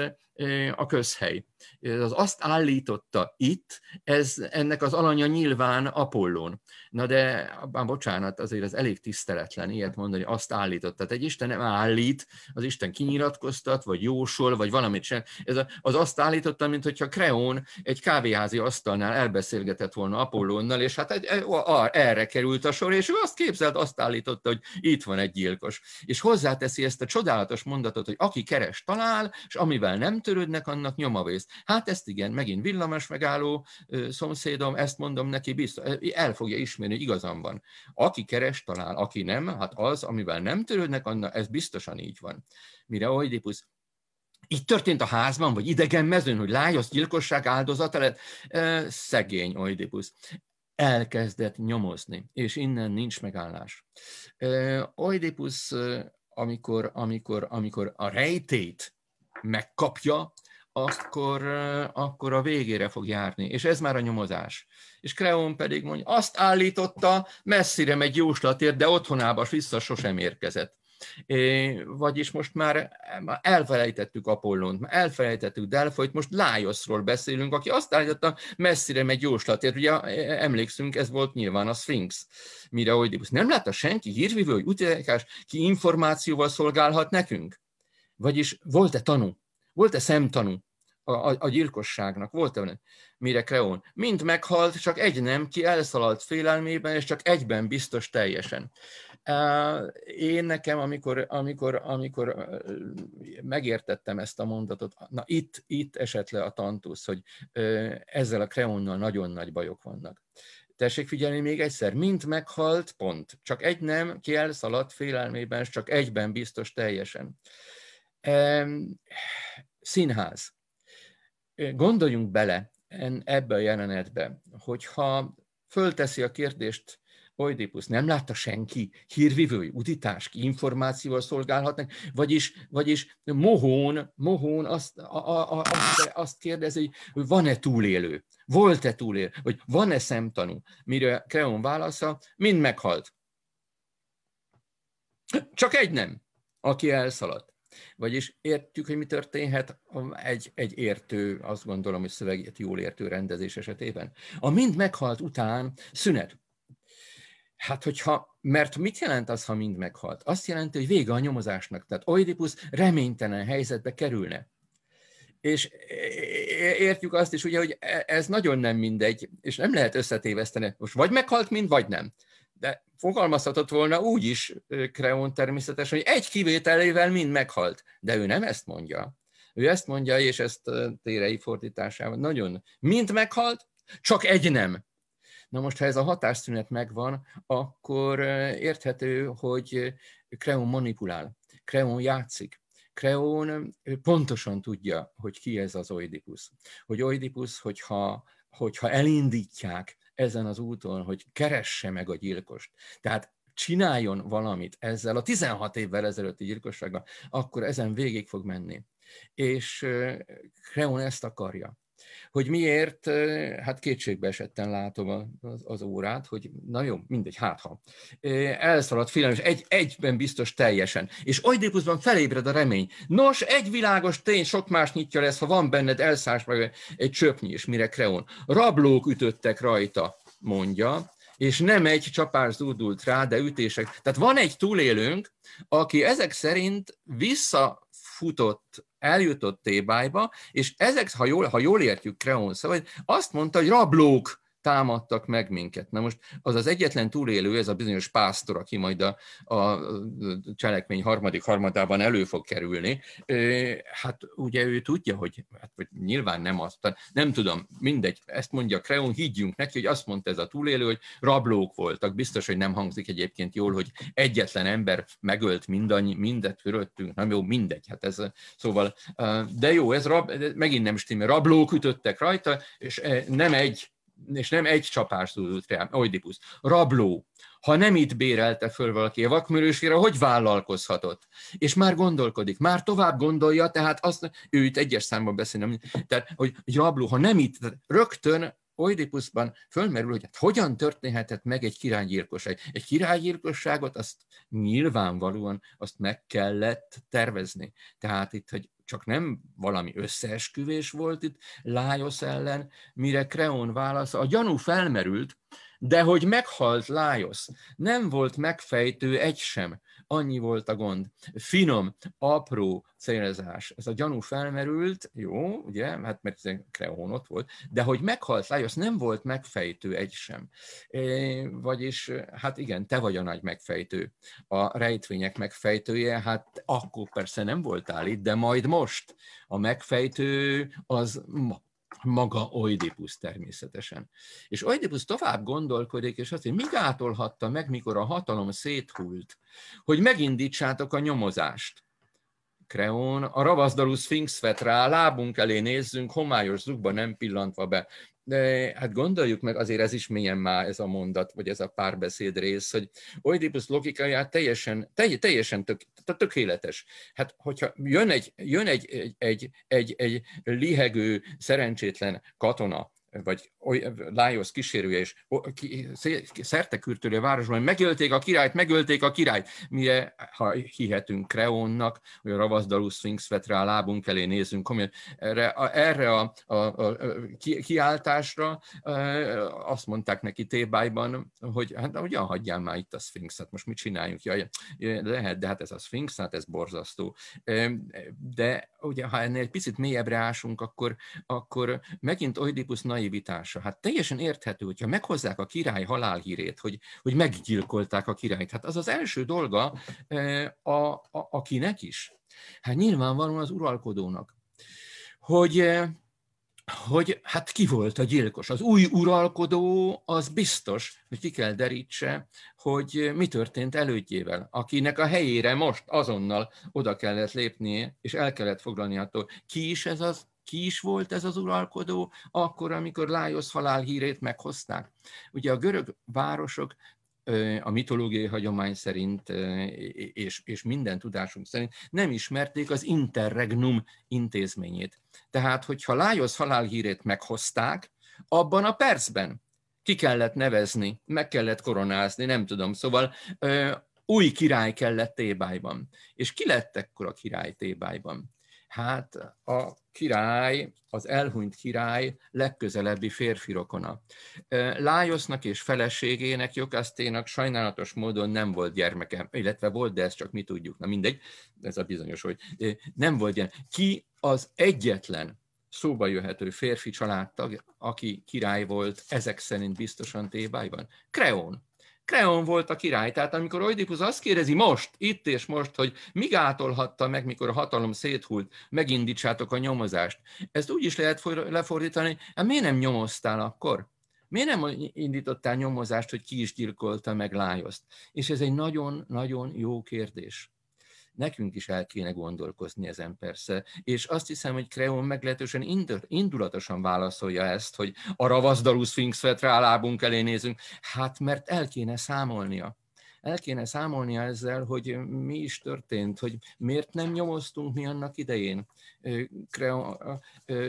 a közhely. Az azt állította itt, ez, ennek az alanya nyilván Apollón. Na de, bár bocsánat, azért ez elég tiszteletlen ilyet mondani, azt állította Tehát egy Isten nem állít, az Isten kinyilatkoztat, vagy jósol, vagy valamit sem. Ez az azt állította, mint hogyha Kreón egy kávéházi asztalnál elbeszélgetett volna Apollónnal, és hát egy, e, erre került a sor, és ő azt képzelt, azt állította, hogy itt van egy gyilkos. És hozzáteszi ezt a csodálatos mondatot, hogy aki keres, talál, és amivel nem törődnek, annak nyomavész. Hát ezt igen, megint villamos megálló szomszédom, ezt mondom neki, biztos, el fogja ismerni, hogy igazam van. Aki keres, talál, aki nem, hát az, amivel nem törődnek, annak ez biztosan így van. Mire Oedipus így történt a házban, vagy idegen mezőn, hogy Lájosz gyilkosság áldozata lett, szegény Oedipus. Elkezdett nyomozni, és innen nincs megállás. E, Oedipus, amikor, amikor, amikor a rejtét megkapja, akkor, akkor a végére fog járni. És ez már a nyomozás. És Kreon pedig mondja, azt állította, messzire megy jóslatért, de otthonába vissza sosem érkezett. É, vagyis most már elfelejtettük Apollont, már elfelejtettük Delfolyt, most Lájoszról beszélünk, aki azt állította, messzire megy jóslatért. Ugye e, e, emlékszünk, ez volt nyilván a Sphinx, mire Oedipus. Nem látta senki hírvívő, hogy utékás, ki információval szolgálhat nekünk? Vagyis volt-e tanú? Volt-e szemtanú a, a, a gyilkosságnak? Volt-e mire Kreón? Mind meghalt, csak egy nem, ki elszaladt félelmében, és csak egyben biztos teljesen. Én nekem, amikor, amikor, amikor megértettem ezt a mondatot, na itt, itt esett le a tantusz, hogy ezzel a kreonnal nagyon nagy bajok vannak. Tessék figyelni még egyszer, mint meghalt, pont. Csak egy nem, ki elszaladt félelmében, csak egyben biztos teljesen. Színház. Gondoljunk bele ebbe a jelenetbe, hogyha fölteszi a kérdést Oidipus, nem látta senki hírvivői utitás, ki információval szolgálhatnak, vagyis, vagyis mohón, mohón azt, a, a, azt, azt kérdezi, hogy van-e túlélő, volt-e túlélő, vagy van-e szemtanú, mire Kreon válasza, mind meghalt. Csak egy nem, aki elszaladt. Vagyis értjük, hogy mi történhet egy, egy értő, azt gondolom, hogy szöveget jól értő rendezés esetében. A mind meghalt után szünet. Hát, hogyha, mert mit jelent az, ha mind meghalt? Azt jelenti, hogy vége a nyomozásnak. Tehát Oedipus reménytelen helyzetbe kerülne. És értjük azt is, ugye, hogy e, ez nagyon nem mindegy, és nem lehet összetéveszteni. Most vagy meghalt mind, vagy nem de fogalmazhatott volna úgy is Kreon természetesen, hogy egy kivételével mind meghalt. De ő nem ezt mondja. Ő ezt mondja, és ezt térei fordításában nagyon. Mind meghalt, csak egy nem. Na most, ha ez a hatásszünet megvan, akkor érthető, hogy Kreon manipulál, Kreon játszik. Kreon pontosan tudja, hogy ki ez az Oidipus. Hogy Oidipus, hogyha, hogyha elindítják ezen az úton, hogy keresse meg a gyilkost. Tehát csináljon valamit ezzel a 16 évvel ezelőtti gyilkossággal, akkor ezen végig fog menni. És Creon ezt akarja. Hogy miért, hát kétségbe esetten látom az, az órát, hogy na jó, mindegy, hát ha. Elszaladt film, és egy, egyben biztos teljesen. És Oedipusban felébred a remény. Nos, egy világos tény sok más nyitja lesz, ha van benned meg egy csöpnyi, és mire kreon. Rablók ütöttek rajta, mondja, és nem egy csapás zúdult rá, de ütések. Tehát van egy túlélőnk, aki ezek szerint vissza futott, eljutott Tébájba, és ezek, ha jól, ha jól értjük Kreón szavait, azt mondta, hogy rablók, támadtak meg minket. Na most az az egyetlen túlélő, ez a bizonyos pásztor, aki majd a, a cselekmény harmadik harmadában elő fog kerülni, hát ugye ő tudja, hogy, hát, hogy nyilván nem azt, nem tudom, mindegy, ezt mondja Kreon, higgyünk neki, hogy azt mondta ez a túlélő, hogy rablók voltak, biztos, hogy nem hangzik egyébként jól, hogy egyetlen ember megölt mindannyi, mindet köröttünk, nem jó, mindegy, hát ez, szóval, de jó, ez rab, megint nem stimmel, rablók ütöttek rajta, és nem egy és nem egy csapás tudott rá, Oidipus. Rabló. Ha nem itt bérelte föl valaki a vakmörősére, hogy vállalkozhatott? És már gondolkodik, már tovább gondolja, tehát azt, ő itt egyes számban beszélem, tehát, hogy, hogy rabló, ha nem itt, rögtön Oidipusban fölmerül, hogy hát hogyan történhetett meg egy királygyilkosság. Egy királygyilkosságot azt nyilvánvalóan azt meg kellett tervezni. Tehát itt, hogy csak nem valami összeesküvés volt itt Lájosz ellen, mire Kreon válasz, a gyanú felmerült, de hogy meghalt Lájosz, nem volt megfejtő egy sem, Annyi volt a gond. Finom, apró célzás. Ez a gyanú felmerült, jó, ugye, hát mert Kreón ott volt, de hogy meghalt Lajos, nem volt megfejtő egy sem. É, vagyis, hát igen, te vagy a nagy megfejtő, a rejtvények megfejtője, hát akkor persze nem voltál itt, de majd most a megfejtő az ma maga Oidipus természetesen. És Oidipus tovább gondolkodik, és azt mondja, mi gátolhatta meg, mikor a hatalom széthult, hogy megindítsátok a nyomozást. Kreón, a ravaszdalú szfinx vet rá, lábunk elé nézzünk, homályos zugba nem pillantva be de hát gondoljuk meg, azért ez is milyen már ez a mondat, vagy ez a párbeszéd rész, hogy Oedipus logikáját teljesen, telj, teljesen tök, tökéletes. Hát, hogyha jön egy, jön egy, egy, egy, egy, egy lihegő, szerencsétlen katona, vagy Lájosz kísérője és szerte kürtölő városban, hogy megölték a királyt, megölték a királyt, mire, eh, ha hihetünk Kreónnak, hogy a ravaszdalú Sphinx vett rá a lábunk elé, nézünk, komolyan. Erre, erre a, a, a, ki, kiáltásra eh, azt mondták neki Tébájban, hogy hát ugyan hagyjál már itt a Sphinxet, most mit csináljunk? Jaj, eh, lehet, de hát ez a Sphinx, hát ez borzasztó. De ugye, ha ennél egy picit mélyebbre ásunk, akkor, akkor megint Oedipus naív naivitása. Hát teljesen érthető, hogyha meghozzák a király halálhírét, hogy, hogy meggyilkolták a királyt. Hát az az első dolga e, a, a, akinek is. Hát nyilvánvalóan az uralkodónak. Hogy, e, hogy hát ki volt a gyilkos. Az új uralkodó az biztos, hogy ki kell derítse, hogy mi történt elődjével, akinek a helyére most azonnal oda kellett lépnie, és el kellett foglalni attól. Ki is ez az ki is volt ez az uralkodó, akkor, amikor Lájosz halál hírét meghozták. Ugye a görög városok a mitológiai hagyomány szerint, és, és minden tudásunk szerint nem ismerték az interregnum intézményét. Tehát, hogyha Lájosz halálhírét meghozták, abban a percben ki kellett nevezni, meg kellett koronázni, nem tudom, szóval új király kellett Tébájban. És ki lett ekkor a király Tébájban? Hát a király, az elhunyt király legközelebbi férfi rokona. Lájosznak és feleségének, Jokaszténak sajnálatos módon nem volt gyermeke, illetve volt, de ezt csak mi tudjuk, na mindegy, ez a bizonyos, hogy nem volt gyermeke. Ki az egyetlen szóba jöhető férfi családtag, aki király volt, ezek szerint biztosan Tébájban? Kreón, Kreon volt a király. Tehát amikor Oidipus azt kérdezi most, itt és most, hogy mi gátolhatta meg, mikor a hatalom széthult, megindítsátok a nyomozást. Ezt úgy is lehet lefordítani, hát miért nem nyomoztál akkor? Miért nem indítottál nyomozást, hogy ki is gyilkolta meg Lájoszt? És ez egy nagyon-nagyon jó kérdés nekünk is el kéne gondolkozni ezen persze. És azt hiszem, hogy kreon meglehetősen indulatosan válaszolja ezt, hogy a ravaszdarú szfinxet rá lábunk elé nézünk, hát mert el kéne számolnia el kéne számolnia ezzel, hogy mi is történt, hogy miért nem nyomoztunk mi annak idején. Kreon,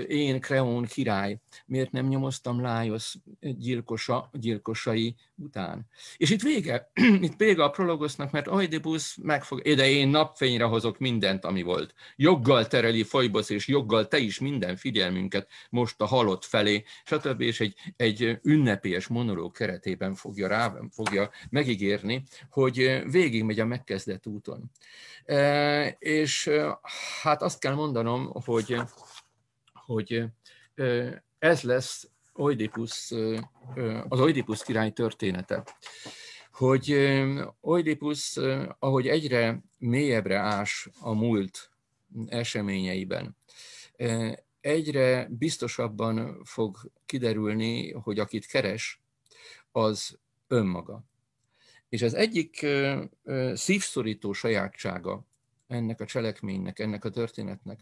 én, Kreón király, miért nem nyomoztam Lájosz gyilkosa, gyilkosai után. És itt vége, *clears throat* itt vége a prologosznak, mert Oedipus megfog, ide én napfényre hozok mindent, ami volt. Joggal tereli folybosz, és joggal te is minden figyelmünket most a halott felé, stb. És egy, egy ünnepélyes monoló keretében fogja, rá, fogja megígérni, hogy végigmegy a megkezdett úton. És hát azt kell mondanom, hogy, hogy ez lesz Oedipus, az Oidipus király története. Hogy Oidipus, ahogy egyre mélyebbre ás a múlt eseményeiben, egyre biztosabban fog kiderülni, hogy akit keres, az önmaga. És az egyik szívszorító sajátsága ennek a cselekménynek, ennek a történetnek,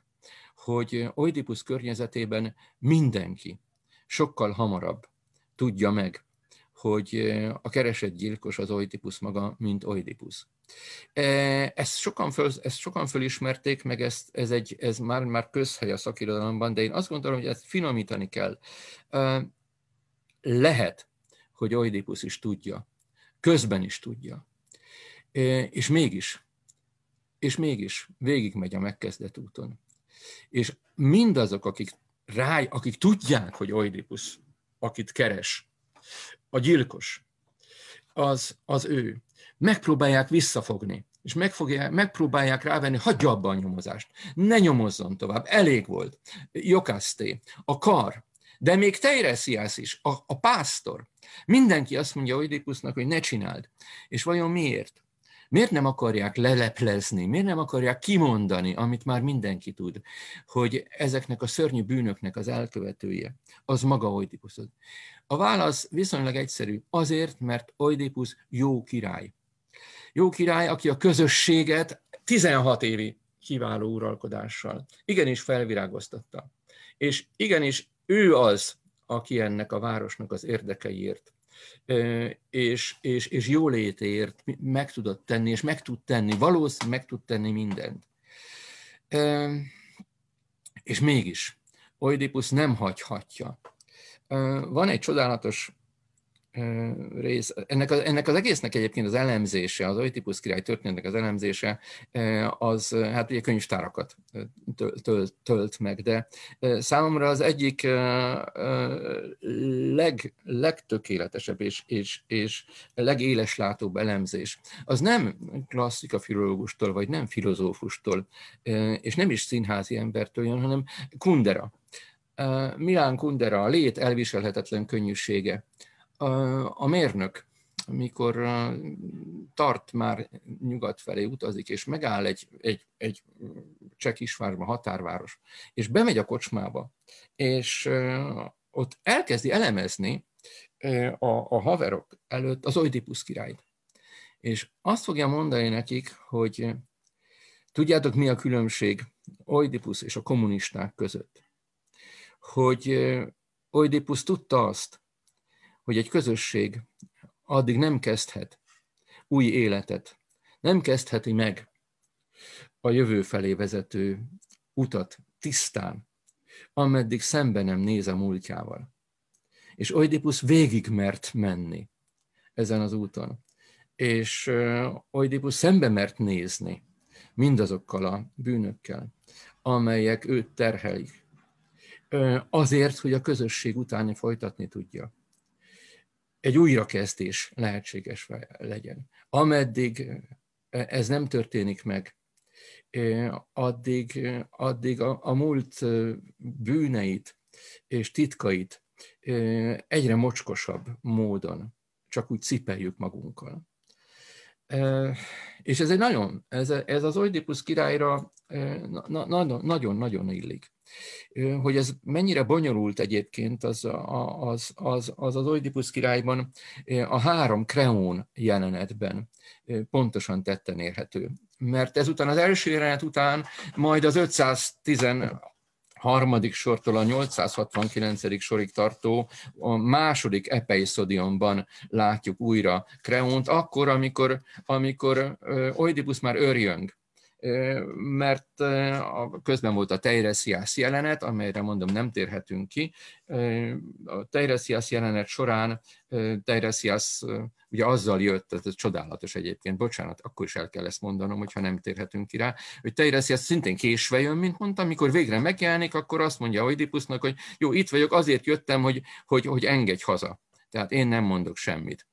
hogy Oidipus környezetében mindenki sokkal hamarabb tudja meg, hogy a keresett gyilkos az Oidipus maga, mint Oidipus. E, ezt sokan, föl, ezt sokan fölismerték, meg ezt, ez, egy, ez már, már közhely a szakirodalomban, de én azt gondolom, hogy ezt finomítani kell. Lehet, hogy Oidipus is tudja, Közben is tudja. És mégis, és mégis végigmegy a megkezdett úton. És mindazok, akik rá, akik tudják, hogy Oidipus, akit keres, a gyilkos, az, az ő. Megpróbálják visszafogni, és megfogják, megpróbálják rávenni, hagyja abba a nyomozást, ne nyomozzon tovább, elég volt. Jokaszté, a kar, de még Teiresiász is, a, a pásztor, Mindenki azt mondja Oidipusznak, hogy ne csináld. És vajon miért? Miért nem akarják leleplezni, miért nem akarják kimondani, amit már mindenki tud, hogy ezeknek a szörnyű bűnöknek az elkövetője, az maga Oidipuszod. A válasz viszonylag egyszerű. Azért, mert Oidipus jó király. Jó király, aki a közösséget 16 évi kiváló uralkodással igenis felvirágoztatta. És igenis ő az, aki ennek a városnak az érdekeiért és, és, és jólétéért meg tudott tenni, és meg tud tenni, valószínűleg meg tud tenni mindent. És mégis, Oedipus nem hagyhatja. Van egy csodálatos rész. Ennek, a, ennek az egésznek egyébként az elemzése, az Oitipus király történetnek az elemzése, az hát ugye könyvtárakat tölt, tölt meg, de számomra az egyik leg, legtökéletesebb és, és, és legéleslátóbb elemzés, az nem klasszika filológustól, vagy nem filozófustól, és nem is színházi embertől jön, hanem Kundera. Milán Kundera, a lét elviselhetetlen könnyűsége a mérnök, amikor tart már nyugat felé utazik, és megáll egy, egy, egy cseh kisvárba, határváros, és bemegy a kocsmába, és ott elkezdi elemezni a, a haverok előtt az Oidipus királyt. És azt fogja mondani nekik, hogy tudjátok, mi a különbség Oidipus és a kommunisták között? Hogy Oidipus tudta azt, hogy egy közösség addig nem kezdhet új életet, nem kezdheti meg a jövő felé vezető utat tisztán, ameddig szembe nem néz a múltjával. És Oidipus végig mert menni ezen az úton. És Oidipus szembe mert nézni mindazokkal a bűnökkel, amelyek őt terhelik. Azért, hogy a közösség utáni folytatni tudja egy újrakezdés lehetséges legyen. Ameddig ez nem történik meg, addig, addig a, a múlt bűneit és titkait egyre mocskosabb módon csak úgy cipeljük magunkkal. És ez egy nagyon, ez, ez az Oedipus királyra nagyon-nagyon illik. Hogy ez mennyire bonyolult egyébként, az az, az, az, az Oidipus királyban a három kreón jelenetben pontosan tetten érhető. Mert ezután az első jelenet után majd az 510 harmadik sortól a 869. sorig tartó a második epeiszodionban látjuk újra Kreont, akkor, amikor, amikor Oidipus már örjöng, mert a, közben volt a Teiresias jelenet, amelyre mondom nem térhetünk ki. A Teiresias jelenet során Teiresias ugye azzal jött, tehát ez csodálatos egyébként, bocsánat, akkor is el kell ezt mondanom, hogyha nem térhetünk ki rá, hogy Teiresias szintén késve jön, mint mondtam, mikor végre megjelenik, akkor azt mondja Oidipusnak, hogy jó, itt vagyok, azért jöttem, hogy, hogy, hogy engedj haza. Tehát én nem mondok semmit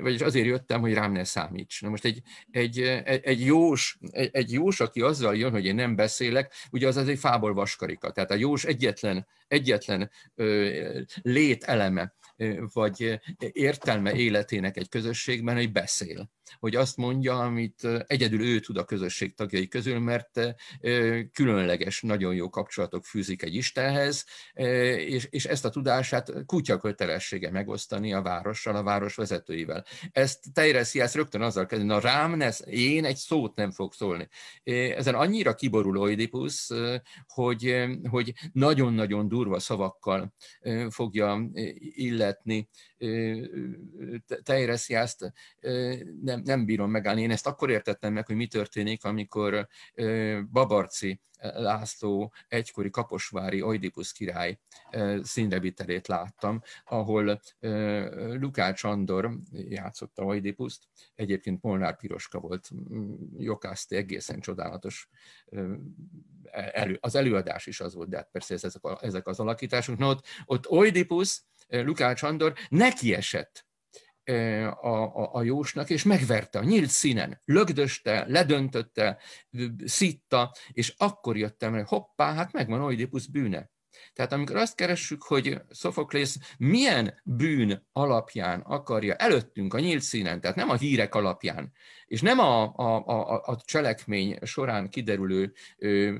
vagyis azért jöttem, hogy rám ne számíts. Na most egy, egy, egy, jós, egy, egy jós, aki azzal jön, hogy én nem beszélek, ugye az az egy fából vaskarika. Tehát a jós egyetlen, egyetlen lételeme vagy értelme életének egy közösségben, hogy beszél. Hogy azt mondja, amit egyedül ő tud a közösség tagjai közül, mert különleges, nagyon jó kapcsolatok fűzik egy Istenhez, és, ezt a tudását kutya kötelessége megosztani a várossal, a város vezetőivel. Ezt Tejre sziaszt rögtön azzal kezdeni, na rám, ne, én egy szót nem fog szólni. Ezen annyira kiborul Oedipus, hogy, hogy nagyon-nagyon durva szavakkal fogja illetni lehetni teljre ezt nem, nem bírom megállni. Én ezt akkor értettem meg, hogy mi történik, amikor Babarci László egykori kaposvári Oidipus király színrevitelét láttam, ahol Lukács Andor játszotta Oidipuszt, egyébként Molnár Piroska volt, jokászti egészen csodálatos e-, elő, az előadás is az volt, de hát persze ezek, a, ezek az alakítások. Na ott, ott Oidipus Lukács Andor nekiesett a, a, a jósnak, és megverte a nyílt színen, lögdöste, ledöntötte, szitta, és akkor jöttem hogy hoppá, hát megvan Oidipus bűne. Tehát amikor azt keressük, hogy Sophocles milyen bűn alapján akarja, előttünk a nyílt színen, tehát nem a hírek alapján, és nem a, a, a, a cselekmény során kiderülő ö,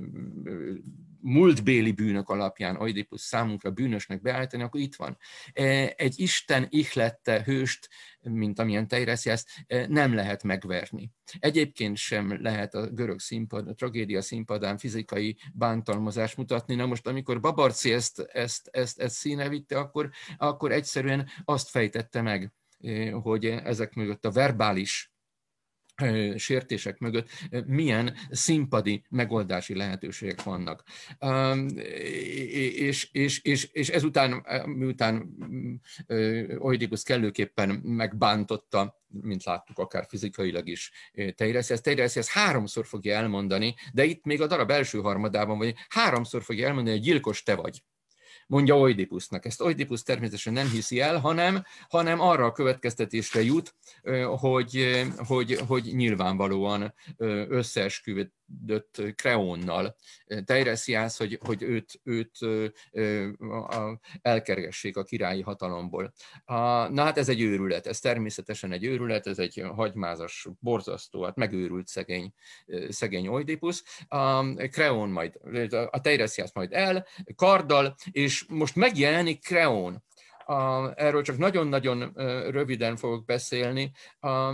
ö, múltbéli bűnök alapján Oidipus számunkra bűnösnek beállítani, akkor itt van. E, egy Isten ihlette hőst, mint amilyen ezt, e, nem lehet megverni. Egyébként sem lehet a görög színpad, a tragédia színpadán fizikai bántalmazást mutatni. Na most, amikor Babarci ezt, ezt, ezt, ezt színe vitte, akkor, akkor egyszerűen azt fejtette meg, e, hogy ezek mögött a verbális sértések mögött milyen színpadi megoldási lehetőségek vannak. És, és, és, és ezután, miután Oidikus kellőképpen megbántotta mint láttuk, akár fizikailag is Teiresias. Teiresias háromszor fogja elmondani, de itt még a darab első harmadában, vagy háromszor fogja elmondani, hogy gyilkos te vagy mondja Oidipusnak. Ezt Oidipus természetesen nem hiszi el, hanem, hanem arra a következtetésre jut, hogy, hogy, hogy nyilvánvalóan összeesküvődött Kreónnal Teiresiász, hogy, hogy őt, őt elkergessék a királyi hatalomból. Na hát ez egy őrület, ez természetesen egy őrület, ez egy hagymázas, borzasztó, hát megőrült szegény, szegény Oidipus. Kreón majd, a Teiresiász majd el, karddal, és most megjelenik Kreón. erről csak nagyon-nagyon röviden fogok beszélni,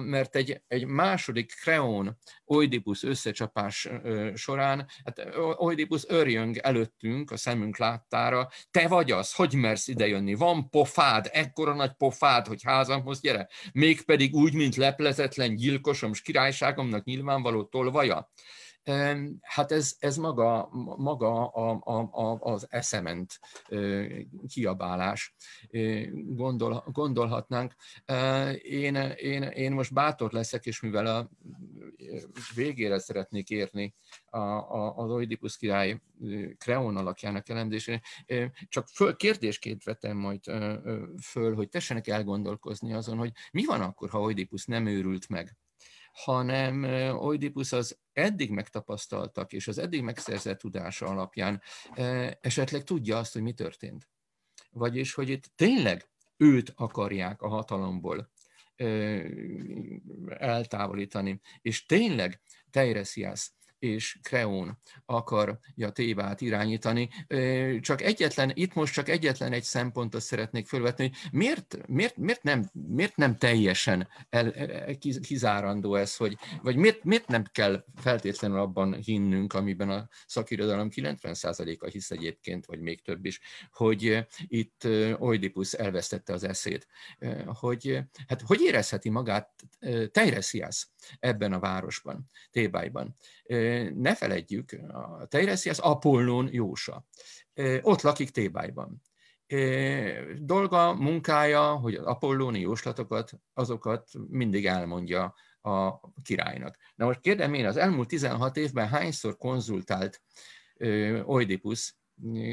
mert egy, egy második kreón Oidipus összecsapás során, hát Oidipus örjöng előttünk, a szemünk láttára, te vagy az, hogy mersz idejönni, van pofád, ekkora nagy pofád, hogy házamhoz gyere, mégpedig úgy, mint leplezetlen gyilkosom, és királyságomnak nyilvánvaló tolvaja. Hát ez, ez maga, maga a, a, a, az eszement kiabálás, Gondol, gondolhatnánk. Én, én, én most bátor leszek, és mivel a végére szeretnék érni a, a, az Oidipus király Kreon alakjának elemzésére, csak föl, kérdésként vetem majd föl, hogy tessenek elgondolkozni azon, hogy mi van akkor, ha Oidipus nem őrült meg hanem Oidipus az eddig megtapasztaltak és az eddig megszerzett tudása alapján esetleg tudja azt, hogy mi történt. Vagyis, hogy itt tényleg őt akarják a hatalomból eltávolítani, és tényleg Teiresias és Kreón akarja Tévát irányítani. Csak egyetlen, itt most csak egyetlen egy szempontot szeretnék felvetni. hogy miért, miért, miért, nem, miért nem teljesen el, e, e, kizárandó ez, hogy, vagy miért, miért nem kell feltétlenül abban hinnünk, amiben a szakirodalom 90%-a hisz egyébként, vagy még több is, hogy itt Oidipus elvesztette az eszét. Hogy, hát hogy érezheti magát Teiresias ebben a városban, Tébájban? Ne feledjük, a Teiresi az Apollón jósa. Ott lakik Tébájban. Dolga, munkája, hogy az apollóni jóslatokat, azokat mindig elmondja a királynak. Na most kérdem én, az elmúlt 16 évben hányszor konzultált Oidipus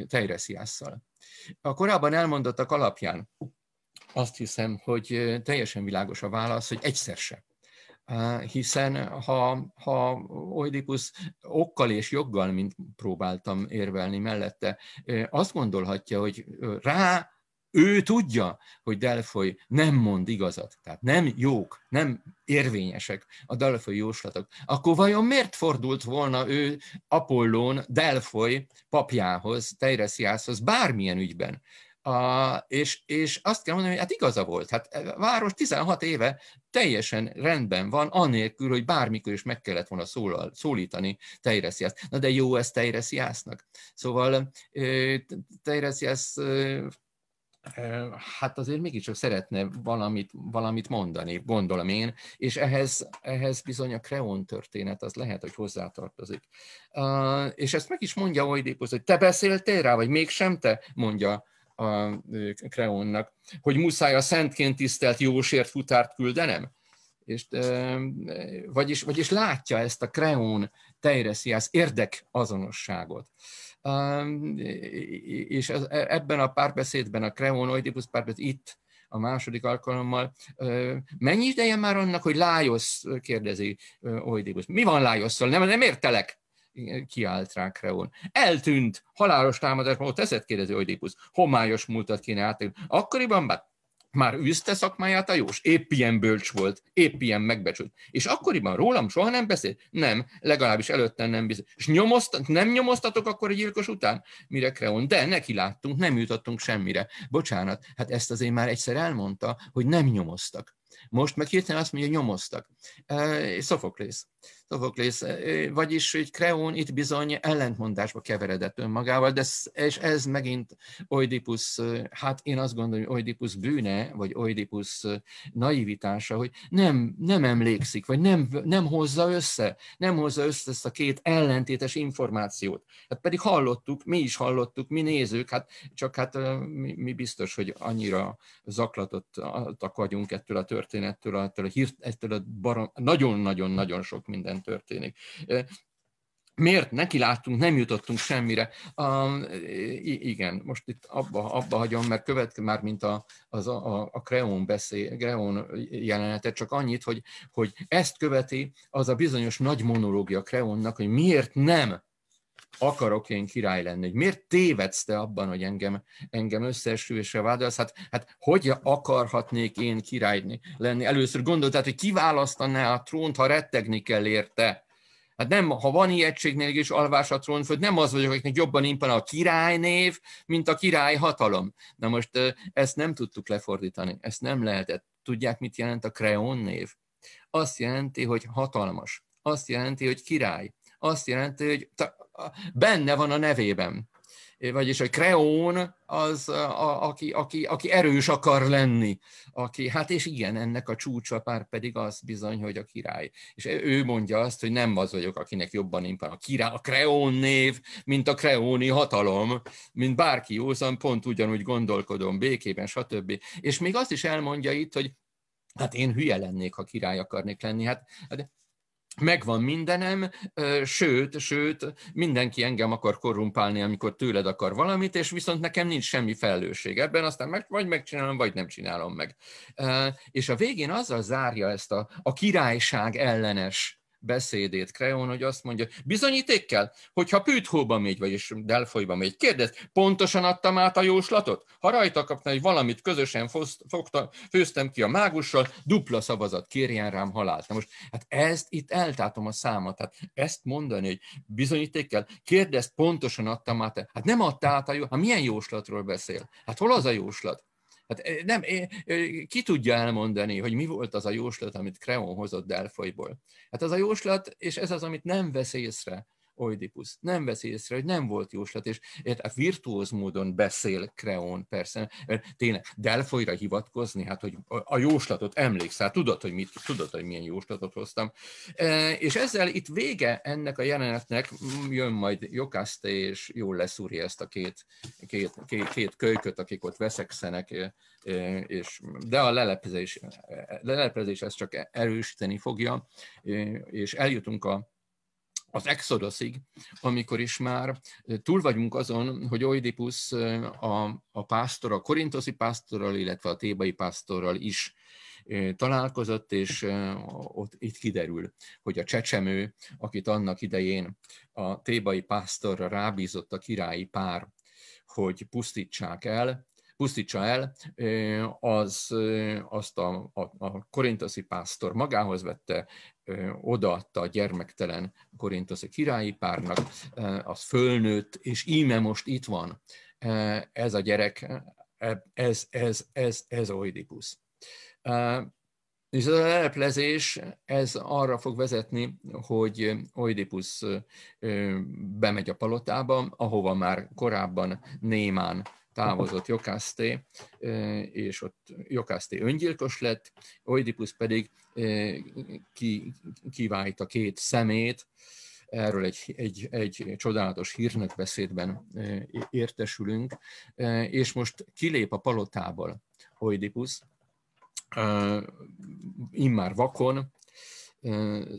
Teiresiásszal? A korábban elmondottak alapján azt hiszem, hogy teljesen világos a válasz, hogy egyszer sem hiszen ha, ha Oedipus okkal és joggal, mint próbáltam érvelni mellette, azt gondolhatja, hogy rá ő tudja, hogy Delfoly nem mond igazat, tehát nem jók, nem érvényesek a Delfoly jóslatok, akkor vajon miért fordult volna ő Apollón Delfoly papjához, Teiresiászhoz bármilyen ügyben? A, és, és azt kell mondani, hogy hát igaza volt. Hát a e, város 16 éve teljesen rendben van, anélkül, hogy bármikor is meg kellett volna szólal, szólítani Tejresziászt. Na de jó ez Tejresziásznak. Szóval Tejresziász hát azért mégiscsak szeretne valamit, valamit mondani, gondolom én, és ehhez, ehhez bizony a kreón történet az lehet, hogy hozzátartozik. Uh, és ezt meg is mondja Oidipus, hogy te beszéltél rá, vagy mégsem te, mondja a Kreónnak, hogy muszáj a szentként tisztelt jósért futárt küldenem? És, vagyis, vagyis látja ezt a Kreón Teiresias érdek azonosságot. És ez, e, ebben a párbeszédben, a Kreón Oidipus párbeszéd itt a második alkalommal. Mennyi ideje már annak, hogy Lájosz kérdezi Oidipus? Mi van Lájosszal? Nem, nem értelek kiállt rá Kreon. Eltűnt, halálos támadás volt, teszed kérdezi Oidipus. Homályos múltat kéne átélni. Akkoriban már már űzte szakmáját a jós, épp ilyen bölcs volt, épp ilyen megbecsült. És akkoriban rólam soha nem beszélt? Nem, legalábbis előtte nem bizony. És nyomozt, nem nyomoztatok akkor a gyilkos után? Mire Kreon? De neki láttunk, nem jutottunk semmire. Bocsánat, hát ezt azért már egyszer elmondta, hogy nem nyomoztak. Most meg hirtelen azt mondja, nyomoztak. E, Szofoklész. Szophoklész. Vagyis, hogy Kreón itt bizony ellentmondásba keveredett önmagával, de és ez megint Oidipus, hát én azt gondolom, hogy Oidipus bűne, vagy Oidipus naivitása, hogy nem, nem emlékszik, vagy nem, nem hozza össze, nem hozza össze ezt a két ellentétes információt. Hát pedig hallottuk, mi is hallottuk, mi nézők, hát csak hát mi, mi biztos, hogy annyira zaklatottak vagyunk ettől a történettől, ettől a, hírt, ettől a barom, nagyon-nagyon-nagyon sok minden minden történik miért neki láttunk, nem jutottunk semmire. A, igen, most itt abba, abba hagyom, mert követke már, mint a, az a, a, a Creon, beszél, Creon jelenete, csak annyit, hogy, hogy ezt követi az a bizonyos nagy monológia Creonnak, hogy miért nem akarok én király lenni, hogy miért tévedsz te abban, hogy engem, engem összeesküvésre vádolsz? Hát, hát hogy akarhatnék én király lenni? Először gondoltad, hogy kiválasztaná a trónt, ha rettegni kell érte. Hát nem, ha van ijegységnél is alvás a trón föl. nem az vagyok, akiknek jobban impan a királynév, mint a király hatalom. Na most ezt nem tudtuk lefordítani, ezt nem lehetett. Tudják, mit jelent a kreón név? Azt jelenti, hogy hatalmas. Azt jelenti, hogy király. Azt jelenti, hogy benne van a nevében. Vagyis, hogy kreón az, a, aki, aki, aki erős akar lenni. Aki, hát és igen, ennek a csúcsa pár pedig az bizony, hogy a király. És ő mondja azt, hogy nem az vagyok, akinek jobban impál a király, a kreón név, mint a kreóni hatalom, mint bárki józan, pont ugyanúgy gondolkodom békében, stb. És még azt is elmondja itt, hogy hát én hülye lennék, ha király akarnék lenni. Hát, hát megvan mindenem, sőt, sőt, mindenki engem akar korrumpálni, amikor tőled akar valamit, és viszont nekem nincs semmi felelősség ebben, aztán meg, vagy megcsinálom, vagy nem csinálom meg. És a végén azzal zárja ezt a, a királyság ellenes beszédét Kreón, hogy azt mondja, bizonyíték kell, hogyha Pűthóba megy, vagyis Delfolyba megy, kérdez, pontosan adtam át a jóslatot? Ha rajta kapna, hogy valamit közösen fogta, főztem ki a mágussal, dupla szavazat, kérjen rám halált. Na most, hát ezt itt eltátom a számot, hát ezt mondani, hogy bizonyíték kell, kérdez, pontosan adtam át, hát nem adta át a jó, hát milyen jóslatról beszél? Hát hol az a jóslat? Hát nem, ki tudja elmondani, hogy mi volt az a jóslat, amit Creon hozott Delfolyból? Hát az a jóslat, és ez az, amit nem vesz észre, Oidipus nem veszi észre, hogy nem volt jóslat, és a hát virtuóz módon beszél Kreón, persze, tényleg delfoira hivatkozni, hát hogy a jóslatot emlékszel, hát tudod, hogy, mit, tudod, hogy milyen jóslatot hoztam. E, és ezzel itt vége ennek a jelenetnek, mm, jön majd Jokaste és jól leszúri ezt a két, két, két, két kölyköt, akik ott veszekszenek, e, e, és, de a lelepezés, lelepezés ezt csak erősíteni fogja, és eljutunk a az Exodusig, amikor is már túl vagyunk azon, hogy Oidipus a, a pásztor, a korintoszi pásztorral, illetve a tébai pásztorral is találkozott, és ott itt kiderül, hogy a csecsemő, akit annak idején a tébai pásztorra rábízott a királyi pár, hogy pusztítsák el, pusztítsa el, az, azt a, a, a korintoszi pásztor magához vette, odaadta a gyermektelen korintoszi királyi párnak, az fölnőtt, és íme most itt van ez a gyerek, ez, ez, ez, ez Oidipus. És ez a leleplezés, ez arra fog vezetni, hogy Oidipus bemegy a palotába, ahova már korábban Némán távozott Jokászté, és ott Jokászté öngyilkos lett, Oidipus pedig ki, a két szemét, erről egy, egy, egy csodálatos hírnökbeszédben értesülünk, és most kilép a palotából Oidipus, immár vakon,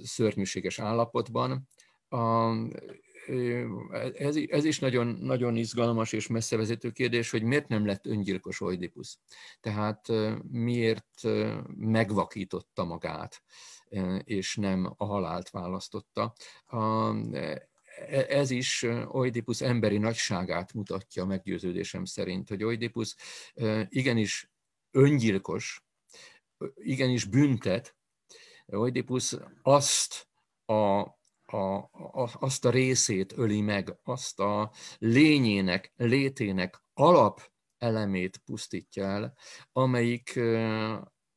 szörnyűséges állapotban, ez, ez is nagyon, nagyon izgalmas és messzevezető kérdés, hogy miért nem lett öngyilkos Oidipus, Tehát miért megvakította magát, és nem a halált választotta. A, e, ez is Oidipus emberi nagyságát mutatja meggyőződésem szerint, hogy Oidipus igenis öngyilkos, igenis büntet, Oidipus azt a a, a, azt a részét öli meg, azt a lényének, létének alap elemét pusztítja el, amelyik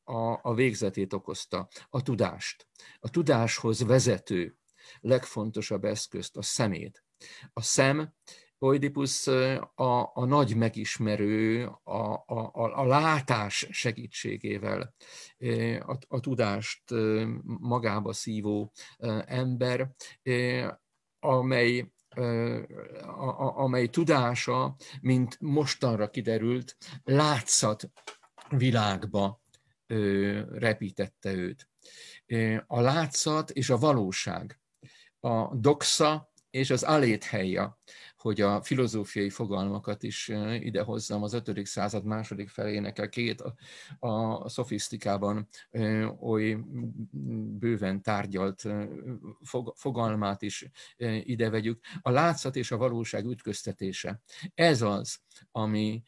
a, a végzetét okozta, a tudást. A tudáshoz vezető legfontosabb eszközt, a szemét. A szem Oedipus a, a nagy megismerő, a, a, a, látás segítségével a, a tudást magába szívó ember, amely a, a, amely tudása, mint mostanra kiderült, látszat világba repítette őt. A látszat és a valóság. A doxa és az helye, hogy a filozófiai fogalmakat is idehozzam az 5. század második felének a két a szofisztikában oly bőven tárgyalt fogalmát is ide vegyük. A látszat és a valóság ütköztetése. Ez az, ami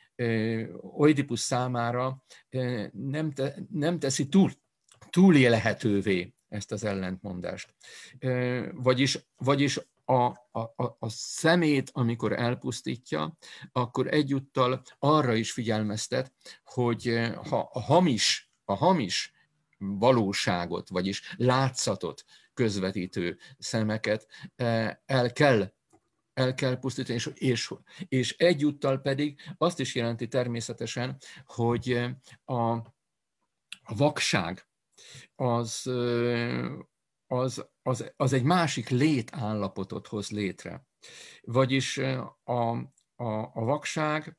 Oidipus számára nem, te, nem teszi túl, túlélhetővé ezt az ellentmondást. Vagyis, vagyis a, a, a szemét, amikor elpusztítja, akkor egyúttal arra is figyelmeztet, hogy eh, ha a hamis, a hamis valóságot, vagyis látszatot közvetítő szemeket eh, el kell el kell pusztítani, és, és, és egyúttal pedig azt is jelenti természetesen, hogy eh, a, a vakság az, az, az, az egy másik létállapotot hoz létre. Vagyis a, a, a vakság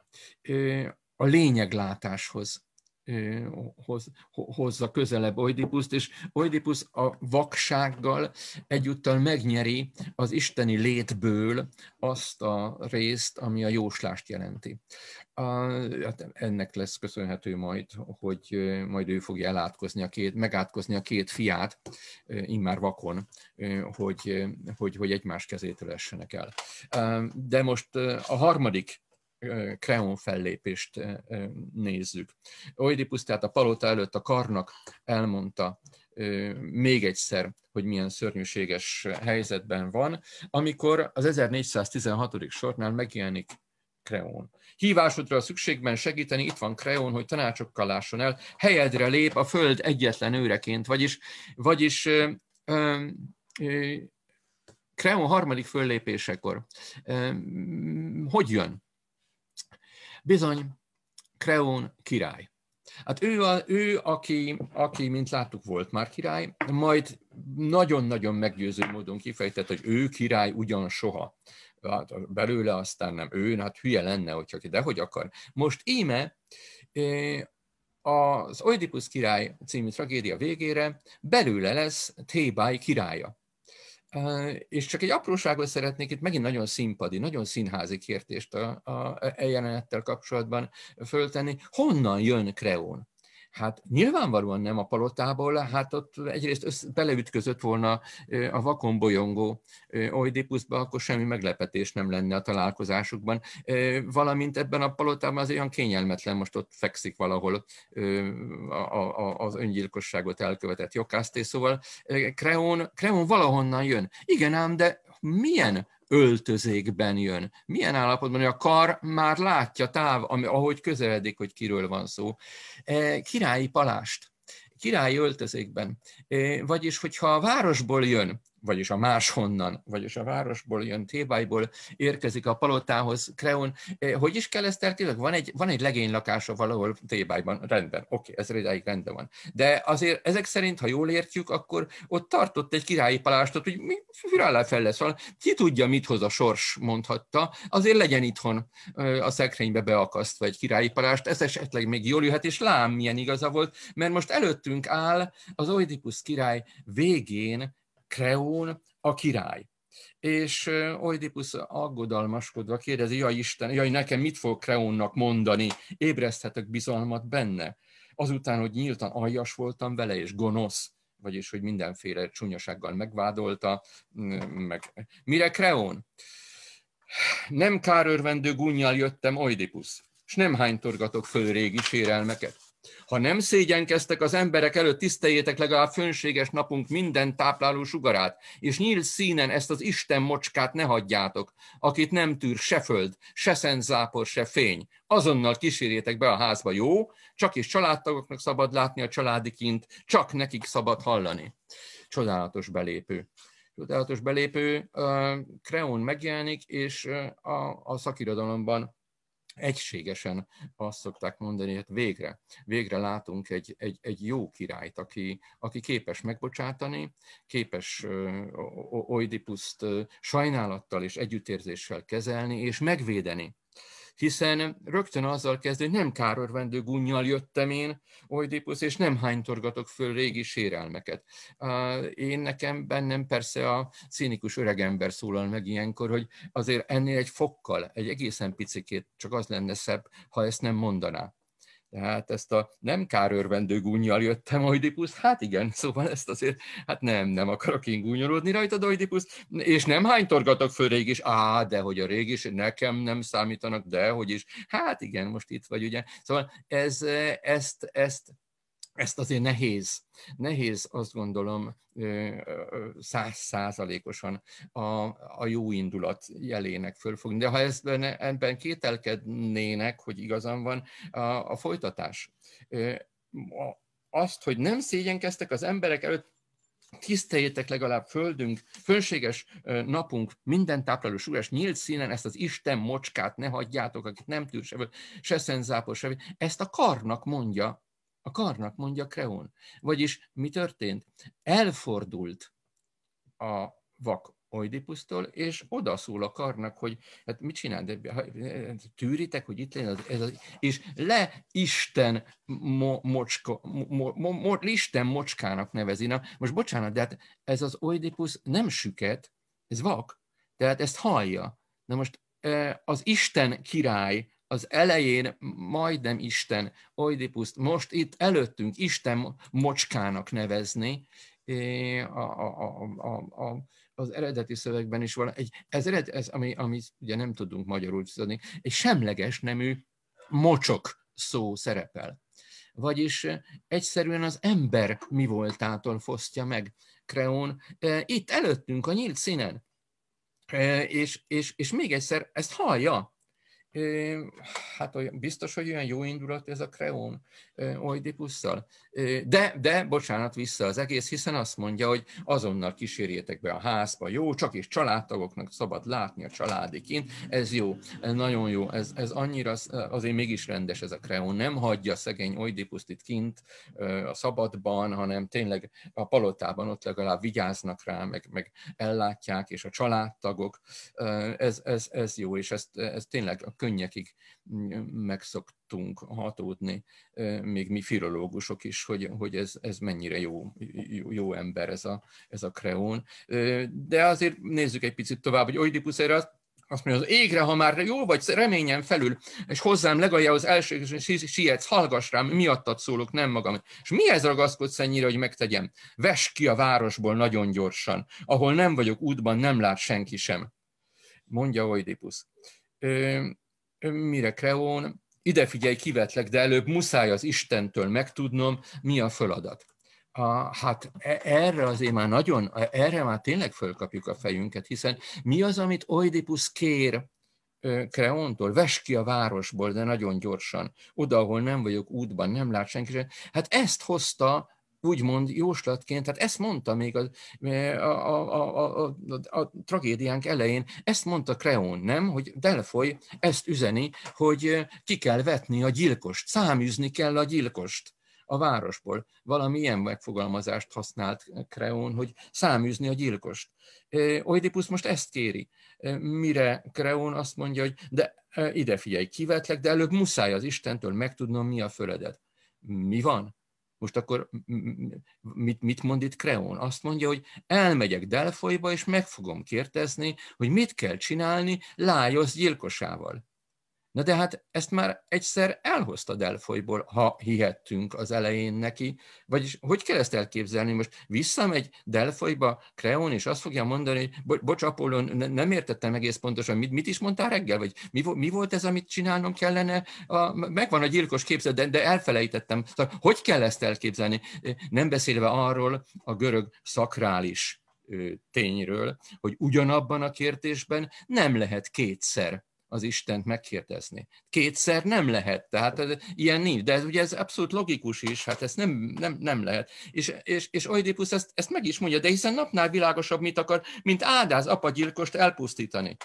a lényeglátáshoz hoz, hozza közelebb Oidipuszt, és Oidipus a vaksággal egyúttal megnyeri az isteni létből azt a részt, ami a jóslást jelenti. A, hát ennek lesz köszönhető majd, hogy majd ő fogja elátkozni a két, megátkozni a két fiát, immár vakon, hogy, hogy, hogy egymás kezétől essenek el. De most a harmadik Kreon fellépést nézzük. Oidipus tehát a palota előtt a karnak elmondta még egyszer, hogy milyen szörnyűséges helyzetben van, amikor az 1416. sornál megjelenik Kreón. Hívásodra a szükségben segíteni, itt van Kreón, hogy tanácsokkal lásson el, helyedre lép a föld egyetlen őreként, vagyis, vagyis ö, ö, ö Kreón harmadik föllépésekor. Ö, hogy jön? Bizony, Kreón király. Hát ő, a, ő aki, aki, mint láttuk, volt már király, majd nagyon-nagyon meggyőző módon kifejtett, hogy ő király ugyan soha. Hát belőle aztán nem ő, hát hülye lenne, hogyha ki, de hogy akar. Most íme az Oedipus király című tragédia végére belőle lesz Thébai királya. És csak egy apróságot szeretnék, itt megint nagyon színpadi, nagyon színházi kértést a, a, a jelenettel kapcsolatban föltenni. Honnan jön Kreón? Hát nyilvánvalóan nem a palotából, hát ott egyrészt beleütközött volna a vakon bolyongó Oidipuszba, akkor semmi meglepetés nem lenne a találkozásukban. Valamint ebben a palotában az olyan kényelmetlen, most ott fekszik valahol az öngyilkosságot elkövetett jogászté, szóval Kreón, Kreon valahonnan jön. Igen ám, de milyen öltözékben jön. Milyen állapotban, hogy a kar már látja táv, ami, ahogy közeledik, hogy kiről van szó. E, királyi palást királyi öltözékben. E, vagyis, hogyha a városból jön, vagyis a máshonnan, vagyis a városból jön, Tébájból érkezik a palotához, Kreon. Eh, hogy is kell ezt elképzelni? Van egy, van egy lakása, valahol Tébájban, rendben, oké, okay, ez idáig rendben van. De azért ezek szerint, ha jól értjük, akkor ott tartott egy királyi palástot, hogy mi fürálá fel lesz, valami. Szóval ki tudja, mit hoz a sors, mondhatta, azért legyen itthon eh, a szekrénybe beakasztva egy királyi palást, ez esetleg még jól jöhet, és lám, milyen igaza volt, mert most előttünk áll az Oedipus király végén Kreón a király. És Oidipus aggodalmaskodva kérdezi, jaj Isten, jaj nekem mit fog Kreónnak mondani, ébreszthetek bizalmat benne. Azután, hogy nyíltan aljas voltam vele, és gonosz, vagyis hogy mindenféle csúnyasággal megvádolta, meg mire Kreón? Nem kárörvendő gunnyal jöttem, Oidipus, és nem hánytorgatok föl régi sérelmeket. Ha nem szégyenkeztek az emberek előtt, tiszteljétek legalább fönséges napunk minden tápláló sugarát, és nyílt színen ezt az Isten mocskát ne hagyjátok, akit nem tűr se föld, se szentzápor, se fény. Azonnal kísérjétek be a házba, jó? Csak is családtagoknak szabad látni a családi kint, csak nekik szabad hallani. Csodálatos belépő. Csodálatos belépő. Kreón megjelenik, és a, a szakirodalomban egységesen azt szokták mondani, hogy hát végre, végre látunk egy, egy, egy jó királyt, aki, aki képes megbocsátani, képes Oidipuszt sajnálattal és együttérzéssel kezelni és megvédeni hiszen rögtön azzal kezdő, hogy nem károrvendő gunnyal jöttem én, Oidipus, és nem hánytorgatok föl régi sérelmeket. Én nekem bennem persze a színikus öregember szólal meg ilyenkor, hogy azért ennél egy fokkal, egy egészen picikét csak az lenne szebb, ha ezt nem mondaná. Tehát ezt a nem kárőrvendő gúnyjal jöttem, Oidipus, hát igen, szóval ezt azért, hát nem, nem akarok én gúnyolódni rajta, Oidipus, és nem hány torgatok föl rég is, á, de hogy a rég is, nekem nem számítanak, de hogy is, hát igen, most itt vagy, ugye. Szóval ez, eh, ezt, ezt ezt azért nehéz, nehéz azt gondolom száz százalékosan a, a jó indulat jelének fölfogni. De ha ezt benne, ebben kételkednének, hogy igazam van, a, a folytatás. Azt, hogy nem szégyenkeztek az emberek előtt, tiszteljétek legalább földünk, fönséges napunk, minden tápláló súlyos nyílt színen ezt az Isten mocskát ne hagyjátok, akit nem tűr se, se szenzápol, se, ezt a karnak mondja a karnak, mondja Kreon. Vagyis mi történt? Elfordult a vak Oidipusztól, és odaszól a karnak, hogy hát mit csinál, de tűritek, hogy itt legyen ez az, és le Isten, mo, mocska, mo, mo, mo, Isten mocskának nevezi. Na, most bocsánat, de hát ez az Oidipus nem süket, ez vak, tehát ezt hallja. Na most e, az Isten király az elején majdnem Isten Oidipuszt most itt előttünk Isten mocskának nevezni, a, a, a, a, az eredeti szövegben is van, egy, ez, ered, ez ami, ami ugye nem tudunk magyarul tudni, egy semleges nemű mocsok szó szerepel. Vagyis egyszerűen az ember mi voltától fosztja meg Kreón. Itt előttünk a nyílt színen. És, és, és még egyszer ezt hallja hát olyan, biztos, hogy olyan jó indulat ez a kreón oidipusszal. De, de, bocsánat, vissza az egész, hiszen azt mondja, hogy azonnal kísérjétek be a házba, jó, csak is családtagoknak szabad látni a családikint, ez jó, ez nagyon jó, ez, ez annyira, azért mégis rendes ez a kreón, nem hagyja szegény oidipuszt itt kint a szabadban, hanem tényleg a palotában ott legalább vigyáznak rá, meg, meg ellátják, és a családtagok, ez, ez, ez jó, és ez, ez tényleg a könnyekig mm, megszoktunk hatódni, még mi filológusok is, hogy, hogy ez, ez mennyire jó, jó, jó ember ez a, ez a kreón. De azért nézzük egy picit tovább, hogy Oidipus erre azt azt mondja, az égre, ha már jó vagy, reményen felül, és hozzám az első sietsz, hallgass rám, miattat szólok, nem magam. És ez ragaszkodsz ennyire, hogy megtegyem? Ves ki a városból nagyon gyorsan, ahol nem vagyok útban, nem lát senki sem. Mondja Oidipus mire Kreón, ide figyelj, kivetlek, de előbb muszáj az Istentől megtudnom, mi a feladat. A, hát e, erre azért már nagyon, erre már tényleg fölkapjuk a fejünket, hiszen mi az, amit Oidipus kér Kreontól, ves ki a városból, de nagyon gyorsan, oda, ahol nem vagyok útban, nem lát senki. Hát ezt hozta úgymond jóslatként, tehát ezt mondta még eh, a, a, a, a, a, a tragédiánk elején, ezt mondta Kreón, nem, hogy Delfoy ezt üzeni, hogy eh, ki kell vetni a gyilkost, száműzni kell a gyilkost a városból. Valami ilyen megfogalmazást használt Kreón, hogy száműzni a gyilkost. Eh, Oedipus most ezt kéri, mire Kreón azt mondja, hogy de ide figyelj, kivetlek, de előbb muszáj az Istentől megtudnom, mi a föledet. Mi van? most akkor mit, mit mond itt Kreon? Azt mondja, hogy elmegyek Delfolyba, és meg fogom kérdezni, hogy mit kell csinálni Lájosz gyilkosával. Na de hát ezt már egyszer elhozta Delfolyból, ha hihettünk az elején neki. Vagyis hogy kell ezt elképzelni? Most visszamegy Delfolyba Kreon, és azt fogja mondani, hogy bo- bocs, Apollo, ne- nem értettem egész pontosan, mit, mit is mondtál reggel? Vagy mi, mi volt ez, amit csinálnom kellene? A, megvan a gyilkos képzet, de, de elfelejtettem. Szóval, hogy kell ezt elképzelni? Nem beszélve arról a görög szakrális tényről, hogy ugyanabban a kértésben nem lehet kétszer az Istent megkérdezni. Kétszer nem lehet, tehát ilyen nincs, de ez, ugye ez abszolút logikus is, hát ez nem, nem, nem lehet. És, és, és Oedipus ezt, ezt meg is mondja, de hiszen napnál világosabb mit akar, mint áldáz apagyilkost elpusztítani.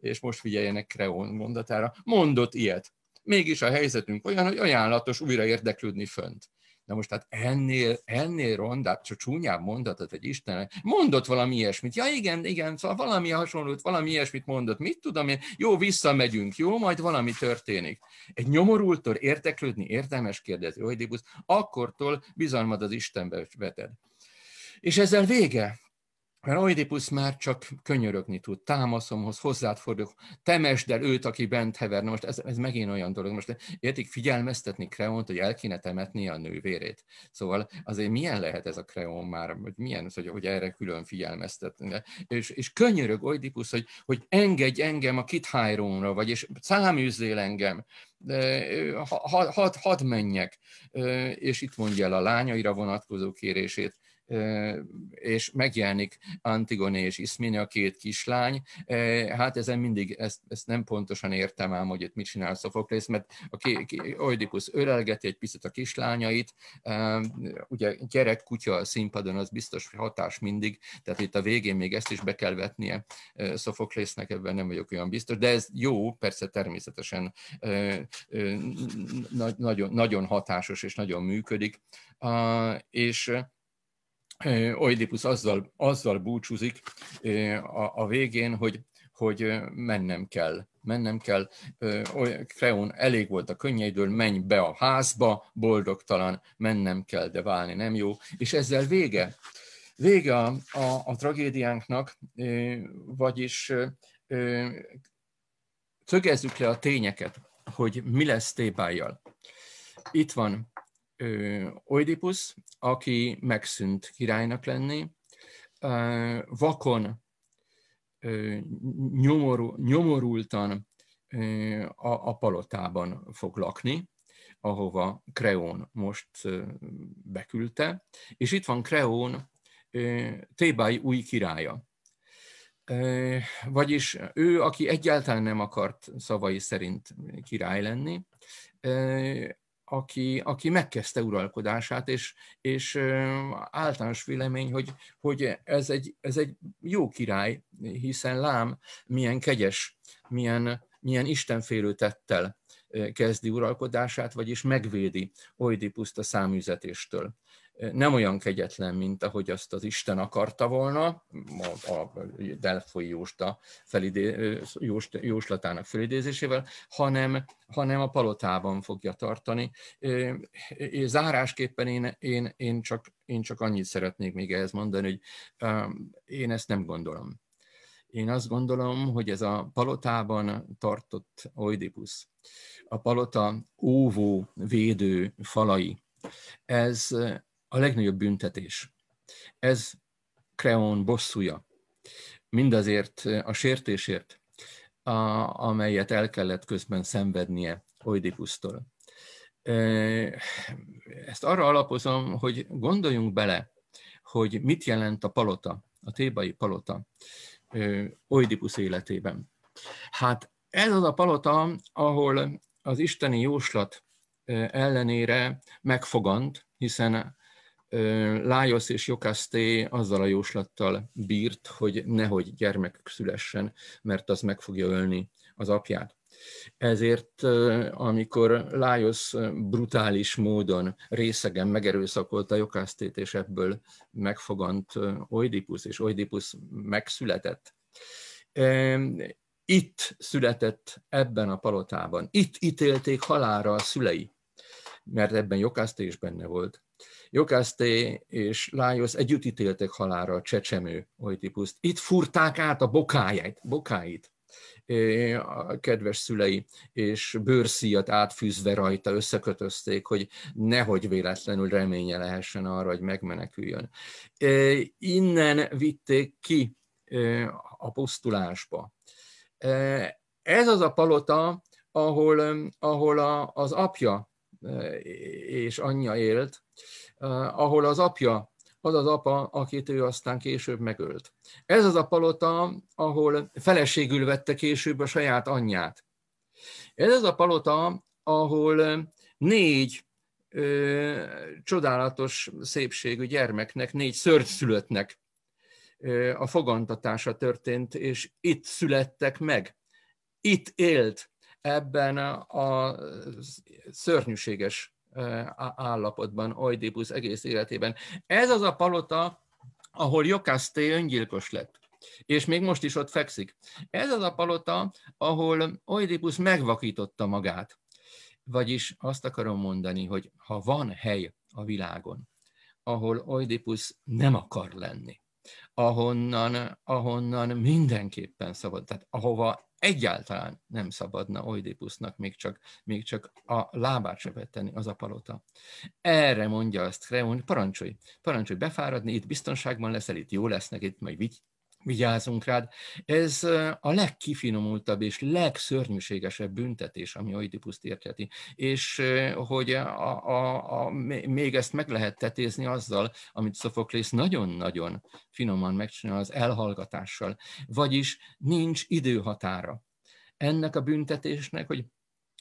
És most figyeljenek Kreón mondatára, mondott ilyet. Mégis a helyzetünk olyan, hogy ajánlatos újra érdeklődni fönt. Na most hát ennél, ennél rondább, hát csak csúnyább mondatot egy Isten, mondott valami ilyesmit. Ja igen, igen, szóval valami hasonlót, valami ilyesmit mondott. Mit tudom én? Jó, visszamegyünk, jó, majd valami történik. Egy nyomorultól érteklődni értelmes kérdezi Oedipus, akkortól bizalmad az Istenbe veted. És ezzel vége mert Oidipusz már csak könyörögni tud, támaszomhoz hozzád fordulok. temesd el őt, aki bent hever. Na most ez, ez megint olyan dolog. Most értik, figyelmeztetni Kreont, hogy el kéne temetni a nővérét. Szóval azért milyen lehet ez a Kreon már, hogy milyen, hogy, hogy erre külön figyelmeztetni. És, és könyörög Oidipusz, hogy, hogy engedj engem a kithájrónra, vagy és száműzzél engem, hadd had, had menjek. És itt mondja el a lányaira vonatkozó kérését, és megjelenik Antigone és Iszmine, a két kislány. Hát ezen mindig ezt, ezt nem pontosan értem ám, hogy itt mit csinál Szofoklész, mert a ké, ké, Oedipus ölelgeti egy picit a kislányait, ugye gyerek kutya a színpadon, az biztos hatás mindig, tehát itt a végén még ezt is be kell vetnie Szofoklésznek, ebben nem vagyok olyan biztos, de ez jó, persze természetesen nagyon, nagyon hatásos és nagyon működik, és Oidipus azzal, azzal búcsúzik a, a végén, hogy, hogy mennem kell, mennem kell. Kreón elég volt a könnyeidől, menj be a házba, boldogtalan, mennem kell, de válni nem jó. És ezzel vége. Vége a, a, a tragédiánknak, vagyis szögezzük le a tényeket, hogy mi lesz Tébájjal. Itt van Oedipus, aki megszűnt királynak lenni, vakon, ö, nyomorultan a, a palotában fog lakni, ahova Kreón most beküldte, és itt van Kreón Tébály új királya. Vagyis ő, aki egyáltalán nem akart szavai szerint király lenni, aki, aki megkezdte uralkodását, és, és általános vélemény, hogy, hogy ez, egy, ez egy jó király, hiszen lám milyen kegyes, milyen, milyen istenfélő tettel kezdi uralkodását, vagyis megvédi Oidipuszt a száműzetéstől nem olyan kegyetlen, mint ahogy azt az Isten akarta volna, a, a Delfoi Jósta felidé, Jóst, Jóslatának felidézésével, hanem, hanem a palotában fogja tartani. Zárásképpen én, én, én, csak, én csak annyit szeretnék még ehhez mondani, hogy én ezt nem gondolom. Én azt gondolom, hogy ez a palotában tartott oidipusz, a palota óvó, védő falai, ez a legnagyobb büntetés. Ez Kreón bosszúja. Mindazért a sértésért, a, amelyet el kellett közben szenvednie Oidipusztól. Ezt arra alapozom, hogy gondoljunk bele, hogy mit jelent a palota, a tébai palota Oidipusz életében. Hát ez az a palota, ahol az isteni jóslat ellenére megfogant, hiszen Lájosz és Jokaszté azzal a jóslattal bírt, hogy nehogy gyermek szülessen, mert az meg fogja ölni az apját. Ezért, amikor Lájosz brutális módon részegen megerőszakolta Jokásztét, és ebből megfogant Oidipus, és Oidipus megszületett. Itt született ebben a palotában. Itt ítélték halára a szülei, mert ebben Jokászté is benne volt. Jokászté és Lájosz együtt ítéltek halára a csecsemő Oidipuszt. Itt furták át a bokáját, bokáit a kedves szülei, és bőrszíjat átfűzve rajta összekötözték, hogy nehogy véletlenül reménye lehessen arra, hogy megmeneküljön. Innen vitték ki a pusztulásba. Ez az a palota, ahol, ahol a, az apja és anyja élt, ahol az apja, az az apa, akit ő aztán később megölt. Ez az a palota, ahol feleségül vette később a saját anyját. Ez az a palota, ahol négy ö, csodálatos szépségű gyermeknek, négy szörnyszülöttnek ö, a fogantatása történt, és itt születtek meg. Itt élt ebben a szörnyűséges állapotban Oidipus egész életében. Ez az a palota, ahol Jokaszté öngyilkos lett, és még most is ott fekszik. Ez az a palota, ahol Oidipus megvakította magát. Vagyis azt akarom mondani, hogy ha van hely a világon, ahol Oidipus nem akar lenni, ahonnan, ahonnan mindenképpen szabad, tehát ahova egyáltalán nem szabadna Oidipusznak még csak, még csak a lábát se vetteni, az a palota. Erre mondja azt Kreon, parancsolj, parancsolj befáradni, itt biztonságban leszel, itt jó lesznek, itt majd vigyázunk rád. Ez a legkifinomultabb és legszörnyűségesebb büntetés, ami Oidipuszt értheti. És hogy a, a, a, még ezt meg lehet tetézni azzal, amit Sophocles nagyon-nagyon finoman megcsinál az elhallgatással. Vagyis nincs időhatára ennek a büntetésnek, hogy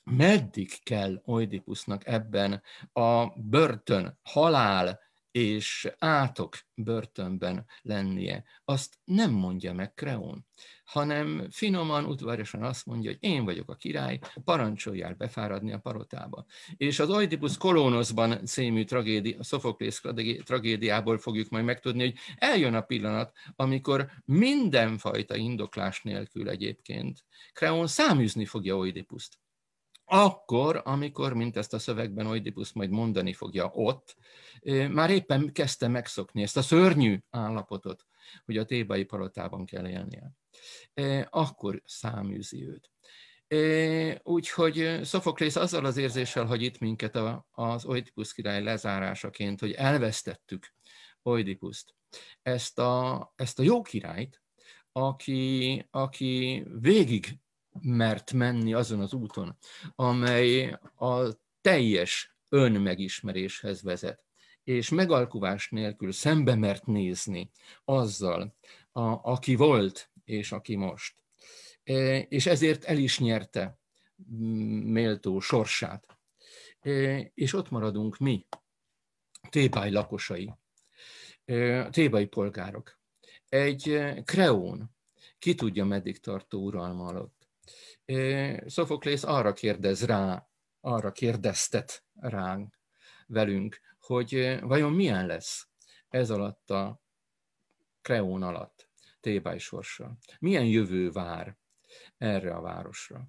meddig kell Oidipusznak ebben a börtön, halál, és átok börtönben lennie, azt nem mondja meg Kreón, hanem finoman, udvarjasan azt mondja, hogy én vagyok a király, parancsoljál befáradni a parotába. És az Oedipus Kolónoszban című tragédi, a Sophocles tragédiából fogjuk majd megtudni, hogy eljön a pillanat, amikor mindenfajta indoklás nélkül egyébként Kreón száműzni fogja Oedipust akkor, amikor, mint ezt a szövegben Oidipus majd mondani fogja ott, már éppen kezdte megszokni ezt a szörnyű állapotot, hogy a tébai palotában kell élnie. Akkor száműzi őt. Úgyhogy Szofoklész azzal az érzéssel hagy itt minket az Oidipus király lezárásaként, hogy elvesztettük Oidipuszt, ezt a, ezt a jó királyt, aki, aki végig mert menni azon az úton, amely a teljes önmegismeréshez vezet, és megalkuvás nélkül szembe mert nézni azzal, a, aki volt és aki most. E, és ezért el is nyerte mm, méltó sorsát. E, és ott maradunk mi, Tébály lakosai, e, Tébály polgárok. Egy kreón, ki tudja meddig tartó uralma alatt Szofoklész arra kérdez rá, arra kérdeztet ránk, velünk, hogy vajon milyen lesz ez alatt a Kreón alatt, Tébáj sorsa. Milyen jövő vár erre a városra?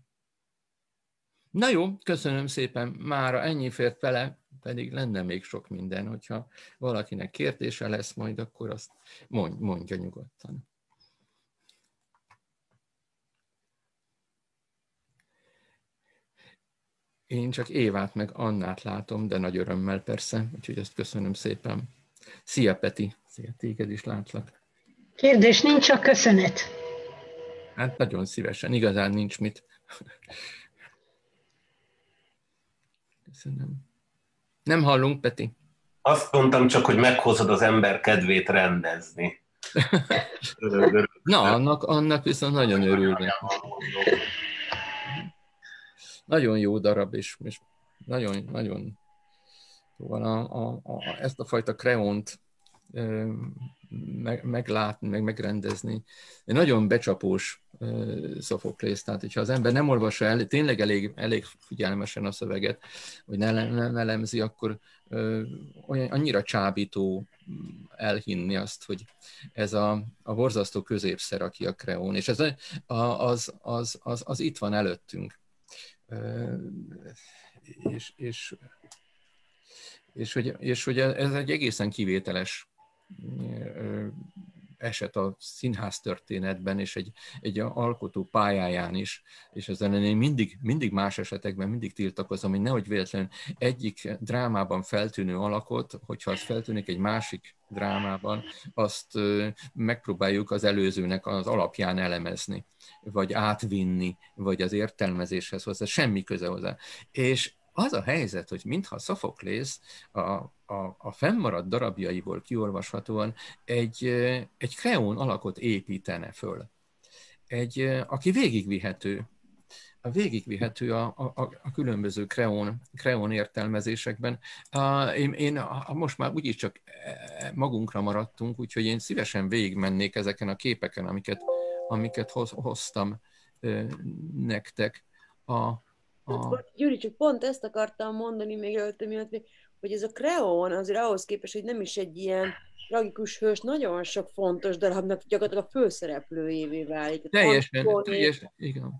Na jó, köszönöm szépen, mára ennyi fért vele, pedig lenne még sok minden, hogyha valakinek kérdése lesz majd, akkor azt mondja nyugodtan. Én csak Évát meg Annát látom, de nagy örömmel persze, úgyhogy ezt köszönöm szépen. Szia Peti, szia, téged is látlak. Kérdés nincs, csak köszönet. Hát nagyon szívesen, igazán nincs mit. Köszönöm. Nem hallunk, Peti. Azt mondtam csak, hogy meghozod az ember kedvét rendezni. *laughs* Na, annak, annak viszont nagyon örülnek nagyon jó darab, és, és nagyon, nagyon van a, a, a, ezt a fajta kreont meg, meglátni, meg megrendezni. Egy nagyon becsapós szofoklész, tehát hogyha az ember nem olvassa el, tényleg elég, elég figyelmesen a szöveget, hogy ne, ne, ne elemzi, akkor ö, olyan, annyira csábító elhinni azt, hogy ez a, a borzasztó középszer, aki a kreón, és ez az, az, az, az itt van előttünk és, és, és, hogy, és hogy ez egy egészen kivételes eset a színház történetben, és egy, egy alkotó pályáján is, és ezen én mindig, mindig más esetekben mindig tiltakozom, hogy nehogy véletlenül egyik drámában feltűnő alakot, hogyha az feltűnik egy másik drámában, azt megpróbáljuk az előzőnek az alapján elemezni, vagy átvinni, vagy az értelmezéshez hozzá, semmi köze hozzá. És az a helyzet, hogy mintha Sophocles a, a, a fennmaradt darabjaiból kiolvashatóan egy, egy kreón alakot építene föl. Egy, aki végigvihető, a végigvihető a, a, a különböző kreón, kreón értelmezésekben. Én, én most már úgyis csak e, magunkra maradtunk, úgyhogy én szívesen végigmennék ezeken a képeken, amiket, amiket hoztam nektek. A, Hát a... Gyuri, csak pont ezt akartam mondani még előtte, miatt, hogy ez a Creon azért ahhoz képest, hogy nem is egy ilyen tragikus hős nagyon sok fontos darabnak gyakorlatilag a főszereplőjévé válik. Teljesen, teljesen, igen.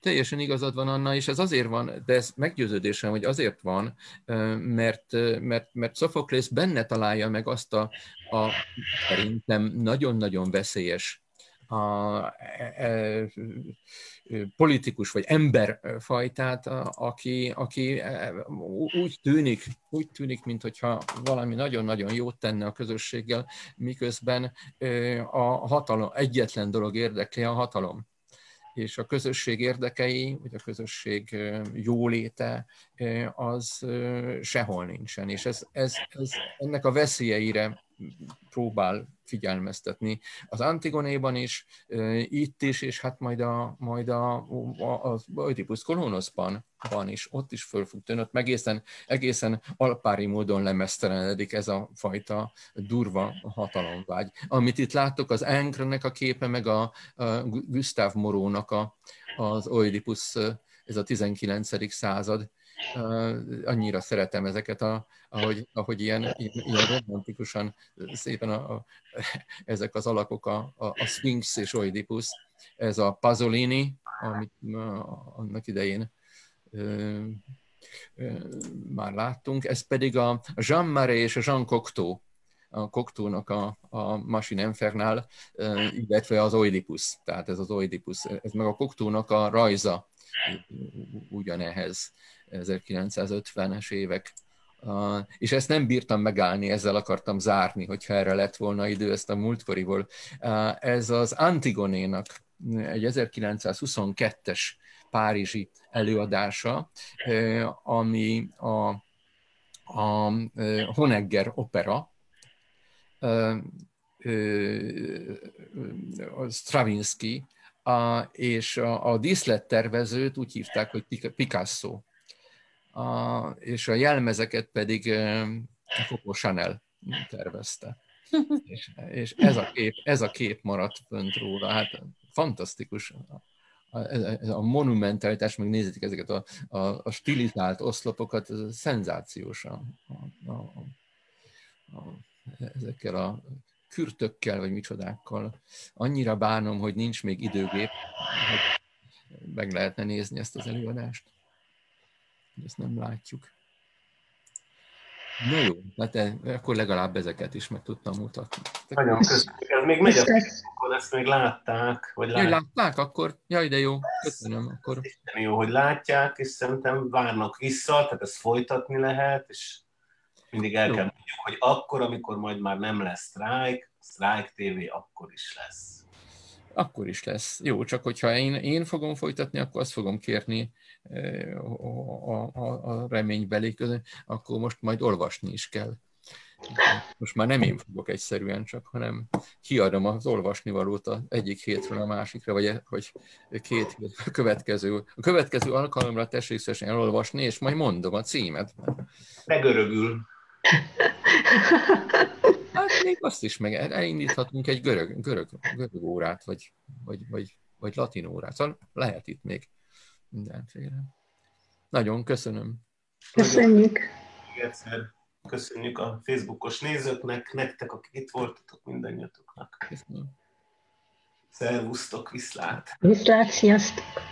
Teljesen igazad van, Anna, és ez azért van, de ez meggyőződésem, hogy azért van, mert, mert, mert Sophocles benne találja meg azt a, a szerintem nagyon-nagyon veszélyes a, e, e politikus vagy emberfajtát, aki, aki e, úgy tűnik, úgy tűnik, mintha valami nagyon-nagyon jót tenne a közösséggel, miközben a hatalom, egyetlen dolog érdekli a hatalom és a közösség érdekei, vagy a közösség jóléte az sehol nincsen. És ez, ez, ez ennek a veszélyeire próbál figyelmeztetni. Az Antigonéban is, itt is, és hát majd a, majd a, a, a Oedipus Kolonoszban van is, ott is föl fog tűnni, ott egészen, egészen alpári módon lemesztelenedik ez a fajta durva hatalomvágy. Amit itt láttok, az Enkrnek a képe, meg a, a Gustav Morónak a, az Oedipus, ez a 19. század annyira szeretem ezeket, a, ahogy, ahogy ilyen, ilyen, ilyen romantikusan szépen a, a, ezek az alakok, a, a, a Sphinx és Oedipus, ez a Pasolini, amit annak idején ö, ö, már láttunk, ez pedig a Jean Marais és a Jean Cocteau, a Cocteau-nak a, a Machine Infernal, illetve az Oedipus, tehát ez az Oedipus, ez meg a Cocteau-nak a rajza ugyanehhez 1950-es évek. És ezt nem bírtam megállni, ezzel akartam zárni, hogyha erre lett volna idő, ezt a múltkoriból. Ez az Antigonénak egy 1922-es párizsi előadása, ami a, a Honegger opera, Stravinsky, és a, a díszlettervezőt úgy hívták, hogy Picasso a, és a jelmezeket pedig a Coco Chanel tervezte. *laughs* És, és ez, a kép, ez a kép maradt fönt róla, hát fantasztikus a, a, a monumentalitás, meg nézzétek ezeket a, a, a stilizált oszlopokat, ez szenzációs a, a, a, a, ezekkel a kürtökkel, vagy micsodákkal. Annyira bánom, hogy nincs még időgép, hogy meg lehetne nézni ezt az előadást. Ezt nem látjuk. Na jó, hát e, akkor legalább ezeket is meg tudtam mutatni. Nagyon köszönöm. Ez még megy a akkor ezt még látták. Vagy látták. Jaj, látták akkor? Jaj, de jó. Köszönöm. Akkor. Nem jó, hogy látják, és szerintem várnak vissza, tehát ezt folytatni lehet, és mindig el jó. kell mondjuk, hogy akkor, amikor majd már nem lesz strike, strike TV akkor is lesz. Akkor is lesz. Jó, csak hogyha én, én fogom folytatni, akkor azt fogom kérni, a, a, a reménybeli között, akkor most majd olvasni is kell. Most már nem én fogok egyszerűen csak, hanem kiadom az olvasnivalót az egyik hétről a másikra, vagy hogy két hét a következő, a következő alkalomra tessék szívesen elolvasni, és majd mondom a címet. Megörögül. Hát még azt is meg elindíthatunk egy görög, görög, görög órát, vagy, vagy, vagy, vagy latin órát. Szóval lehet itt még mindenféle. Nagyon köszönöm. Köszönjük. Egyszer köszönjük a Facebookos nézőknek, nektek, akik itt voltatok, mindannyiatoknak. Köszönöm. Szervusztok, viszlát! Viszlát, sziasztok!